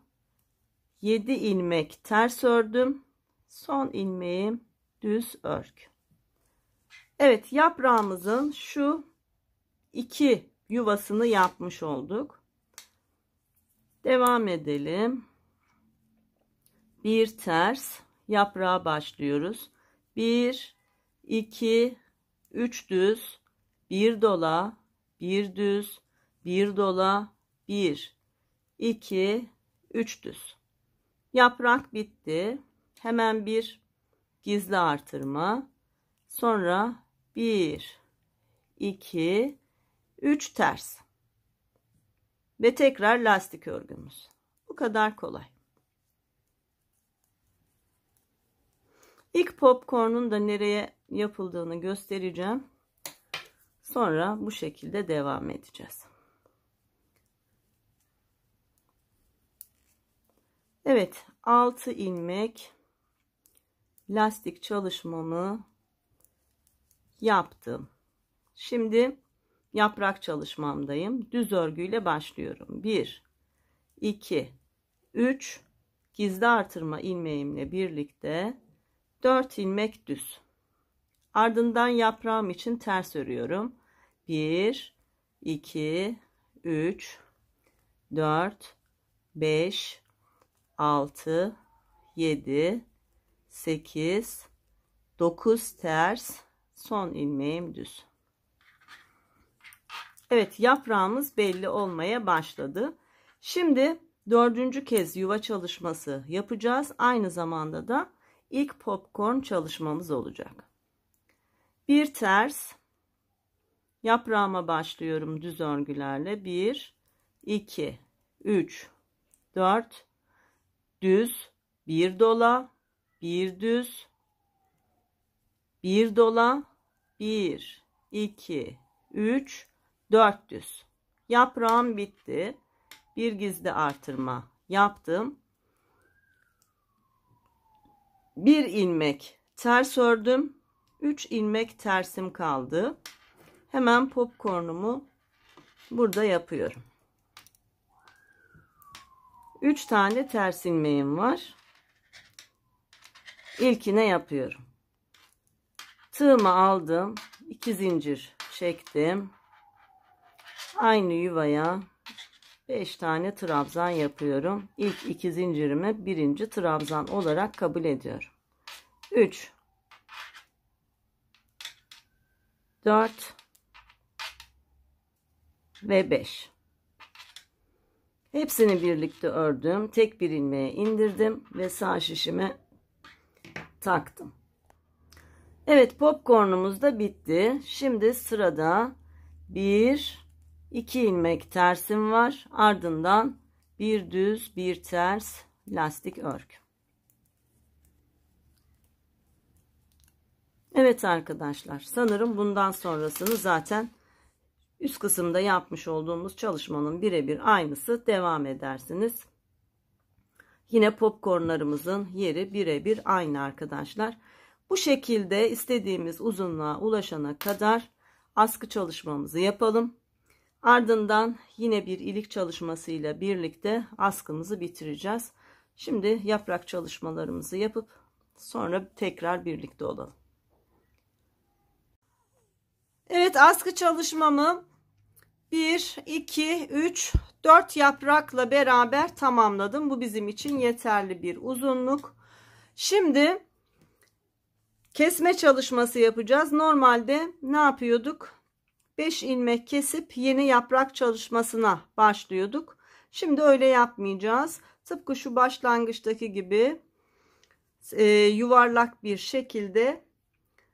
Speaker 1: 7 ilmek ters ördüm. Son ilmeğim düz örk. Evet, yaprağımızın şu iki yuvasını yapmış olduk. Devam edelim. Bir ters yaprağa başlıyoruz. 1, 2, 3 düz, 1 dola, 1 düz, 1 dola, 1, 2, 3 düz. Yaprak bitti. Hemen bir gizli artırma. Sonra 1, 2, 3 ters. Ve tekrar lastik örgümüz. Bu kadar kolay. İlk popcorn'un da nereye yapıldığını göstereceğim. Sonra bu şekilde devam edeceğiz. Evet 6 ilmek lastik çalışmamı yaptım. Şimdi yaprak çalışmamdayım. Düz örgüyle başlıyorum. 1 2 3 gizli artırma ilmeğimle birlikte 4 ilmek düz. Ardından yaprağım için ters örüyorum. 1 2 3 4 5 6 7 8 9 ters son ilmeğim düz. Evet yaprağımız belli olmaya başladı. Şimdi dördüncü kez yuva çalışması yapacağız. Aynı zamanda da ilk popcorn çalışmamız olacak. Bir ters yaprağıma başlıyorum düz örgülerle. 1 2 3 4 düz bir dola bir düz bir dola bir iki üç dört düz yaprağım bitti bir gizli artırma yaptım bir ilmek ters ördüm 3 ilmek tersim kaldı hemen popkornumu burada yapıyorum 3 tane ters ilmeğim var ilkine yapıyorum tığımı aldım 2 zincir çektim aynı yuvaya 5 tane trabzan yapıyorum. İlk 2 zincirimi birinci trabzan olarak kabul ediyorum. 3 4 ve 5 Hepsini birlikte ördüm. Tek bir ilmeğe indirdim ve sağ şişime taktım. Evet popcornumuz da bitti. Şimdi sırada 1 2 ilmek tersim var ardından bir düz bir ters lastik örgü Evet arkadaşlar sanırım bundan sonrasını zaten üst kısımda yapmış olduğumuz çalışmanın birebir aynısı devam edersiniz. Yine popcornlarımızın yeri birebir aynı arkadaşlar. Bu şekilde istediğimiz uzunluğa ulaşana kadar askı çalışmamızı yapalım. Ardından yine bir ilik çalışmasıyla birlikte askımızı bitireceğiz. Şimdi yaprak çalışmalarımızı yapıp sonra tekrar birlikte olalım. Evet askı çalışmamı 1, 2, 3, 4 yaprakla beraber tamamladım. Bu bizim için yeterli bir uzunluk. Şimdi kesme çalışması yapacağız. Normalde ne yapıyorduk? 5 ilmek kesip yeni yaprak çalışmasına başlıyorduk. Şimdi öyle yapmayacağız. Tıpkı şu başlangıçtaki gibi e, yuvarlak bir şekilde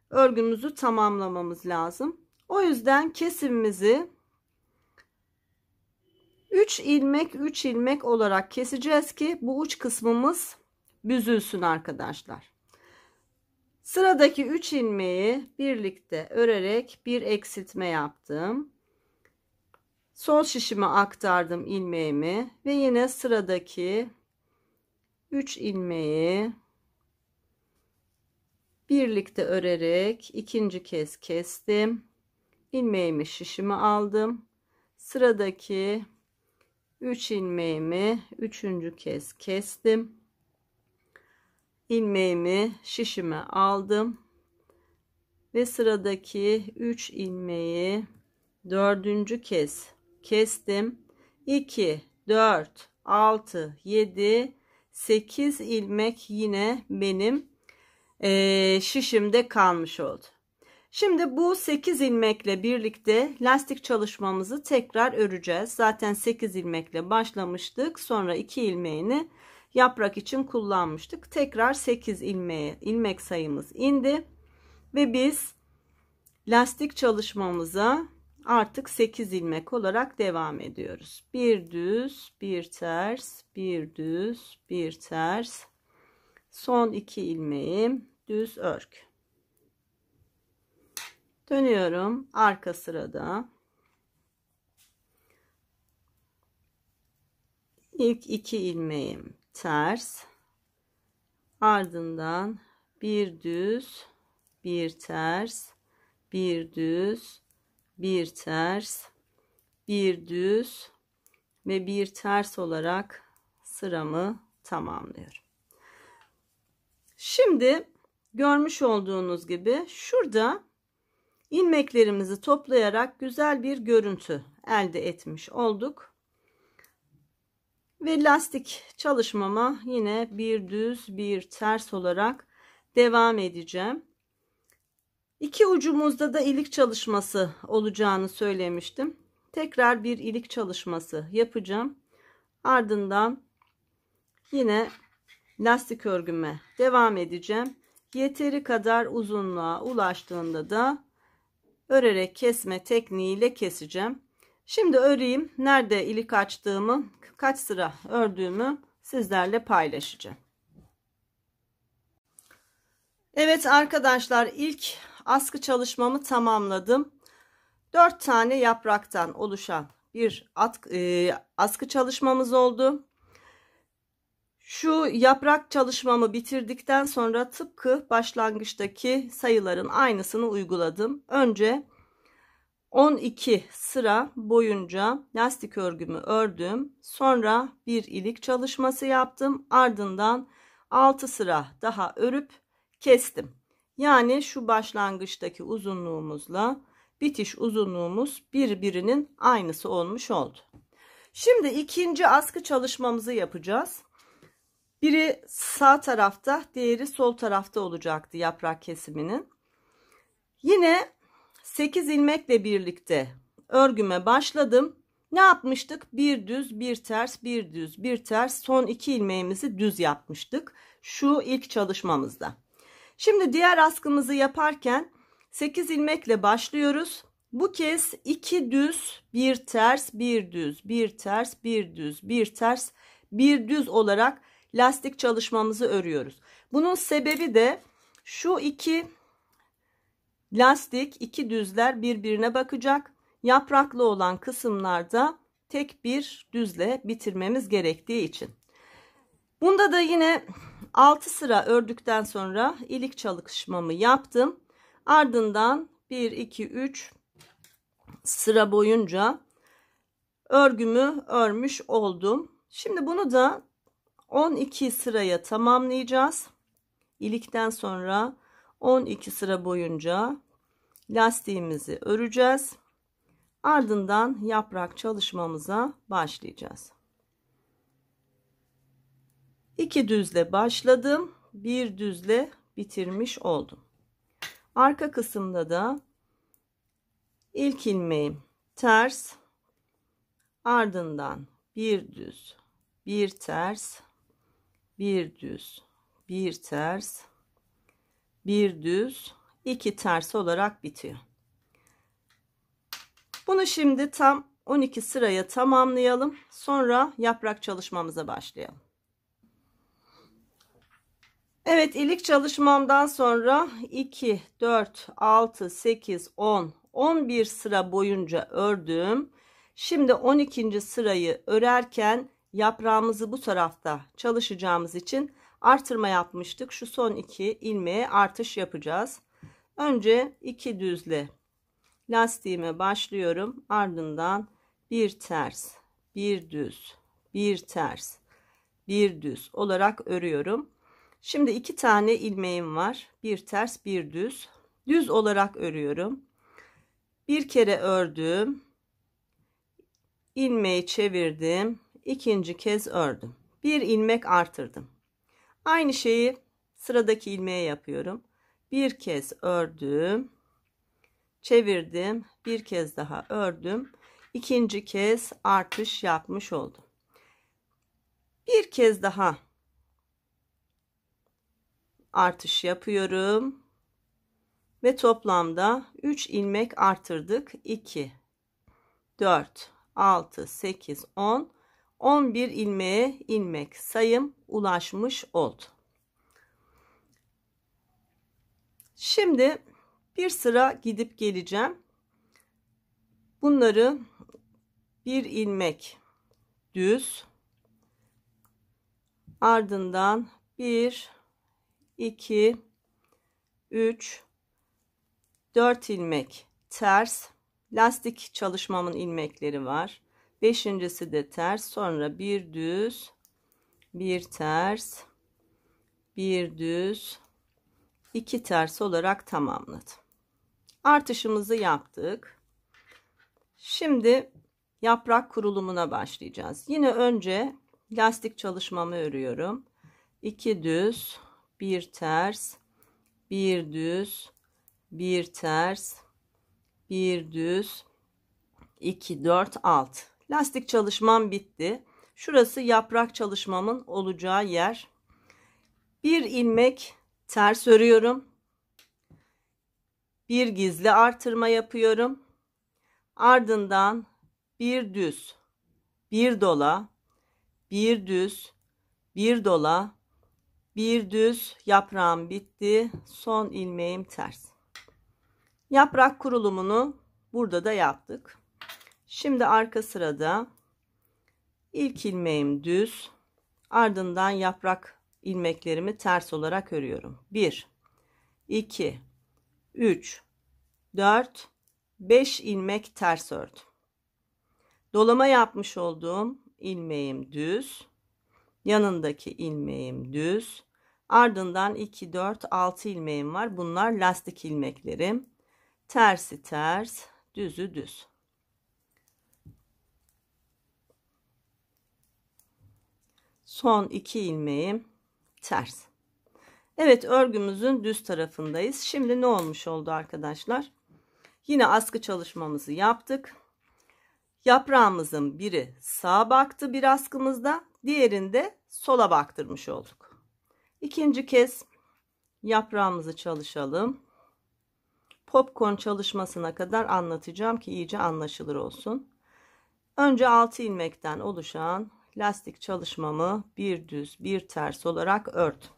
Speaker 1: örgümüzü tamamlamamız lazım. O yüzden kesimimizi 3 ilmek 3 ilmek olarak keseceğiz ki bu uç kısmımız büzülsün arkadaşlar. Sıradaki 3 ilmeği birlikte örerek bir eksiltme yaptım. Sol şişime aktardım ilmeğimi ve yine sıradaki 3 ilmeği birlikte örerek ikinci kez kestim. Ilmeğimi şişime aldım. Sıradaki 3 ilmeğimi üçüncü kez kestim ilmeğimi şişime aldım ve sıradaki 3 ilmeği dördüncü kez kestim 2 4 6 7 8 ilmek yine benim e, şişimde kalmış oldu Şimdi bu 8 ilmekle birlikte lastik çalışmamızı tekrar öreceğiz. Zaten 8 ilmekle başlamıştık. Sonra 2 ilmeğini yaprak için kullanmıştık. Tekrar 8 ilmeğe ilmek sayımız indi ve biz lastik çalışmamıza artık 8 ilmek olarak devam ediyoruz. Bir düz, bir ters, bir düz, bir ters. Son 2 ilmeğim düz örk. Dönüyorum arka sırada. İlk 2 ilmeğim ters ardından bir düz bir ters bir düz bir ters bir düz ve bir ters olarak sıramı tamamlıyorum. Şimdi görmüş olduğunuz gibi şurada ilmeklerimizi toplayarak güzel bir görüntü elde etmiş olduk. Ve lastik çalışmama yine bir düz bir ters olarak devam edeceğim. İki ucumuzda da ilik çalışması olacağını söylemiştim. Tekrar bir ilik çalışması yapacağım. Ardından yine lastik örgüme devam edeceğim. Yeteri kadar uzunluğa ulaştığında da örerek kesme tekniğiyle keseceğim. Şimdi öreyim. Nerede ilik açtığımı, kaç sıra ördüğümü sizlerle paylaşacağım. Evet arkadaşlar ilk askı çalışmamı tamamladım. 4 tane yapraktan oluşan bir at, e, askı çalışmamız oldu. Şu yaprak çalışmamı bitirdikten sonra tıpkı başlangıçtaki sayıların aynısını uyguladım. Önce 12 sıra boyunca lastik örgümü ördüm. Sonra bir ilik çalışması yaptım. Ardından 6 sıra daha örüp kestim. Yani şu başlangıçtaki uzunluğumuzla bitiş uzunluğumuz birbirinin aynısı olmuş oldu. Şimdi ikinci askı çalışmamızı yapacağız. Biri sağ tarafta, diğeri sol tarafta olacaktı yaprak kesiminin. Yine 8 ilmekle birlikte örgüme başladım. Ne yapmıştık? Bir düz, bir ters, bir düz, bir ters. Son iki ilmeğimizi düz yapmıştık. Şu ilk çalışmamızda. Şimdi diğer askımızı yaparken 8 ilmekle başlıyoruz. Bu kez 2 düz, 1 ters, 1 düz, 1 ters, 1 düz, 1 ters, 1 düz olarak lastik çalışmamızı örüyoruz. Bunun sebebi de şu iki Lastik iki düzler birbirine bakacak. Yapraklı olan kısımlarda tek bir düzle bitirmemiz gerektiği için. Bunda da yine 6 sıra ördükten sonra ilik çalışmamı yaptım. Ardından 1 2 3 sıra boyunca örgümü örmüş oldum. Şimdi bunu da 12 sıraya tamamlayacağız. İlikten sonra 12 sıra boyunca lastiğimizi öreceğiz. Ardından yaprak çalışmamıza başlayacağız. 2 düzle başladım. 1 düzle bitirmiş oldum. Arka kısımda da ilk ilmeğim ters ardından bir düz bir ters bir düz bir ters bir düz iki ters olarak bitiyor bunu şimdi tam 12 sıraya tamamlayalım sonra yaprak çalışmamıza başlayalım Evet ilik çalışmamdan sonra 2 4 6 8 10 11 sıra boyunca ördüm şimdi 12. sırayı örerken yaprağımızı bu tarafta çalışacağımız için artırma yapmıştık. Şu son iki ilmeğe artış yapacağız. Önce iki düzle lastiğime başlıyorum. Ardından bir ters, bir düz, bir ters, bir düz olarak örüyorum. Şimdi iki tane ilmeğim var. Bir ters, bir düz. Düz olarak örüyorum. Bir kere ördüm. ilmeği çevirdim. İkinci kez ördüm. Bir ilmek artırdım. Aynı şeyi sıradaki ilmeğe yapıyorum. Bir kez ördüm. Çevirdim. Bir kez daha ördüm. İkinci kez artış yapmış oldum. Bir kez daha artış yapıyorum. Ve toplamda 3 ilmek artırdık. 2, 4, 6, 8, 10, 11 ilmeğe ilmek sayım ulaşmış oldu. Şimdi bir sıra gidip geleceğim. Bunları bir ilmek düz ardından 1 2 3 4 ilmek ters lastik çalışmamın ilmekleri var Beşincisi de ters. Sonra bir düz, bir ters, bir düz, iki ters olarak tamamladım. Artışımızı yaptık. Şimdi yaprak kurulumuna başlayacağız. Yine önce lastik çalışmamı örüyorum. İki düz, bir ters, bir düz, bir ters, bir düz, iki dört alt Lastik çalışmam bitti. Şurası yaprak çalışmamın olacağı yer. Bir ilmek ters örüyorum. Bir gizli artırma yapıyorum. Ardından bir düz, bir dola, bir düz, bir dola, bir düz yaprağım bitti. Son ilmeğim ters. Yaprak kurulumunu burada da yaptık. Şimdi arka sırada ilk ilmeğim düz ardından yaprak ilmeklerimi ters olarak örüyorum. 1 2 3 4 5 ilmek ters ördüm. Dolama yapmış olduğum ilmeğim düz. Yanındaki ilmeğim düz. Ardından 2 4 6 ilmeğim var. Bunlar lastik ilmeklerim. Tersi ters, düzü düz. son iki ilmeğim ters Evet örgümüzün düz tarafındayız şimdi ne olmuş oldu arkadaşlar yine askı çalışmamızı yaptık yaprağımızın biri sağa baktı bir askımızda diğerinde sola baktırmış olduk İkinci kez yaprağımızı çalışalım popcorn çalışmasına kadar anlatacağım ki iyice anlaşılır olsun. Önce 6 ilmekten oluşan lastik çalışmamı bir düz bir ters olarak ördüm.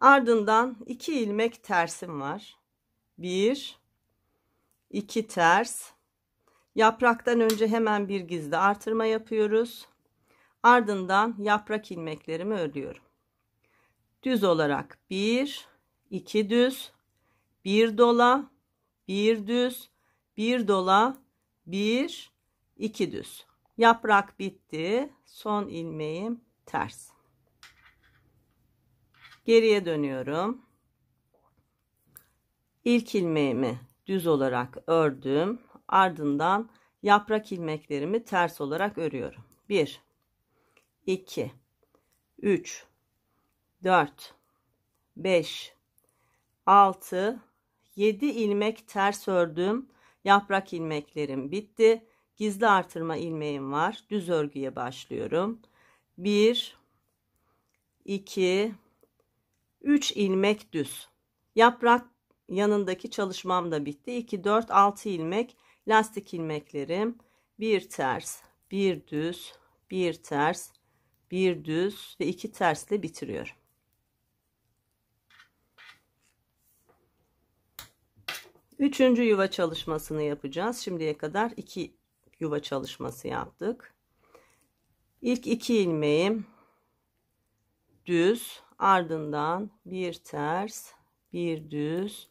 Speaker 1: Ardından 2 ilmek tersim var. 1 2 ters. Yapraktan önce hemen bir gizli artırma yapıyoruz. Ardından yaprak ilmeklerimi örüyorum. Düz olarak 1 2 düz 1 dola 1 düz 1 dola 1 2 düz Yaprak bitti. Son ilmeğim ters. Geriye dönüyorum. İlk ilmeğimi düz olarak ördüm. Ardından yaprak ilmeklerimi ters olarak örüyorum. 1 2 3 4 5 6 7 ilmek ters ördüm. Yaprak ilmeklerim bitti gizli artırma ilmeğim var. Düz örgüye başlıyorum. 1 2 3 ilmek düz. Yaprak yanındaki çalışmam da bitti. 2 4 6 ilmek lastik ilmeklerim. Bir ters, bir düz, bir ters, bir düz ve iki tersle bitiriyorum. Üçüncü yuva çalışmasını yapacağız. Şimdiye kadar iki yuva çalışması yaptık. İlk iki ilmeğim düz ardından bir ters bir düz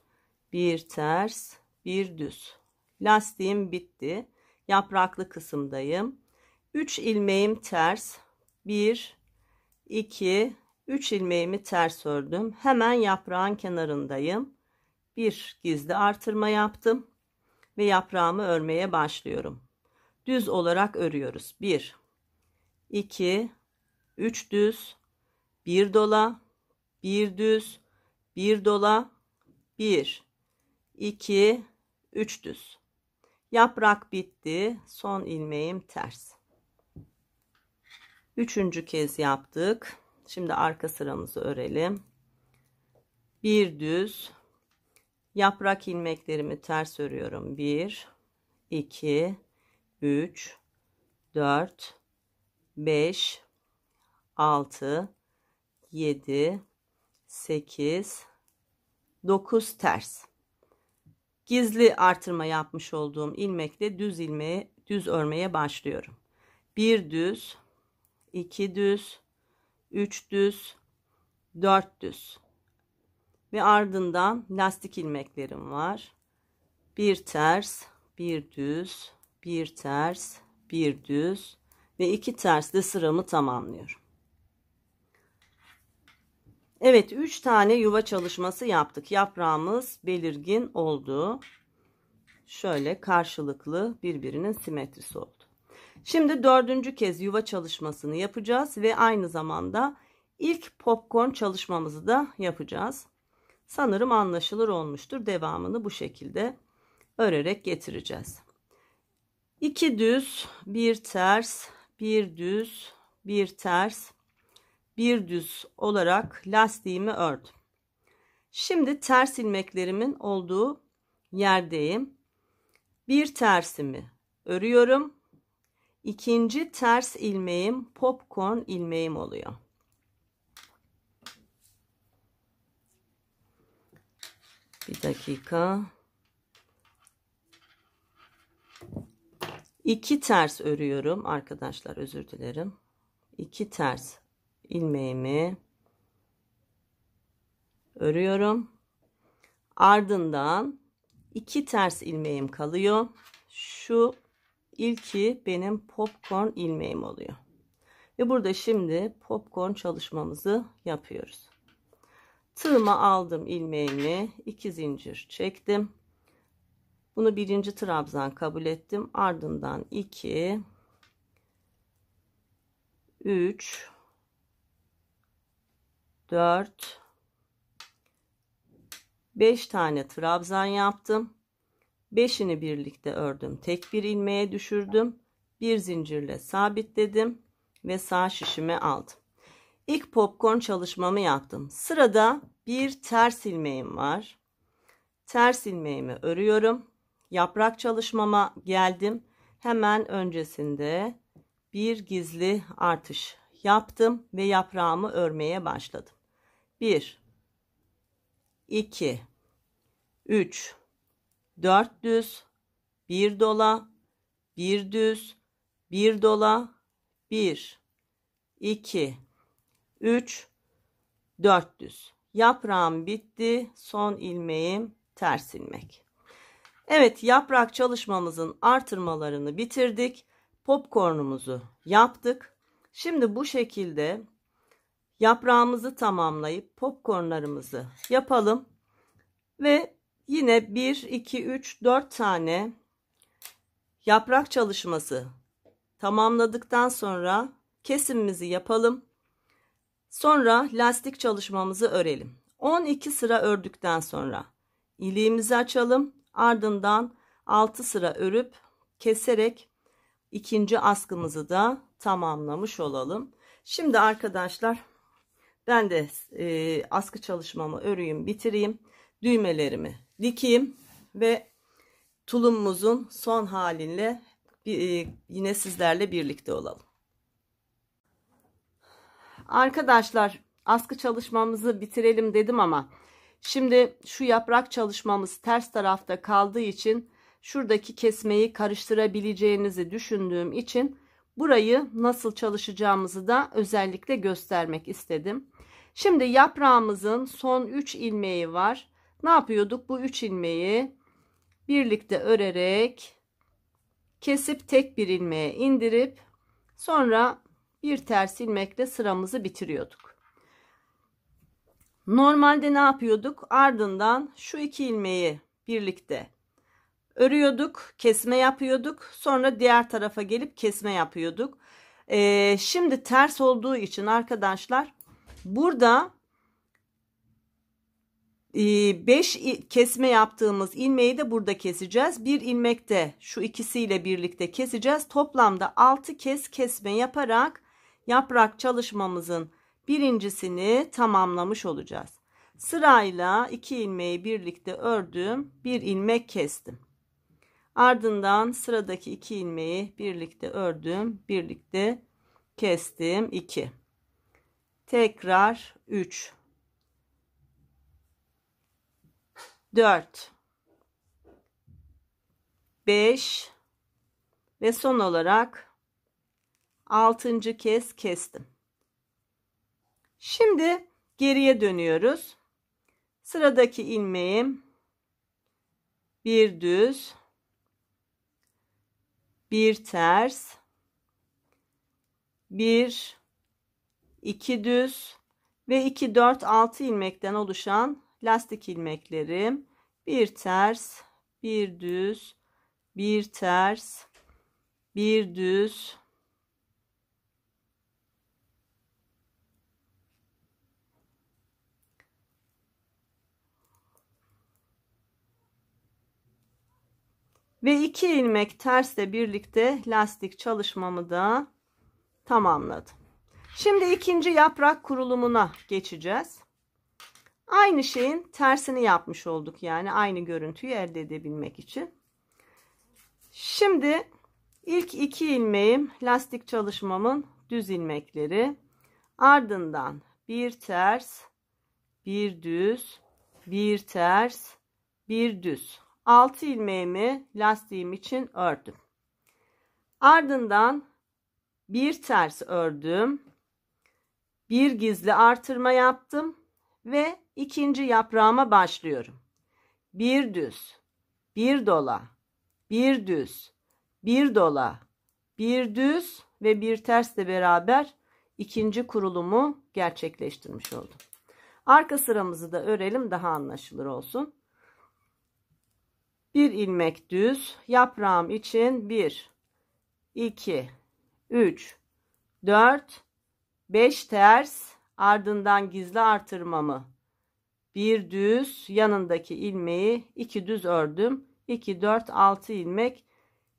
Speaker 1: bir ters bir düz lastiğim bitti yapraklı kısımdayım 3 ilmeğim ters 1 2 3 ilmeğimi ters ördüm hemen yaprağın kenarındayım bir gizli artırma yaptım ve yaprağımı örmeye başlıyorum düz olarak örüyoruz. 1 2 3 düz 1 dola 1 düz 1 dola 1 2 3 düz. Yaprak bitti. Son ilmeğim ters. Üçüncü kez yaptık. Şimdi arka sıramızı örelim. Bir düz yaprak ilmeklerimi ters örüyorum. 1 2 3 4 5 6 7 8 9 ters gizli artırma yapmış olduğum ilmekle düz ilmeği düz örmeye başlıyorum. 1 düz, 2 düz, 3 düz, 4 düz. Ve ardından lastik ilmeklerim var. 1 ters, 1 düz, bir ters bir düz ve iki ters de sıramı tamamlıyorum Evet 3 tane yuva çalışması yaptık yaprağımız belirgin oldu şöyle karşılıklı birbirinin simetrisi oldu şimdi dördüncü kez yuva çalışmasını yapacağız ve aynı zamanda ilk popcorn çalışmamızı da yapacağız sanırım anlaşılır olmuştur devamını bu şekilde örerek getireceğiz 2 düz, bir ters, bir düz, bir ters, bir düz olarak lastiğimi ördüm. Şimdi ters ilmeklerimin olduğu yerdeyim. Bir tersimi örüyorum. İkinci ters ilmeğim popcorn ilmeğim oluyor. Bir dakika. 2 ters örüyorum arkadaşlar özür dilerim 2 ters ilmeğimi örüyorum ardından 2 ters ilmeğim kalıyor şu ilki benim popcorn ilmeğim oluyor ve burada şimdi popcorn çalışmamızı yapıyoruz tığıma aldım ilmeğimi 2 zincir çektim bunu birinci trabzan kabul ettim. Ardından 2 3 4 5 tane trabzan yaptım. 5'ini birlikte ördüm. Tek bir ilmeğe düşürdüm. Bir zincirle sabitledim ve sağ şişime aldım. İlk popcorn çalışmamı yaptım. Sırada bir ters ilmeğim var. Ters ilmeğimi örüyorum yaprak çalışmama geldim. Hemen öncesinde bir gizli artış yaptım ve yaprağımı örmeye başladım. 1 2 3 4 düz 1 dola 1 düz 1 dola 1 2 3 4 düz yaprağım bitti son ilmeğim ters ilmek Evet yaprak çalışmamızın artırmalarını bitirdik. Popcornumuzu yaptık. Şimdi bu şekilde yaprağımızı tamamlayıp popcornlarımızı yapalım. Ve yine 1, 2, 3, 4 tane yaprak çalışması tamamladıktan sonra kesimimizi yapalım. Sonra lastik çalışmamızı örelim. 12 sıra ördükten sonra iliğimizi açalım Ardından 6 sıra örüp keserek ikinci askımızı da tamamlamış olalım. Şimdi arkadaşlar ben de e, askı çalışmamı örüyüm bitireyim. Düğmelerimi dikeyim ve tulumumuzun son halinle e, yine sizlerle birlikte olalım. Arkadaşlar askı çalışmamızı bitirelim dedim ama Şimdi şu yaprak çalışmamız ters tarafta kaldığı için şuradaki kesmeyi karıştırabileceğinizi düşündüğüm için burayı nasıl çalışacağımızı da özellikle göstermek istedim. Şimdi yaprağımızın son 3 ilmeği var. Ne yapıyorduk? Bu 3 ilmeği birlikte örerek kesip tek bir ilmeğe indirip sonra bir ters ilmekle sıramızı bitiriyorduk. Normalde ne yapıyorduk? Ardından şu iki ilmeği birlikte örüyorduk, kesme yapıyorduk. Sonra diğer tarafa gelip kesme yapıyorduk. Ee, şimdi ters olduğu için arkadaşlar burada 5 e, kesme yaptığımız ilmeği de burada keseceğiz. Bir ilmekte şu ikisiyle birlikte keseceğiz. Toplamda 6 kez kesme yaparak yaprak çalışmamızın birincisini tamamlamış olacağız. Sırayla iki ilmeği birlikte ördüm. Bir ilmek kestim. Ardından sıradaki iki ilmeği birlikte ördüm. Birlikte kestim. 2. Tekrar 3. 4. 5 ve son olarak 6. kez kestim. Şimdi geriye dönüyoruz. Sıradaki ilmeğim bir düz bir ters bir iki düz ve iki dört altı ilmekten oluşan lastik ilmeklerim bir ters bir düz bir ters bir düz Ve iki ilmek tersle birlikte lastik çalışmamı da tamamladım. Şimdi ikinci yaprak kurulumuna geçeceğiz. Aynı şeyin tersini yapmış olduk yani aynı görüntüyü elde edebilmek için. Şimdi ilk iki ilmeğim lastik çalışmamın düz ilmekleri. Ardından bir ters, bir düz, bir ters, bir düz. 6 ilmeğimi lastiğim için ördüm. Ardından bir ters ördüm. Bir gizli artırma yaptım ve ikinci yaprağıma başlıyorum. Bir düz, bir dola, bir düz, bir dola, bir düz ve bir tersle beraber ikinci kurulumu gerçekleştirmiş oldum. Arka sıramızı da örelim daha anlaşılır olsun bir ilmek düz yaprağım için 1 2 3 4 5 ters ardından gizli artırmamı bir düz yanındaki ilmeği iki düz ördüm 2 4 6 ilmek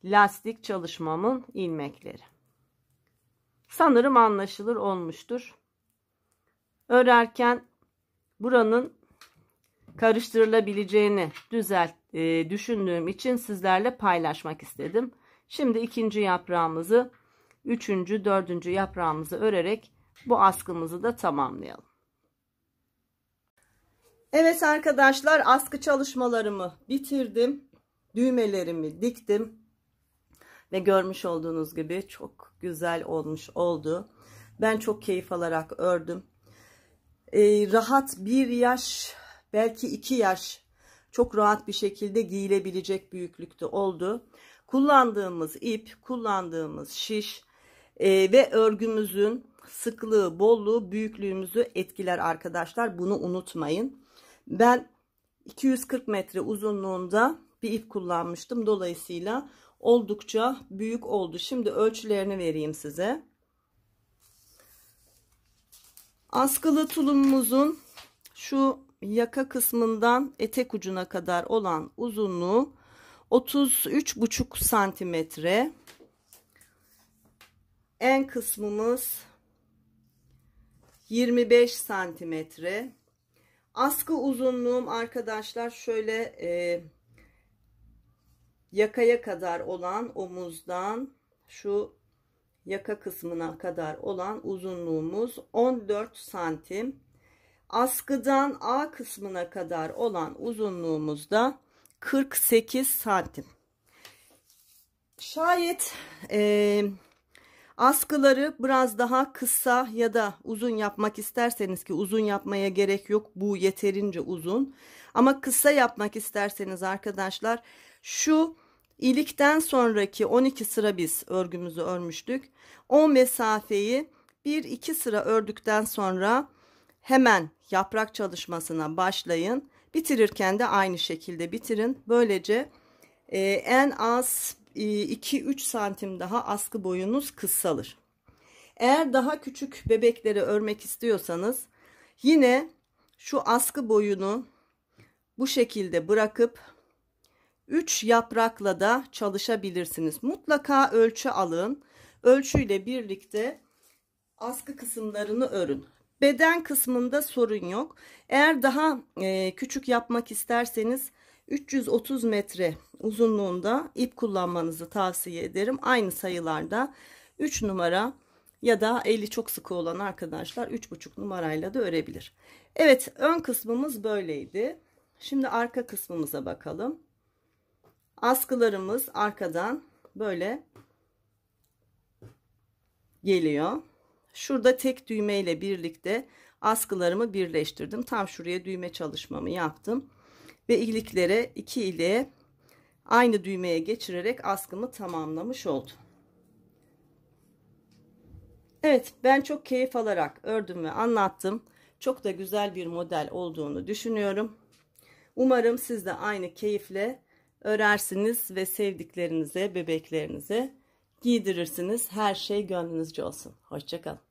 Speaker 1: lastik çalışmamın ilmekleri sanırım anlaşılır olmuştur örerken buranın karıştırılabileceğini düzelt e, düşündüğüm için sizlerle paylaşmak istedim. Şimdi ikinci yaprağımızı, üçüncü, dördüncü yaprağımızı örerek bu askımızı da tamamlayalım. Evet arkadaşlar askı çalışmalarımı bitirdim. Düğmelerimi diktim. Ve görmüş olduğunuz gibi çok güzel olmuş oldu. Ben çok keyif alarak ördüm. Ee, rahat bir yaş belki iki yaş çok rahat bir şekilde giyilebilecek büyüklükte oldu. Kullandığımız ip, kullandığımız şiş e, ve örgümüzün sıklığı, bolluğu, büyüklüğümüzü etkiler arkadaşlar. Bunu unutmayın. Ben 240 metre uzunluğunda bir ip kullanmıştım. Dolayısıyla oldukça büyük oldu. Şimdi ölçülerini vereyim size. Askılı tulumumuzun şu yaka kısmından etek ucuna kadar olan uzunluğu 33,5 santimetre. En kısmımız 25 santimetre. Askı uzunluğum arkadaşlar şöyle e, yakaya kadar olan omuzdan şu yaka kısmına kadar olan uzunluğumuz 14 santim askıdan A kısmına kadar olan uzunluğumuzda 48 santim. Şayet e, askıları biraz daha kısa ya da uzun yapmak isterseniz ki uzun yapmaya gerek yok bu yeterince uzun. Ama kısa yapmak isterseniz arkadaşlar şu ilikten sonraki 12 sıra biz örgümüzü örmüştük. O mesafeyi 1-2 sıra ördükten sonra hemen yaprak çalışmasına başlayın. Bitirirken de aynı şekilde bitirin. Böylece e, en az e, 2-3 santim daha askı boyunuz kısalır. Eğer daha küçük bebekleri örmek istiyorsanız yine şu askı boyunu bu şekilde bırakıp 3 yaprakla da çalışabilirsiniz. Mutlaka ölçü alın. Ölçüyle birlikte askı kısımlarını örün. Beden kısmında sorun yok. Eğer daha e, küçük yapmak isterseniz 330 metre uzunluğunda ip kullanmanızı tavsiye ederim. Aynı sayılarda 3 numara ya da eli çok sıkı olan arkadaşlar 3,5 numarayla da örebilir. Evet ön kısmımız böyleydi. Şimdi arka kısmımıza bakalım. Askılarımız arkadan böyle geliyor. Şurada tek düğme ile birlikte askılarımı birleştirdim. Tam şuraya düğme çalışmamı yaptım. Ve iliklere 2 ile aynı düğmeye geçirerek askımı tamamlamış oldum. Evet ben çok keyif alarak ördüm ve anlattım. Çok da güzel bir model olduğunu düşünüyorum. Umarım siz de aynı keyifle örersiniz ve sevdiklerinize, bebeklerinize giydirirsiniz. Her şey gönlünüzce olsun. Hoşçakalın.